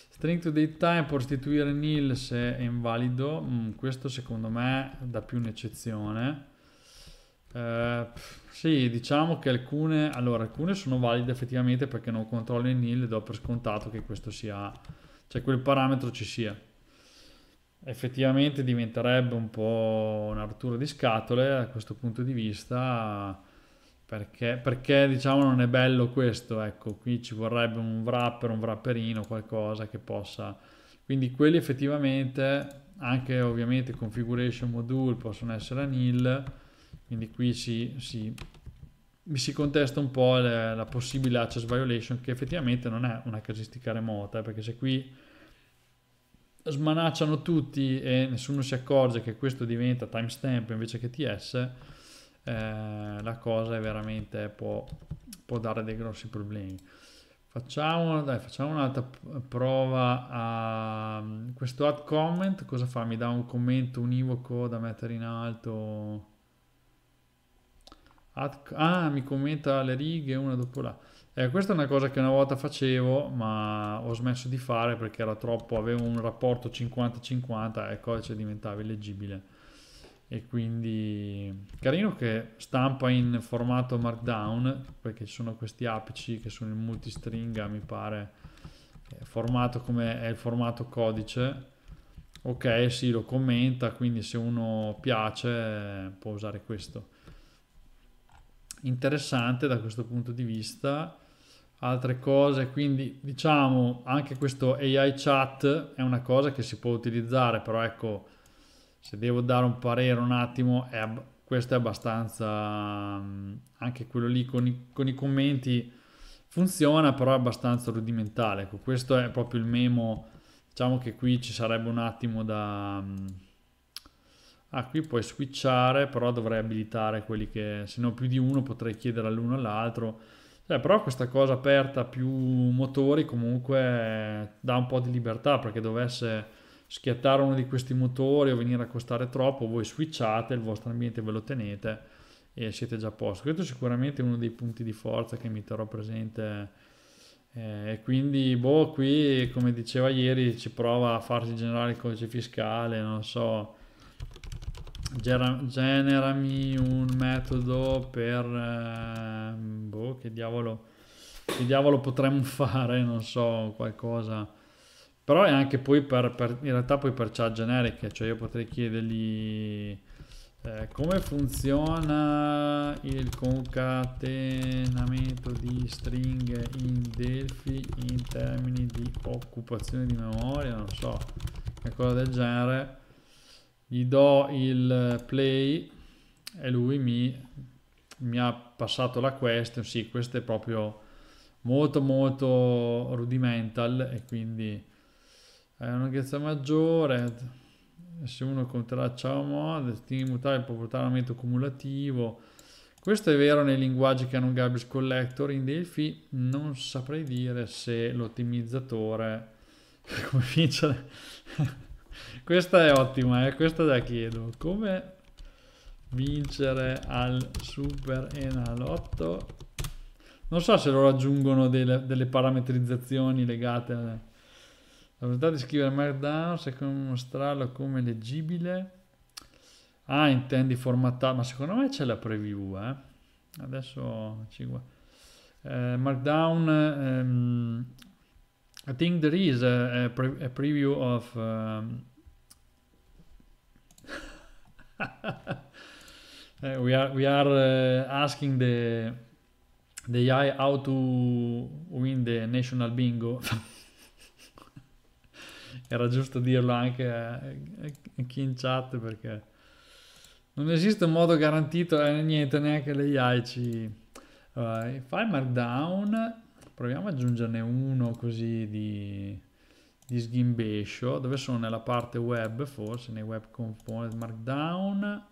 String to date time può restituire nil se è invalido, mm, questo secondo me dà più un'eccezione. Eh, sì, diciamo che alcune, allora, alcune sono valide effettivamente perché non controllo il nil e do per scontato che questo sia, cioè quel parametro ci sia effettivamente diventerebbe un po' una rottura di scatole da questo punto di vista perché, perché, diciamo non è bello questo, ecco, qui ci vorrebbe un wrapper, un wrapperino, qualcosa che possa... Quindi quelli effettivamente, anche ovviamente configuration module possono essere nil, quindi qui si, si, si contesta un po' le, la possibile access violation che effettivamente non è una casistica remota, eh, perché se qui smanacciano tutti e nessuno si accorge che questo diventa timestamp invece che TS, eh, la cosa veramente può, può, dare dei grossi problemi. Facciamo, dai, facciamo un'altra prova a mm, questo add comment, cosa fa? Mi dà un commento univoco da mettere in alto? Ad, ah, mi commenta le righe una dopo la. Eh, questa è una cosa che una volta facevo, ma ho smesso di fare perché era troppo, avevo un rapporto 50-50 e il cioè codice diventava illeggibile e quindi carino che stampa in formato markdown perché ci sono questi apici che sono in multistringa mi pare formato come è il formato codice ok si sì, lo commenta quindi se uno piace eh, può usare questo interessante da questo punto di vista altre cose quindi diciamo anche questo AI chat è una cosa che si può utilizzare però ecco se devo dare un parere un attimo, è, questo è abbastanza, mm, anche quello lì con i, con i commenti funziona, però è abbastanza rudimentale. Ecco, questo è proprio il memo, diciamo che qui ci sarebbe un attimo da... Mm, ah, qui puoi switchare, però dovrei abilitare quelli che, se ne ho più di uno potrei chiedere all'uno o all'altro. Cioè, però questa cosa aperta più motori comunque eh, dà un po' di libertà perché dovesse schiattare uno di questi motori o venire a costare troppo, voi switchate, il vostro ambiente ve lo tenete e siete già a posto. Questo è sicuramente uno dei punti di forza che mi terrò presente. Eh, quindi, boh, qui come diceva ieri, ci prova a farsi generare il codice fiscale, non so, generami un metodo per, eh, boh, che diavolo, che diavolo potremmo fare, non so, qualcosa però è anche poi per, per in realtà poi per chat generiche, cioè io potrei chiedergli eh, come funziona il concatenamento di stringhe in Delphi in termini di occupazione di memoria, non so, qualcosa del genere. Gli do il play e lui mi, mi ha passato la question, sì, questo è proprio molto molto rudimental e quindi è una lunghezza maggiore, se uno conterà ciao mod, stringhe mutare può portare un aumento cumulativo. Questo è vero nei linguaggi che hanno un garbage collector, in Delphi non saprei dire se l'ottimizzatore come feature questa è ottima, eh? questa la chiedo. Come vincere al Super Enalotto? Non so se loro aggiungono delle, delle parametrizzazioni legate a la volontà di scrivere Markdown, secondo mostrarlo come leggibile. Ah, intendi formattare, ma secondo me c'è la preview, eh? Adesso ci guardo. Uh, eh, markdown, um, ehm, I think there is a, a, pre a preview of... Um, uh, we are, we are uh, asking the, the AI how to win the national bingo. era giusto dirlo anche eh, a, chi in chat perché non esiste un modo garantito e eh, niente, neanche le AI ci... Uh, file markdown, proviamo ad aggiungerne uno così di, di sghimbescio, dove sono nella parte web forse, nei web component markdown,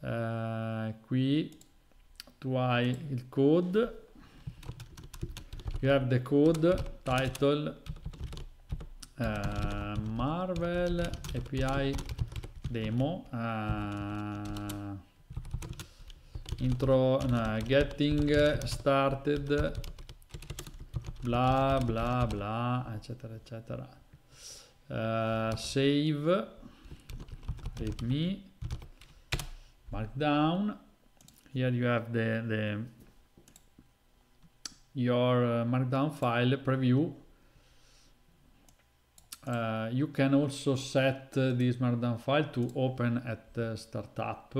uh, qui tu hai il code, you have the code, title, eh, Marvel API demo eh, intro no, getting started bla bla bla eccetera eccetera uh, save save me markdown here you have the, the your eh, markdown file preview uh, you can also set uh, this markdown file to open at uh, startup.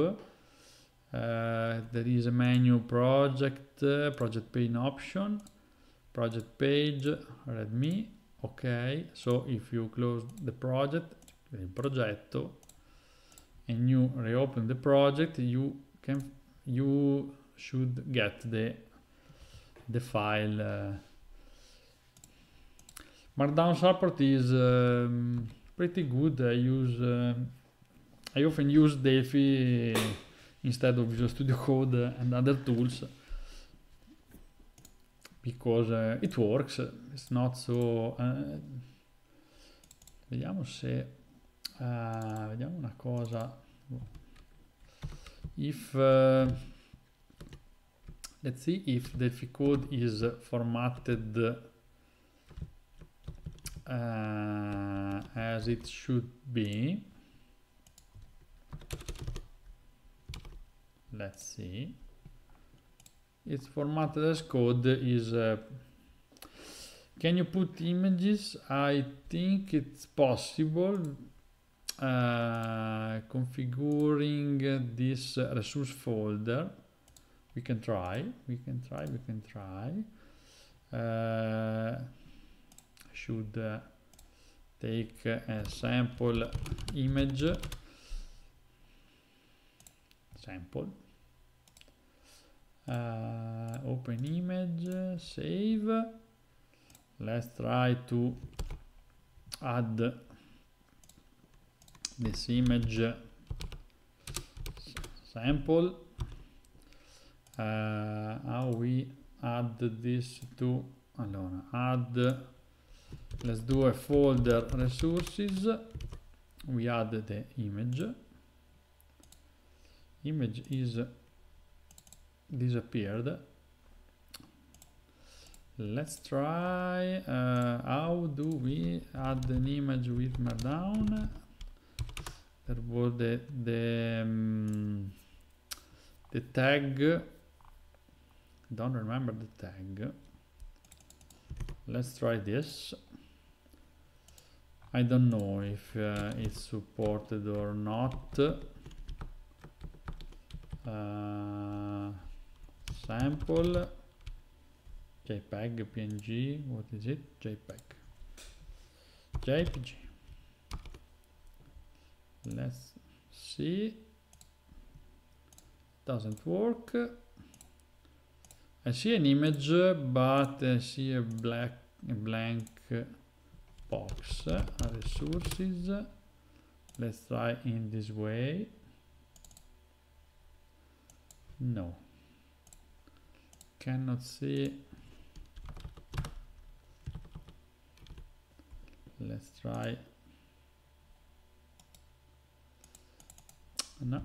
there is a menu project, uh, project pane option, project page, readme. Okay, so if you close the project, il progetto, and you reopen the project, you can you should get the the file uh, Markdown support is um, pretty good. I use uh, I often use Delphi instead of Visual Studio Code and other tools because uh, it works. It's not so. Uh, vediamo se eh, vediamo una cosa. If let's see if Delphi code is formatted. uh, as it should be. Let's see. It's formatted as code is. Uh, can you put images? I think it's possible. Uh, configuring this resource folder. We can try. We can try. We can try. Uh, should uh, take a sample image sample uh, open image save let's try to add this image sample uh, how we add this to allora add let's do a folder resources we add the image image is disappeared let's try uh, how do we add an image with markdown there was the the um, the tag don't remember the tag let's try this I don't know if uh, it's supported or not uh, sample jpeg png what is it jpeg jpg let's see doesn't work I see an image but I see a black a blank box uh, resources let's try in this way no cannot see let's try no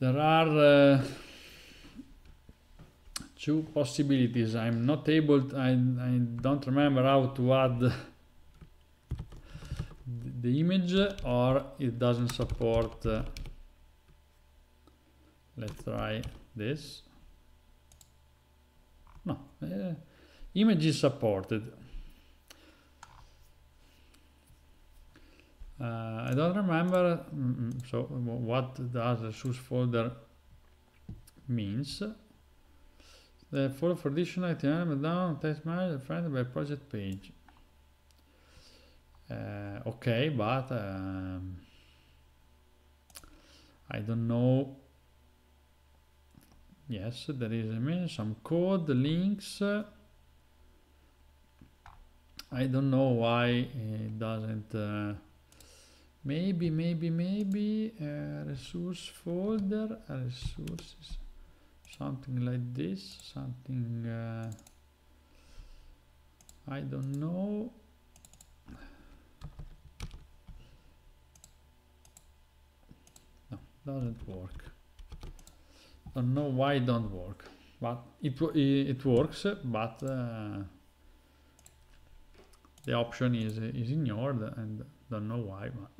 there are uh, two possibilities I'm not able to, I, I don't remember how to add the image or it doesn't support uh, let's try this no uh, image is supported uh, I don't remember mm, mm so what does the source folder means Therefore, for additional item, down test manager friend by project page. Uh, okay, but um, I don't know. Yes, there is I mean, some code links. I don't know why it doesn't. Uh, maybe, maybe, maybe uh, resource folder, resources something like this something uh, I don't know no doesn't work don't know why it don't work but it, it works but uh, the option is, is ignored and don't know why but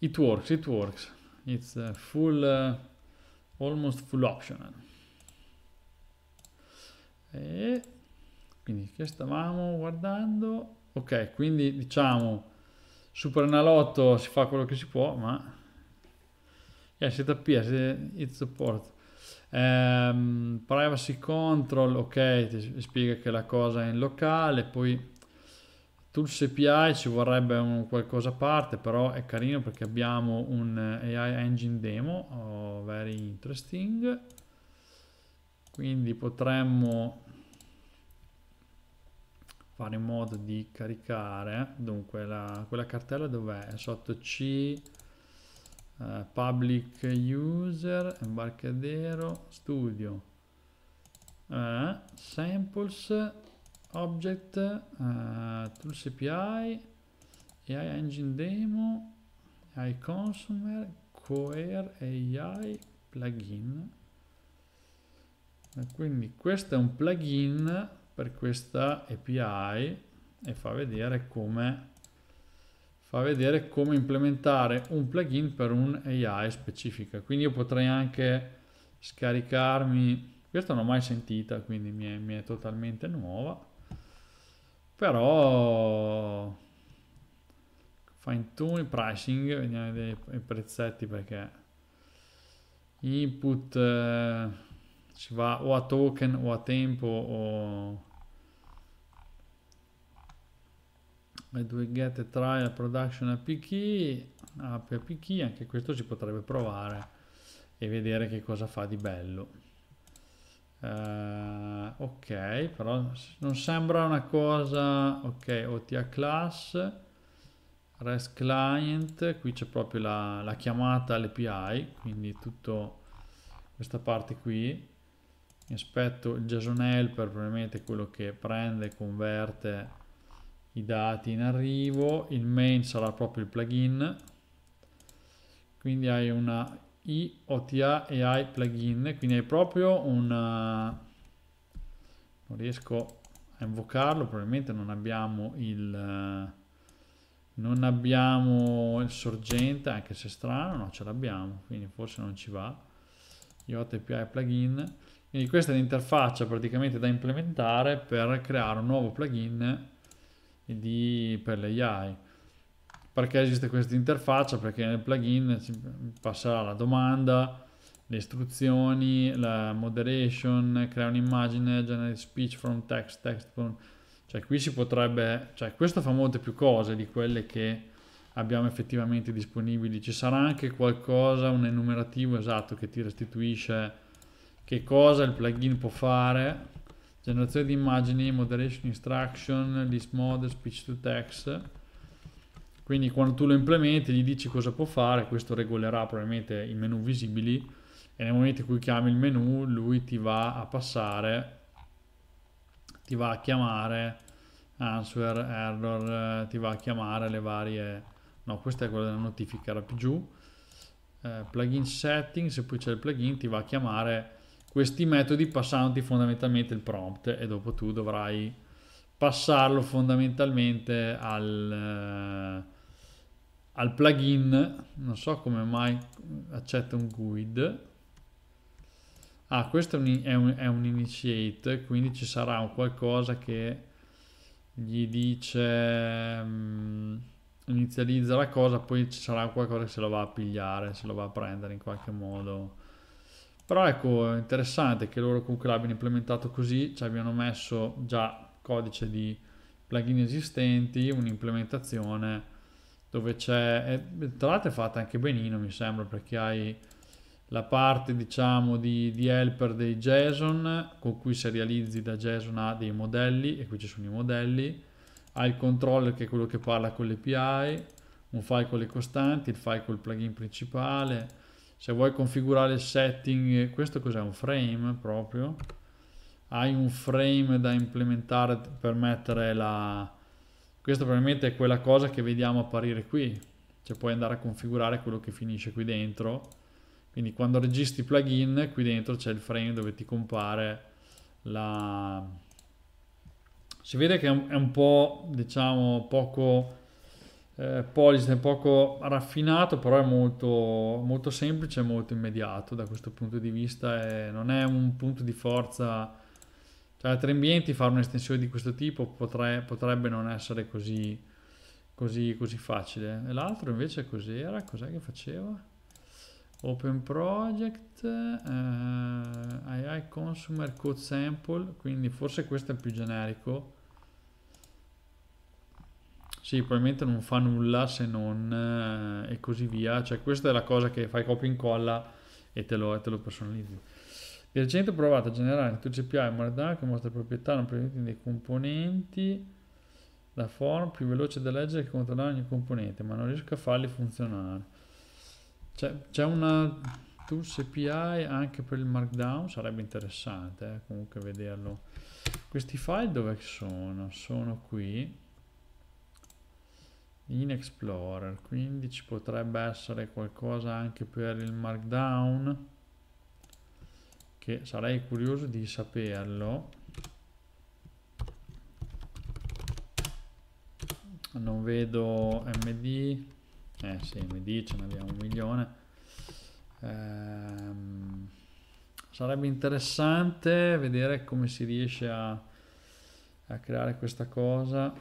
it works it works it's a uh, full uh, almost full optional e quindi che stavamo guardando ok quindi diciamo super analotto si fa quello che si può ma yes it appears it support um, ehm, privacy control ok ti spiega che la cosa è in locale poi Tools API ci vorrebbe un qualcosa a parte, però è carino perché abbiamo un eh, AI Engine demo, oh, very interesting. Quindi potremmo fare in modo di caricare, dunque la, quella cartella dov'è? È sotto C, eh, Public User, Embarcadero, Studio, eh, Samples, object uh, tools API AI engine demo AI consumer coer AI plugin quindi questo è un plugin per questa API e fa vedere come fa vedere come implementare un plugin per un AI specifica quindi io potrei anche scaricarmi questa non ho mai sentita quindi mi è, mi è totalmente nuova però fine tune pricing vediamo vedere i prezzetti perché input eh, si va o a token o a tempo o e due get e trial production api key api key anche questo si potrebbe provare e vedere che cosa fa di bello Uh, ok, però non sembra una cosa... Ok, OTA class, REST client, qui c'è proprio la, la chiamata all'API, quindi tutta questa parte qui. Aspetto il JSON helper, probabilmente quello che prende e converte i dati in arrivo, il main sarà proprio il plugin, quindi hai una IOTA AI plugin, quindi è proprio un... Eh, non riesco a invocarlo, probabilmente non abbiamo il... Eh, non abbiamo il sorgente, anche se è strano, no ce l'abbiamo, quindi forse non ci va. IOTA API plugin. Quindi questa è l'interfaccia praticamente da implementare per creare un nuovo plugin di, per l'AI perché esiste questa interfaccia, perché nel plugin passerà la domanda, le istruzioni, la moderation, crea un'immagine, generate speech from text, text from... Cioè qui si potrebbe, cioè questo fa molte più cose di quelle che abbiamo effettivamente disponibili. Ci sarà anche qualcosa, un enumerativo esatto che ti restituisce che cosa il plugin può fare. Generazione di immagini, moderation instruction, list model, speech to text quindi quando tu lo implementi, gli dici cosa può fare, questo regolerà probabilmente i menu visibili e nel momento in cui chiami il menu, lui ti va a passare, ti va a chiamare answer, error, eh, ti va a chiamare le varie... No, questa è quella della notifica, era più giù. Eh, plugin settings e poi c'è il plugin, ti va a chiamare questi metodi passandoti fondamentalmente il prompt e dopo tu dovrai passarlo fondamentalmente al eh, al plugin, non so come mai accetta un guid Ah, questo è un, è, un, è un, initiate, quindi ci sarà un qualcosa che gli dice um, inizializza la cosa, poi ci sarà qualcosa che se lo va a pigliare, se lo va a prendere in qualche modo. Però ecco, interessante che loro comunque l'abbiano implementato così, ci abbiano messo già codice di plugin esistenti, un'implementazione dove c'è, è, tra l'altro è fatta anche benino mi sembra perché hai la parte diciamo di, di, helper dei JSON con cui serializzi da JSON a dei modelli e qui ci sono i modelli, hai il controller che è quello che parla con l'API, un file con le costanti, il file col plugin principale, se vuoi configurare il setting, questo cos'è un frame proprio, hai un frame da implementare per mettere la, questa probabilmente è quella cosa che vediamo apparire qui, cioè puoi andare a configurare quello che finisce qui dentro. Quindi quando registri plugin, qui dentro c'è il frame dove ti compare la... Si vede che è un, po', diciamo, poco eh, è poco raffinato, però è molto, molto semplice e molto immediato da questo punto di vista. È, non è un punto di forza cioè, altri ambienti fare un'estensione di questo tipo potre, potrebbe non essere così, così, così facile. E l'altro invece cos'era? Cos'è che faceva? Open project, eh, AI consumer code sample, quindi forse questo è più generico. Sì, probabilmente non fa nulla se non eh, e così via. Cioè questa è la cosa che fai copia e incolla e te lo personalizzi. Il recente provato a generare tutto il CPI Markdown che mostra proprietà non presenti dei componenti la form più veloce da leggere che controllare ogni componente, ma non riesco a farli funzionare. C'è, c'è una tool CPI anche per il Markdown, sarebbe interessante eh, comunque vederlo. Questi file dove sono? Sono qui in Explorer, quindi ci potrebbe essere qualcosa anche per il Markdown che sarei curioso di saperlo non vedo md eh sì md ce ne abbiamo un milione ehm, sarebbe interessante vedere come si riesce a, a creare questa cosa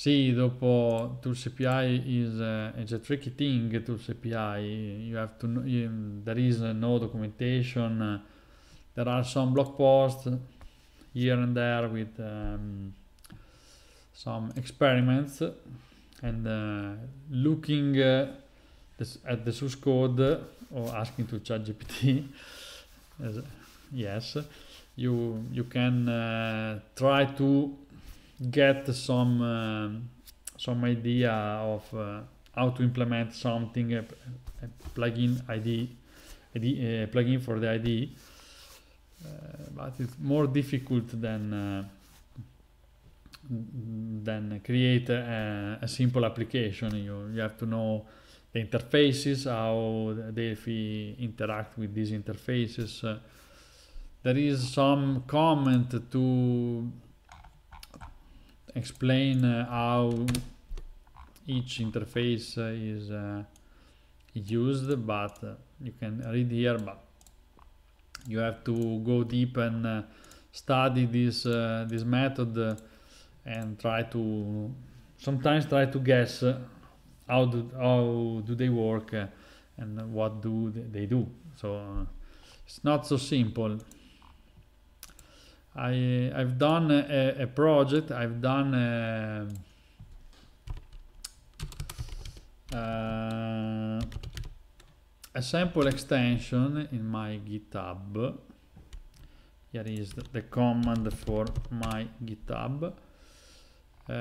Sì, dopo tool CPI is a, eh, a tricky thing. Tool CPI, you have to you, there is no documentation. there are some blog posts here and there with um, some experiments and uh, looking uh, this, at the source code or asking to G P T. yes, you you can uh, try to get some uh, some idea of uh, how to implement something a, a plugin ID, ID a uh, plugin for the ID uh, but it's more difficult than uh, than create a, a, simple application you, you have to know the interfaces how they interact with these interfaces uh, there is some comment to explain uh, how each interface uh, is uh, used but you can read here but you have to go deep and study this this method and try to sometimes try to guess how do how do they work and what do they do so it's not so simple I I've done a, a project. I've done. A, um, uh, a sample extension in my github here is the, the command for my github uh,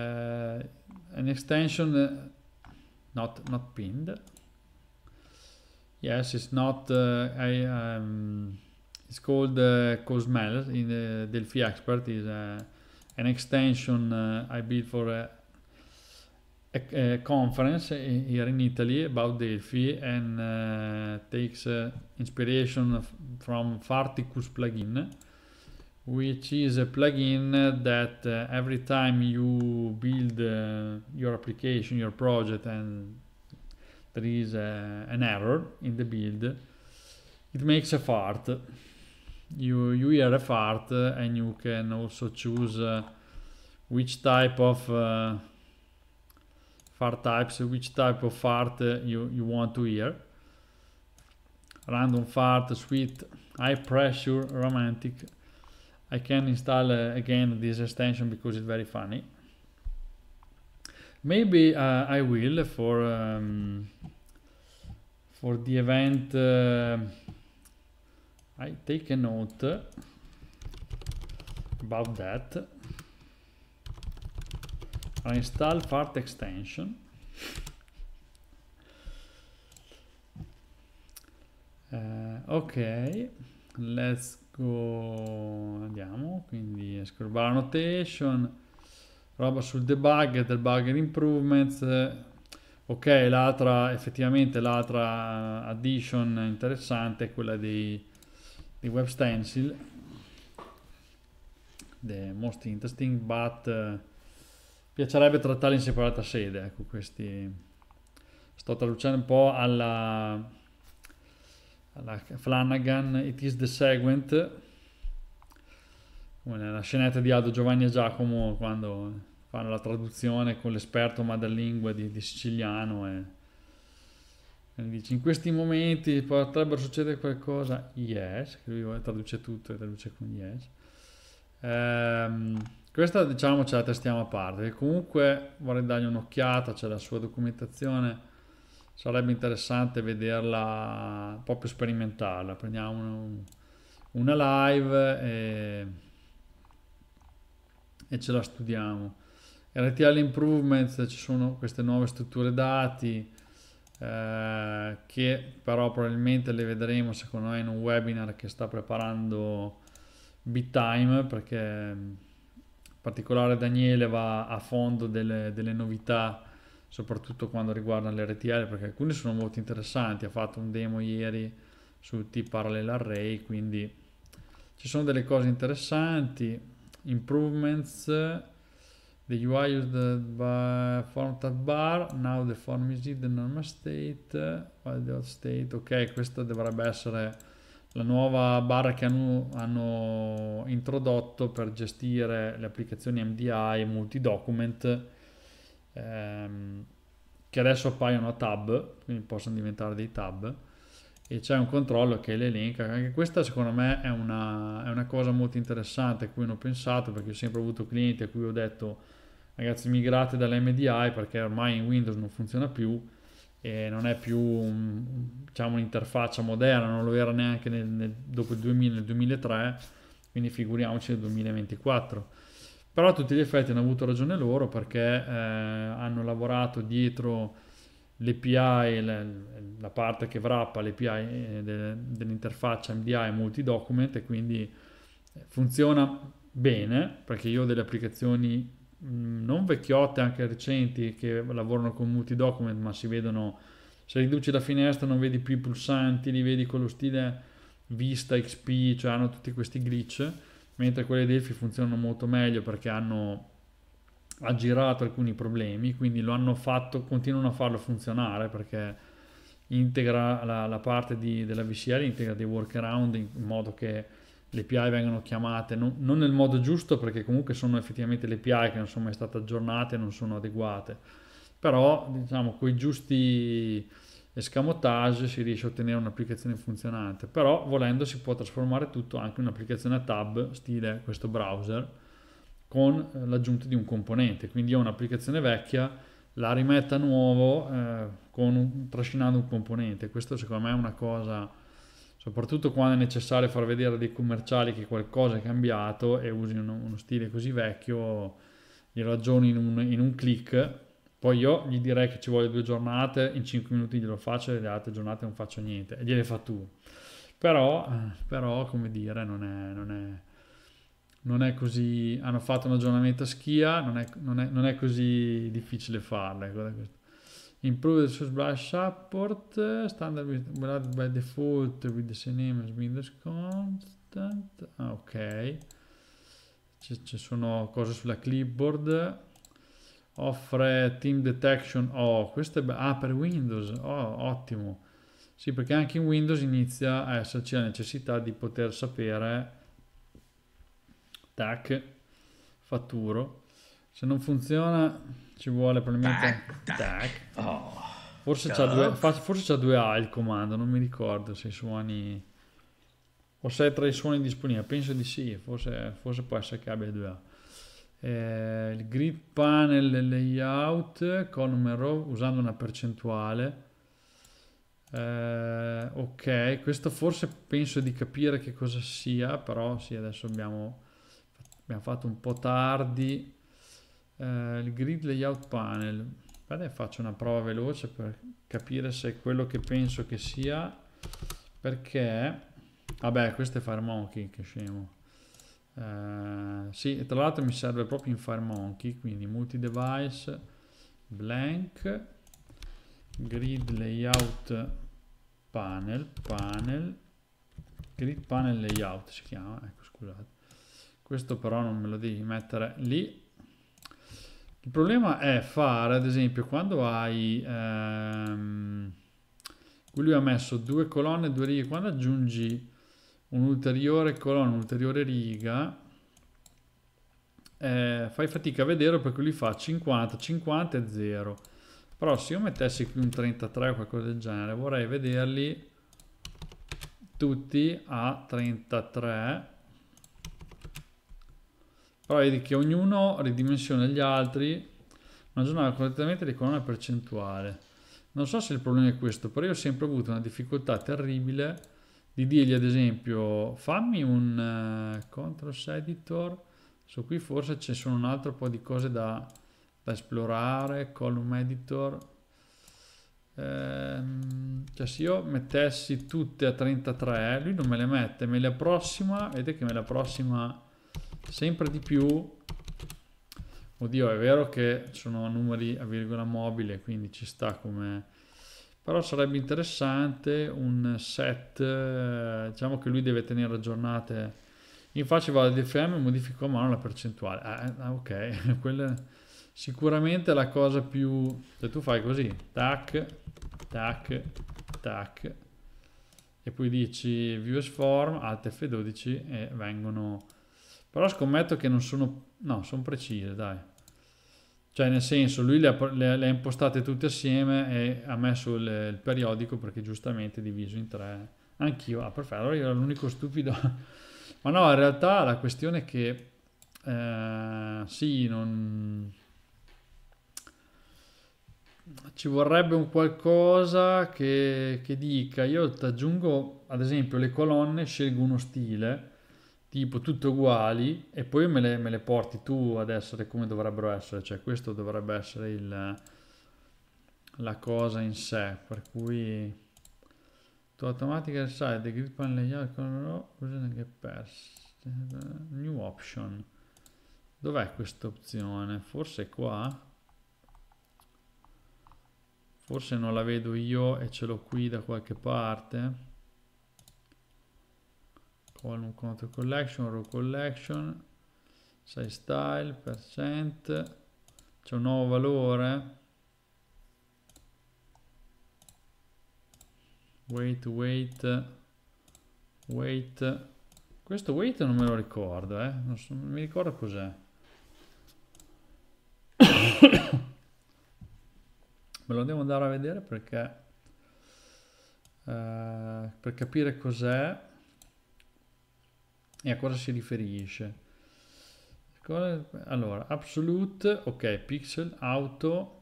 an extension uh, not not pinned yes it's not uh, I um, it's called uh, Cosmel in the uh, Delphi Expert. is uh, an extension uh, I built for a, uh, a, a, conference eh, here in Italy about Delphi and uh, takes inspiration from Farticus plugin, which is a plugin that every time you build your application, your project, and there is an error in the build, it makes a fart you you hear fart eh, and you can also choose eh, which type of eh, fart types, which type of fart you, you want to hear. Random fart, sweet, high pressure, romantic. I can install uh, again this extension because it's very funny. Maybe uh, I will for um, for the event uh, I take a note about that. I install Fart extension. Uh, ok, let's go, andiamo, quindi esco bar annotation, roba sul debug, debugger improvements, ok, l'altra, effettivamente l'altra addition interessante è quella dei the web stencil the most interesting but uh, piacerebbe trattarli in separata sede ecco questi sto traducendo un po' alla alla Flanagan it is the segment come nella scenetta di Aldo Giovanni e Giacomo quando fanno la traduzione con l'esperto madrelingua di, di siciliano e dice in questi momenti potrebbe succedere qualcosa, yes, che lui traduce tutto e traduce con yes. Ehm, questa diciamo ce la testiamo a parte, perché comunque vorrei dargli un'occhiata, c'è cioè la sua documentazione, sarebbe interessante vederla, proprio sperimentarla, prendiamo un, una live e, e ce la studiamo. RTL Improvements, ci sono queste nuove strutture dati, eh, che però probabilmente le vedremo secondo me in un webinar che sta preparando BitTime perché mm, in particolare Daniele va a fondo delle, delle novità soprattutto quando riguarda le RTL perché alcune sono molto interessanti ha fatto un demo ieri su T parallel array quindi ci sono delle cose interessanti improvements The UI used by form tab bar, now the form is in the normal state, while uh, the state, ok, questa dovrebbe essere la nuova barra che hanno, hanno introdotto per gestire le applicazioni MDI e multi-document ehm, che adesso appaiono a tab, quindi possono diventare dei tab e c'è un controllo che l'elenca, Anche questa secondo me è una, è una cosa molto interessante a cui non ho pensato perché ho sempre avuto clienti a cui ho detto ragazzi migrate dall'MDI perché ormai in Windows non funziona più e non è più diciamo, un'interfaccia moderna, non lo era neanche nel, nel, dopo il 2000, nel 2003, quindi figuriamoci nel 2024. Però a tutti gli effetti hanno avuto ragione loro perché eh, hanno lavorato dietro l'API, la, la parte che wrappa l'API eh, de, dell'interfaccia MDI multi-document e quindi eh, funziona bene perché io ho delle applicazioni Mm, non vecchiotte, anche recenti, che lavorano con multi-document, ma si vedono, se riduci la finestra non vedi più i pulsanti, li vedi con lo stile Vista, XP, cioè hanno tutti questi glitch, mentre quelle Delphi funzionano molto meglio perché hanno aggirato alcuni problemi, quindi lo hanno fatto, continuano a farlo funzionare perché integra la, la parte di, della VCR, integra dei workaround in modo che le API vengono chiamate non, non, nel modo giusto perché comunque sono effettivamente le API che non sono mai state aggiornate, e non sono adeguate, però diciamo con i giusti escamotage si riesce a ottenere un'applicazione funzionante, però volendo si può trasformare tutto anche in un'applicazione a tab stile questo browser con l'aggiunta di un componente, quindi ho un'applicazione vecchia, la rimetta nuovo eh, un, trascinando un componente, questo secondo me è una cosa soprattutto quando è necessario far vedere dei commerciali che qualcosa è cambiato e usi uno, uno stile così vecchio, gli ragioni in un, in un click. Poi io gli direi che ci voglio due giornate, in cinque minuti glielo faccio e le altre giornate non faccio niente, e gliele fa tu. Però, eh, però come dire, non è, non è non è così. Hanno fatto un aggiornamento a schia, non è, non è, non è così difficile farle. Improve the source brush support, standard with, by default with the same name as Windows constant. Ah, ok. Ci sono cose sulla clipboard. Offre team detection. Oh, questo è ah, per Windows. Oh, ottimo. Sì, perché anche in Windows inizia a esserci la necessità di poter sapere tac fatturo. Se non funziona ci vuole probabilmente... Tac, tac. Oh, forse, c'ha due, A il comando, non mi ricordo se i suoni... O se è tra i suoni disponibili, penso di sì, forse, forse può essere che abbia due A. Eh, il grid panel layout column row usando una percentuale eh, ok questo forse penso di capire che cosa sia però sì adesso abbiamo, abbiamo fatto un po' tardi eh, il grid layout panel Guarda, faccio una prova veloce per capire se è quello che penso che sia perché vabbè questo è FireMonkey che scemo eh, sì tra l'altro mi serve proprio in FireMonkey quindi multi device blank grid layout panel panel grid panel layout si chiama ecco scusate questo però non me lo devi mettere lì il problema è fare, ad esempio, quando hai... Ehm, lui ha messo due colonne, e due righe, quando aggiungi un'ulteriore colonna, un'ulteriore riga, eh, fai fatica a vedere perché lui fa 50, 50 e 0. Però se io mettessi qui un 33 o qualcosa del genere, vorrei vederli tutti a 33 però vedi che ognuno ridimensiona gli altri, una giornata correttamente ricona una percentuale. Non so se il problema è questo, però io ho sempre avuto una difficoltà terribile di dirgli ad esempio fammi un uh, eh, controls editor, su qui forse ci sono un altro po' di cose da, da esplorare, column editor. Ehm, cioè se io mettessi tutte a 33, lui non me le mette, me le approssima, vedete che me la prossima sempre di più oddio è vero che sono numeri a virgola mobile quindi ci sta come però sarebbe interessante un set eh, diciamo che lui deve tenere aggiornate in faccia vado ad e modifico a mano la percentuale ah, eh, ah ok quella sicuramente la cosa più cioè tu fai così tac tac tac e poi dici view as form alt F12 e vengono però scommetto che non sono... No, sono precise, dai. Cioè, nel senso, lui le ha, le, le ha impostate tutte assieme e ha messo le, il periodico perché giustamente è diviso in tre. Anch'io, ah perfetto, allora io ero l'unico stupido. Ma no, in realtà la questione è che... Eh, sì, non ci vorrebbe un qualcosa che, che dica io ti aggiungo ad esempio le colonne scelgo uno stile tipo tutte uguali e poi me le, me le, porti tu ad essere come dovrebbero essere, cioè questo dovrebbe essere il, la cosa in sé, per cui tu automatica side, the grid pan layout, cosa che perso, new option, dov'è questa opzione? Forse qua? Forse non la vedo io e ce l'ho qui da qualche parte? column content collection, row collection, size style, percent, c'è un nuovo valore, weight, weight, weight, questo weight non me lo ricordo, eh? non, so, non mi ricordo cos'è. me lo devo andare a vedere perché eh, per capire cos'è e a cosa si riferisce? Allora, absolute, ok, pixel, auto,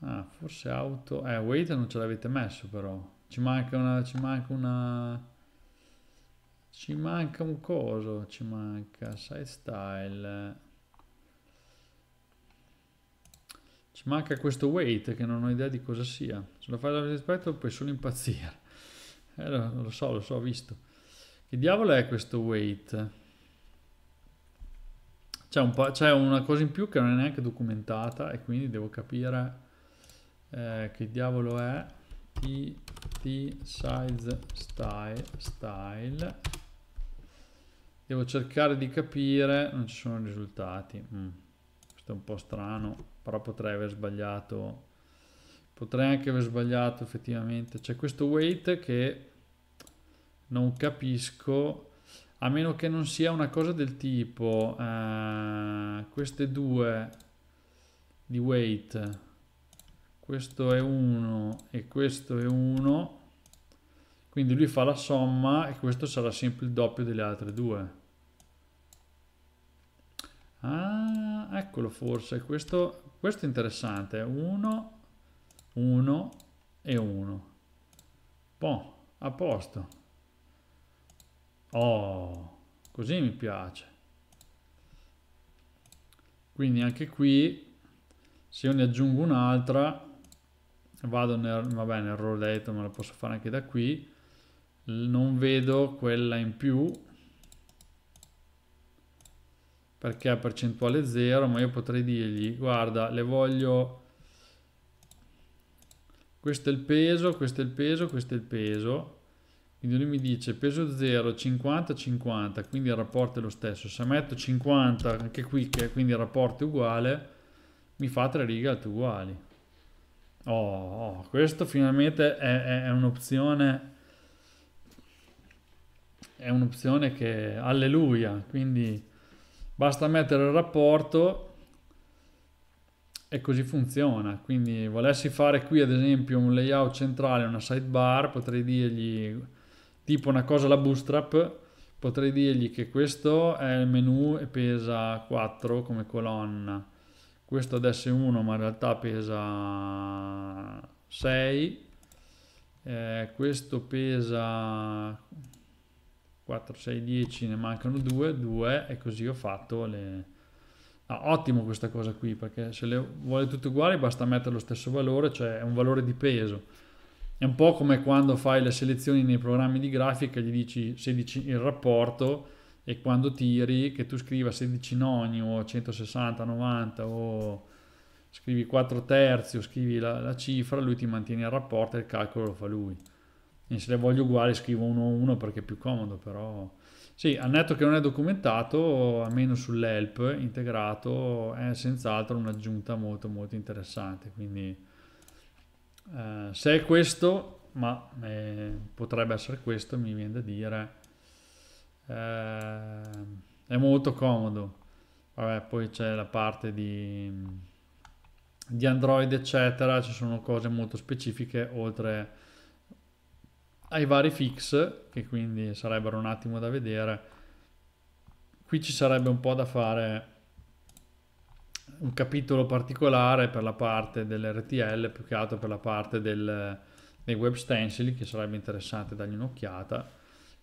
ah, forse auto, eh, wait non ce l'avete messo però, ci manca una, ci manca una, ci manca un coso, ci manca side style, ci manca questo weight che non ho idea di cosa sia, se lo fai da rispetto puoi solo impazzire, eh, lo, lo so, lo so, ho visto. Che diavolo è questo weight? C'è, un c'è una cosa in più che non è neanche documentata e quindi devo capire eh, che diavolo è t size style, style devo cercare di capire non ci sono risultati mm. questo è un po' strano però potrei aver sbagliato potrei anche aver sbagliato effettivamente c'è questo weight che non capisco a meno che non sia una cosa del tipo uh, queste due di weight questo è 1 e questo è 1 quindi lui fa la somma e questo sarà sempre il doppio delle altre due ah eccolo forse questo, questo è interessante 1 1 e 1 boh a posto Oh, così mi piace. Quindi anche qui, se io ne aggiungo un'altra, vado nel, vabbè, nel roletto, ma la posso fare anche da qui, non vedo quella in più, perché a percentuale 0, ma io potrei dirgli, guarda, le voglio... Questo è il peso, questo è il peso, questo è il peso, quindi lui mi dice peso 0, 50, 50, quindi il rapporto è lo stesso. Se metto 50 anche qui, che quindi il rapporto è uguale, mi fa tre righe altre uguali. Oh, oh, questo finalmente è, un'opzione è, è un'opzione che alleluia quindi basta mettere il rapporto e così funziona quindi volessi fare qui ad esempio un layout centrale una sidebar potrei dirgli tipo una cosa alla bootstrap, potrei dirgli che questo è il menu e pesa 4 come colonna, questo adesso è 1 ma in realtà pesa 6, eh, questo pesa 4, 6, 10, ne mancano 2, 2 e così ho fatto le... Ah, ottimo questa cosa qui perché se le vuole tutte uguali basta mettere lo stesso valore, cioè è un valore di peso è un po' come quando fai le selezioni nei programmi di grafica, gli dici 16 il rapporto e quando tiri che tu scriva 16 noni o 160, 90 o scrivi 4 terzi o scrivi la, la cifra, lui ti mantiene il rapporto e il calcolo lo fa lui. E se le voglio uguali scrivo 1 1 perché è più comodo, però... Sì, al netto che non è documentato, almeno sull'help integrato, è senz'altro un'aggiunta molto molto interessante, quindi eh, se è questo, ma eh, potrebbe essere questo, mi viene da dire, eh, è molto comodo. Vabbè, poi c'è la parte di, di Android, eccetera, ci sono cose molto specifiche oltre ai vari fix, che quindi sarebbero un attimo da vedere. Qui ci sarebbe un po' da fare un capitolo particolare per la parte dell'RTL, più che altro per la parte del, dei web stencil, che sarebbe interessante dargli un'occhiata,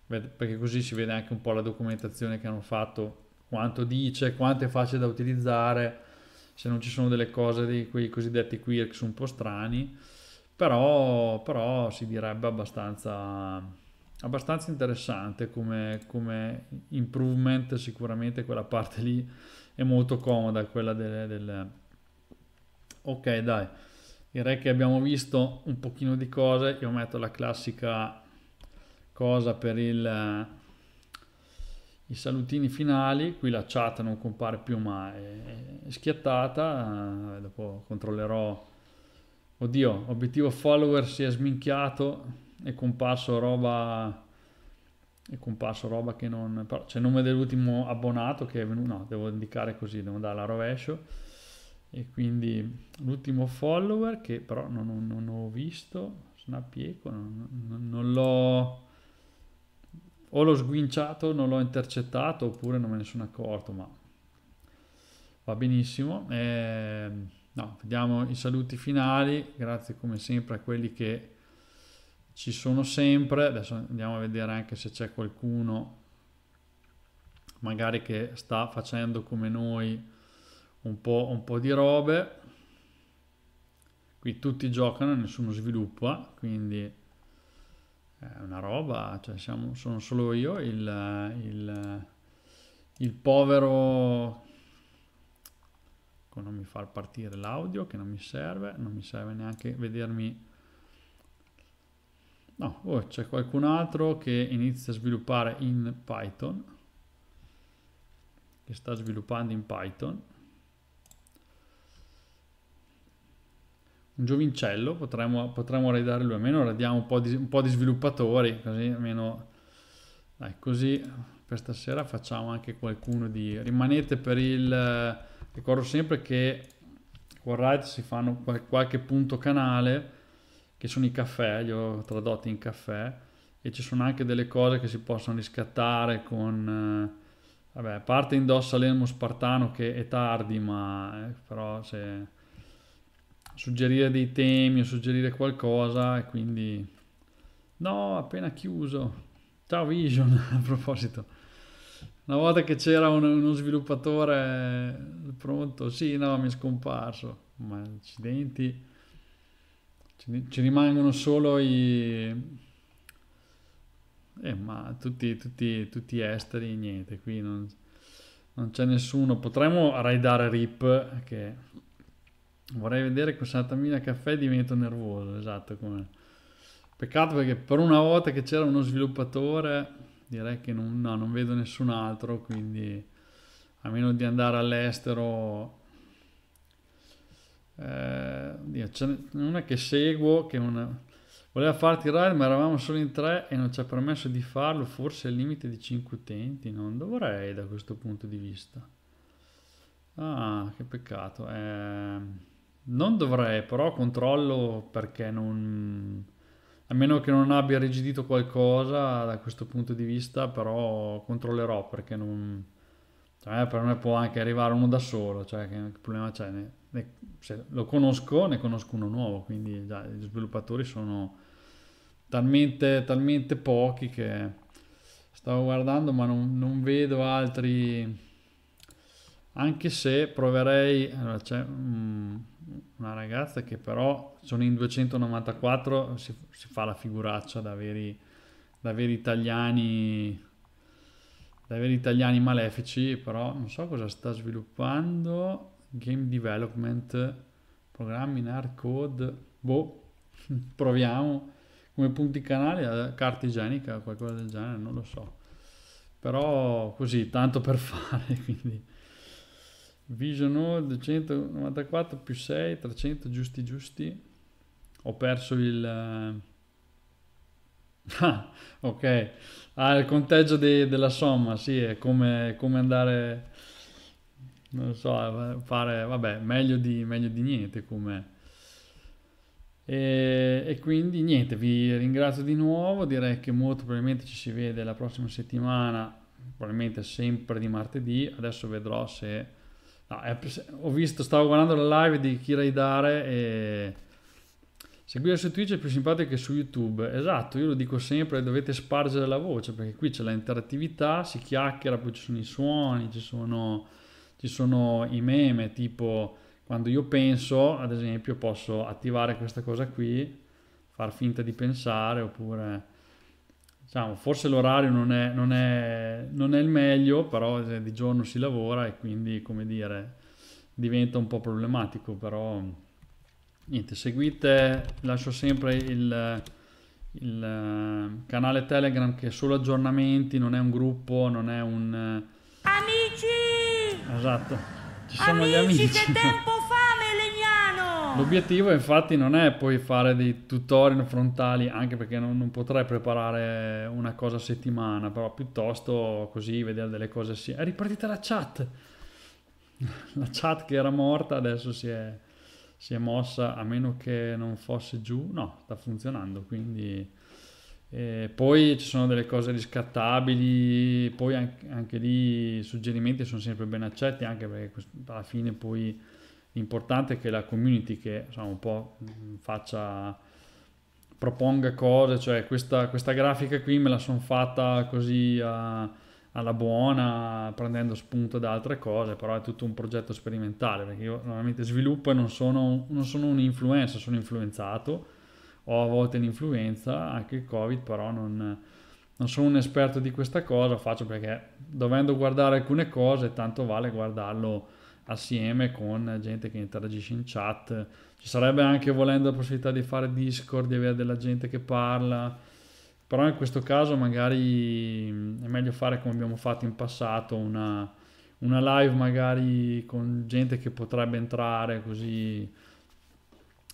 perché così si vede anche un po' la documentazione che hanno fatto, quanto dice, quanto è facile da utilizzare, se non ci sono delle cose di quei cosiddetti quirks un po' strani, però, però si direbbe abbastanza, abbastanza interessante come, come improvement sicuramente quella parte lì è molto comoda quella del, del... ok dai direi che abbiamo visto un pochino di cose io metto la classica cosa per il eh, i salutini finali, qui la chat non compare più ma è, è schiattata, eh, dopo controllerò, oddio, obiettivo follower si è sminchiato, è comparso roba è comparso roba che non... Però c'è il nome dell'ultimo abbonato che è venuto... No, devo indicare così, devo andare alla rovescio. E quindi l'ultimo follower che però non, non, non ho visto, Snapieco, non, non l'ho... O l'ho sguinciato, non l'ho intercettato, oppure non me ne sono accorto, ma va benissimo. Eh, no, vediamo i saluti finali. Grazie come sempre a quelli che ci sono sempre, adesso andiamo a vedere anche se c'è qualcuno magari che sta facendo come noi un po', un po di robe, qui tutti giocano, nessuno sviluppa, quindi è una roba, cioè siamo, sono solo io il, il, il povero non mi far partire l'audio che non mi serve, non mi serve neanche vedermi No, oh, c'è qualcun altro che inizia a sviluppare in Python, che sta sviluppando in Python. Un giovincello, potremmo, potremmo raidare lui, almeno radiamo un po' di, un po di sviluppatori, così almeno... Dai, così per stasera facciamo anche qualcuno di... Rimanete per il... Ricordo sempre che con Riot si fanno qualche punto canale che sono i caffè, li ho tradotti in caffè e ci sono anche delle cose che si possono riscattare con... Eh, vabbè, parte indossa l'elmo spartano che è tardi, ma eh, però se suggerire dei temi o suggerire qualcosa e quindi... No, appena chiuso. Ciao Vision, a proposito. Una volta che c'era un, uno sviluppatore pronto, sì, no, mi è scomparso. Ma accidenti ci, ci rimangono solo i... Eh, ma tutti, tutti, tutti esteri, niente, qui non, non c'è nessuno. Potremmo raidare RIP, che vorrei vedere con 60.000 caffè divento nervoso, esatto come... Peccato perché per una volta che c'era uno sviluppatore direi che non, no, non vedo nessun altro, quindi a meno di andare all'estero eh, Dio, una che seguo, che una... Voleva farti ride, ma eravamo solo in tre e non ci ha permesso di farlo, forse al limite di 5 utenti, non dovrei da questo punto di vista. Ah, che peccato. Eh, non dovrei, però controllo perché non... A meno che non abbia rigidito qualcosa da questo punto di vista, però controllerò perché non... Cioè, per me può anche arrivare uno da solo, cioè che problema c'è? se lo conosco, ne conosco uno nuovo, quindi già, gli sviluppatori sono talmente, talmente pochi che stavo guardando ma non, non vedo altri anche se proverei allora c'è um, una ragazza che però sono in 294 si, si fa la figuraccia da veri, da veri italiani da veri italiani malefici però non so cosa sta sviluppando game development, programmi in hard code, boh, proviamo, come punti canali, eh, carta igienica, qualcosa del genere, non lo so. Però così, tanto per fare, quindi... Vision Old 194 più 6, 300 giusti giusti. Ho perso il... Eh, ah, ok. Ah, il conteggio de della somma, sì, è come, come andare non so, fare, vabbè, meglio di, meglio di niente come... E, e, quindi niente, vi ringrazio di nuovo, direi che molto probabilmente ci si vede la prossima settimana, probabilmente sempre di martedì, adesso vedrò se... No, è, ho visto, stavo guardando la live di Kira Idare e... Seguire su Twitch è più simpatico che su YouTube, esatto, io lo dico sempre, dovete spargere la voce perché qui c'è l'interattività, si chiacchiera, poi ci sono i suoni, ci sono ci sono i meme tipo quando io penso, ad esempio, posso attivare questa cosa qui, far finta di pensare oppure diciamo, forse l'orario non è, non, è, non è il meglio, però di giorno si lavora e quindi, come dire, diventa un po' problematico, però niente, seguite, lascio sempre il, il canale Telegram che è solo aggiornamenti, non è un gruppo, non è un... Amico! Esatto. Ci sono amici, gli amici. che tempo fame, legnano. L'obiettivo infatti non è poi fare dei tutorial frontali, anche perché non, non potrei preparare una cosa a settimana, però piuttosto così vedere delle cose sì. È ripartita la chat! La chat che era morta adesso si è, si è mossa, a meno che non fosse giù. No, sta funzionando, quindi eh, poi ci sono delle cose riscattabili, poi anche, anche lì i suggerimenti sono sempre ben accetti, anche perché alla fine poi l'importante è che la community che insomma, un po' mm, faccia, proponga cose, cioè questa, questa grafica qui me la sono fatta così a, alla buona, prendendo spunto da altre cose, però è tutto un progetto sperimentale, perché io normalmente sviluppo e non sono, non sono un influencer, sono influenzato ho a volte l'influenza, anche il covid però non, non sono un esperto di questa cosa, faccio perché dovendo guardare alcune cose tanto vale guardarlo assieme con gente che interagisce in chat, ci sarebbe anche volendo la possibilità di fare Discord, di avere della gente che parla, però in questo caso magari mm, è meglio fare come abbiamo fatto in passato una, una live magari con gente che potrebbe entrare così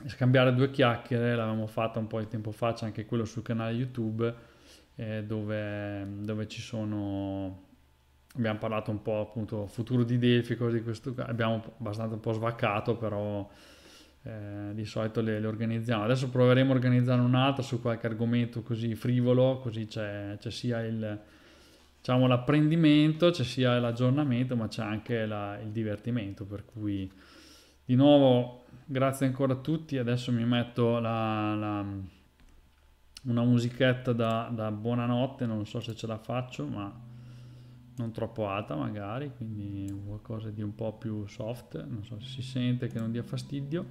scambiare due chiacchiere, l'avevamo fatta un po' di tempo fa, c'è anche quello sul canale YouTube eh, dove, dove, ci sono, abbiamo parlato un po' appunto futuro di Delphi, cose di questo, abbiamo abbastanza un po' svaccato però eh, di solito le, le, organizziamo. Adesso proveremo a organizzare un'altra su qualche argomento così frivolo, così c'è, c'è sia il, diciamo, l'apprendimento, c'è sia l'aggiornamento ma c'è anche la, il divertimento per cui di nuovo grazie ancora a tutti. Adesso mi metto la, la, una musichetta da, da buonanotte, non so se ce la faccio, ma non troppo alta magari, quindi qualcosa di un po' più soft, non so se si sente che non dia fastidio.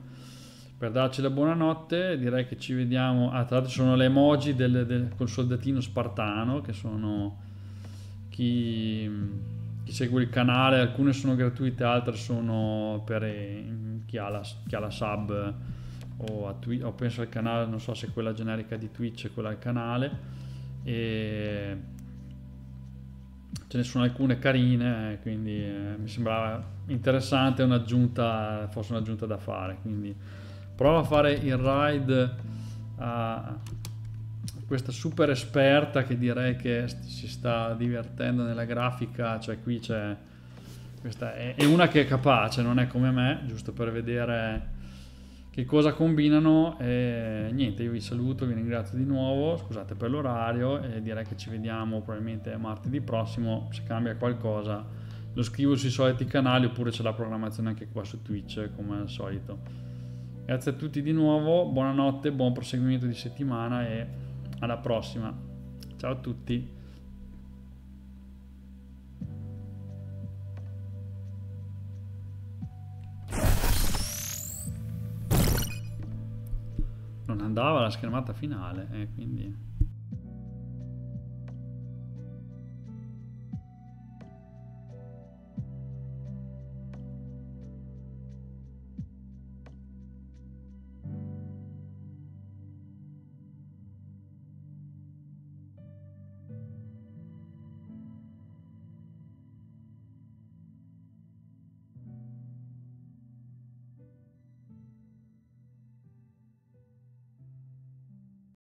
Per darci la buonanotte direi che ci vediamo, ah tra l'altro sono le emoji del, del, col soldatino spartano che sono chi, chi segue il canale, alcune sono gratuite, altre sono per chi ha la, chi ha la sub eh, o, Twitch, o, penso al canale, non so se quella generica di Twitch è quella al canale. E ce ne sono alcune carine, eh, quindi eh, mi sembrava interessante un'aggiunta, forse un'aggiunta da fare. Quindi prova a fare il ride a questa super esperta che direi che si sta divertendo nella grafica, cioè qui c'è questa è, è una che è capace, non è come me, giusto per vedere che cosa combinano. E niente, io vi saluto, vi ringrazio di nuovo, scusate per l'orario e direi che ci vediamo probabilmente martedì prossimo, se cambia qualcosa lo scrivo sui soliti canali oppure c'è la programmazione anche qua su Twitch come al solito. Grazie a tutti di nuovo, buonanotte, buon proseguimento di settimana e alla prossima. Ciao a tutti. non andava la schermata finale, eh, quindi...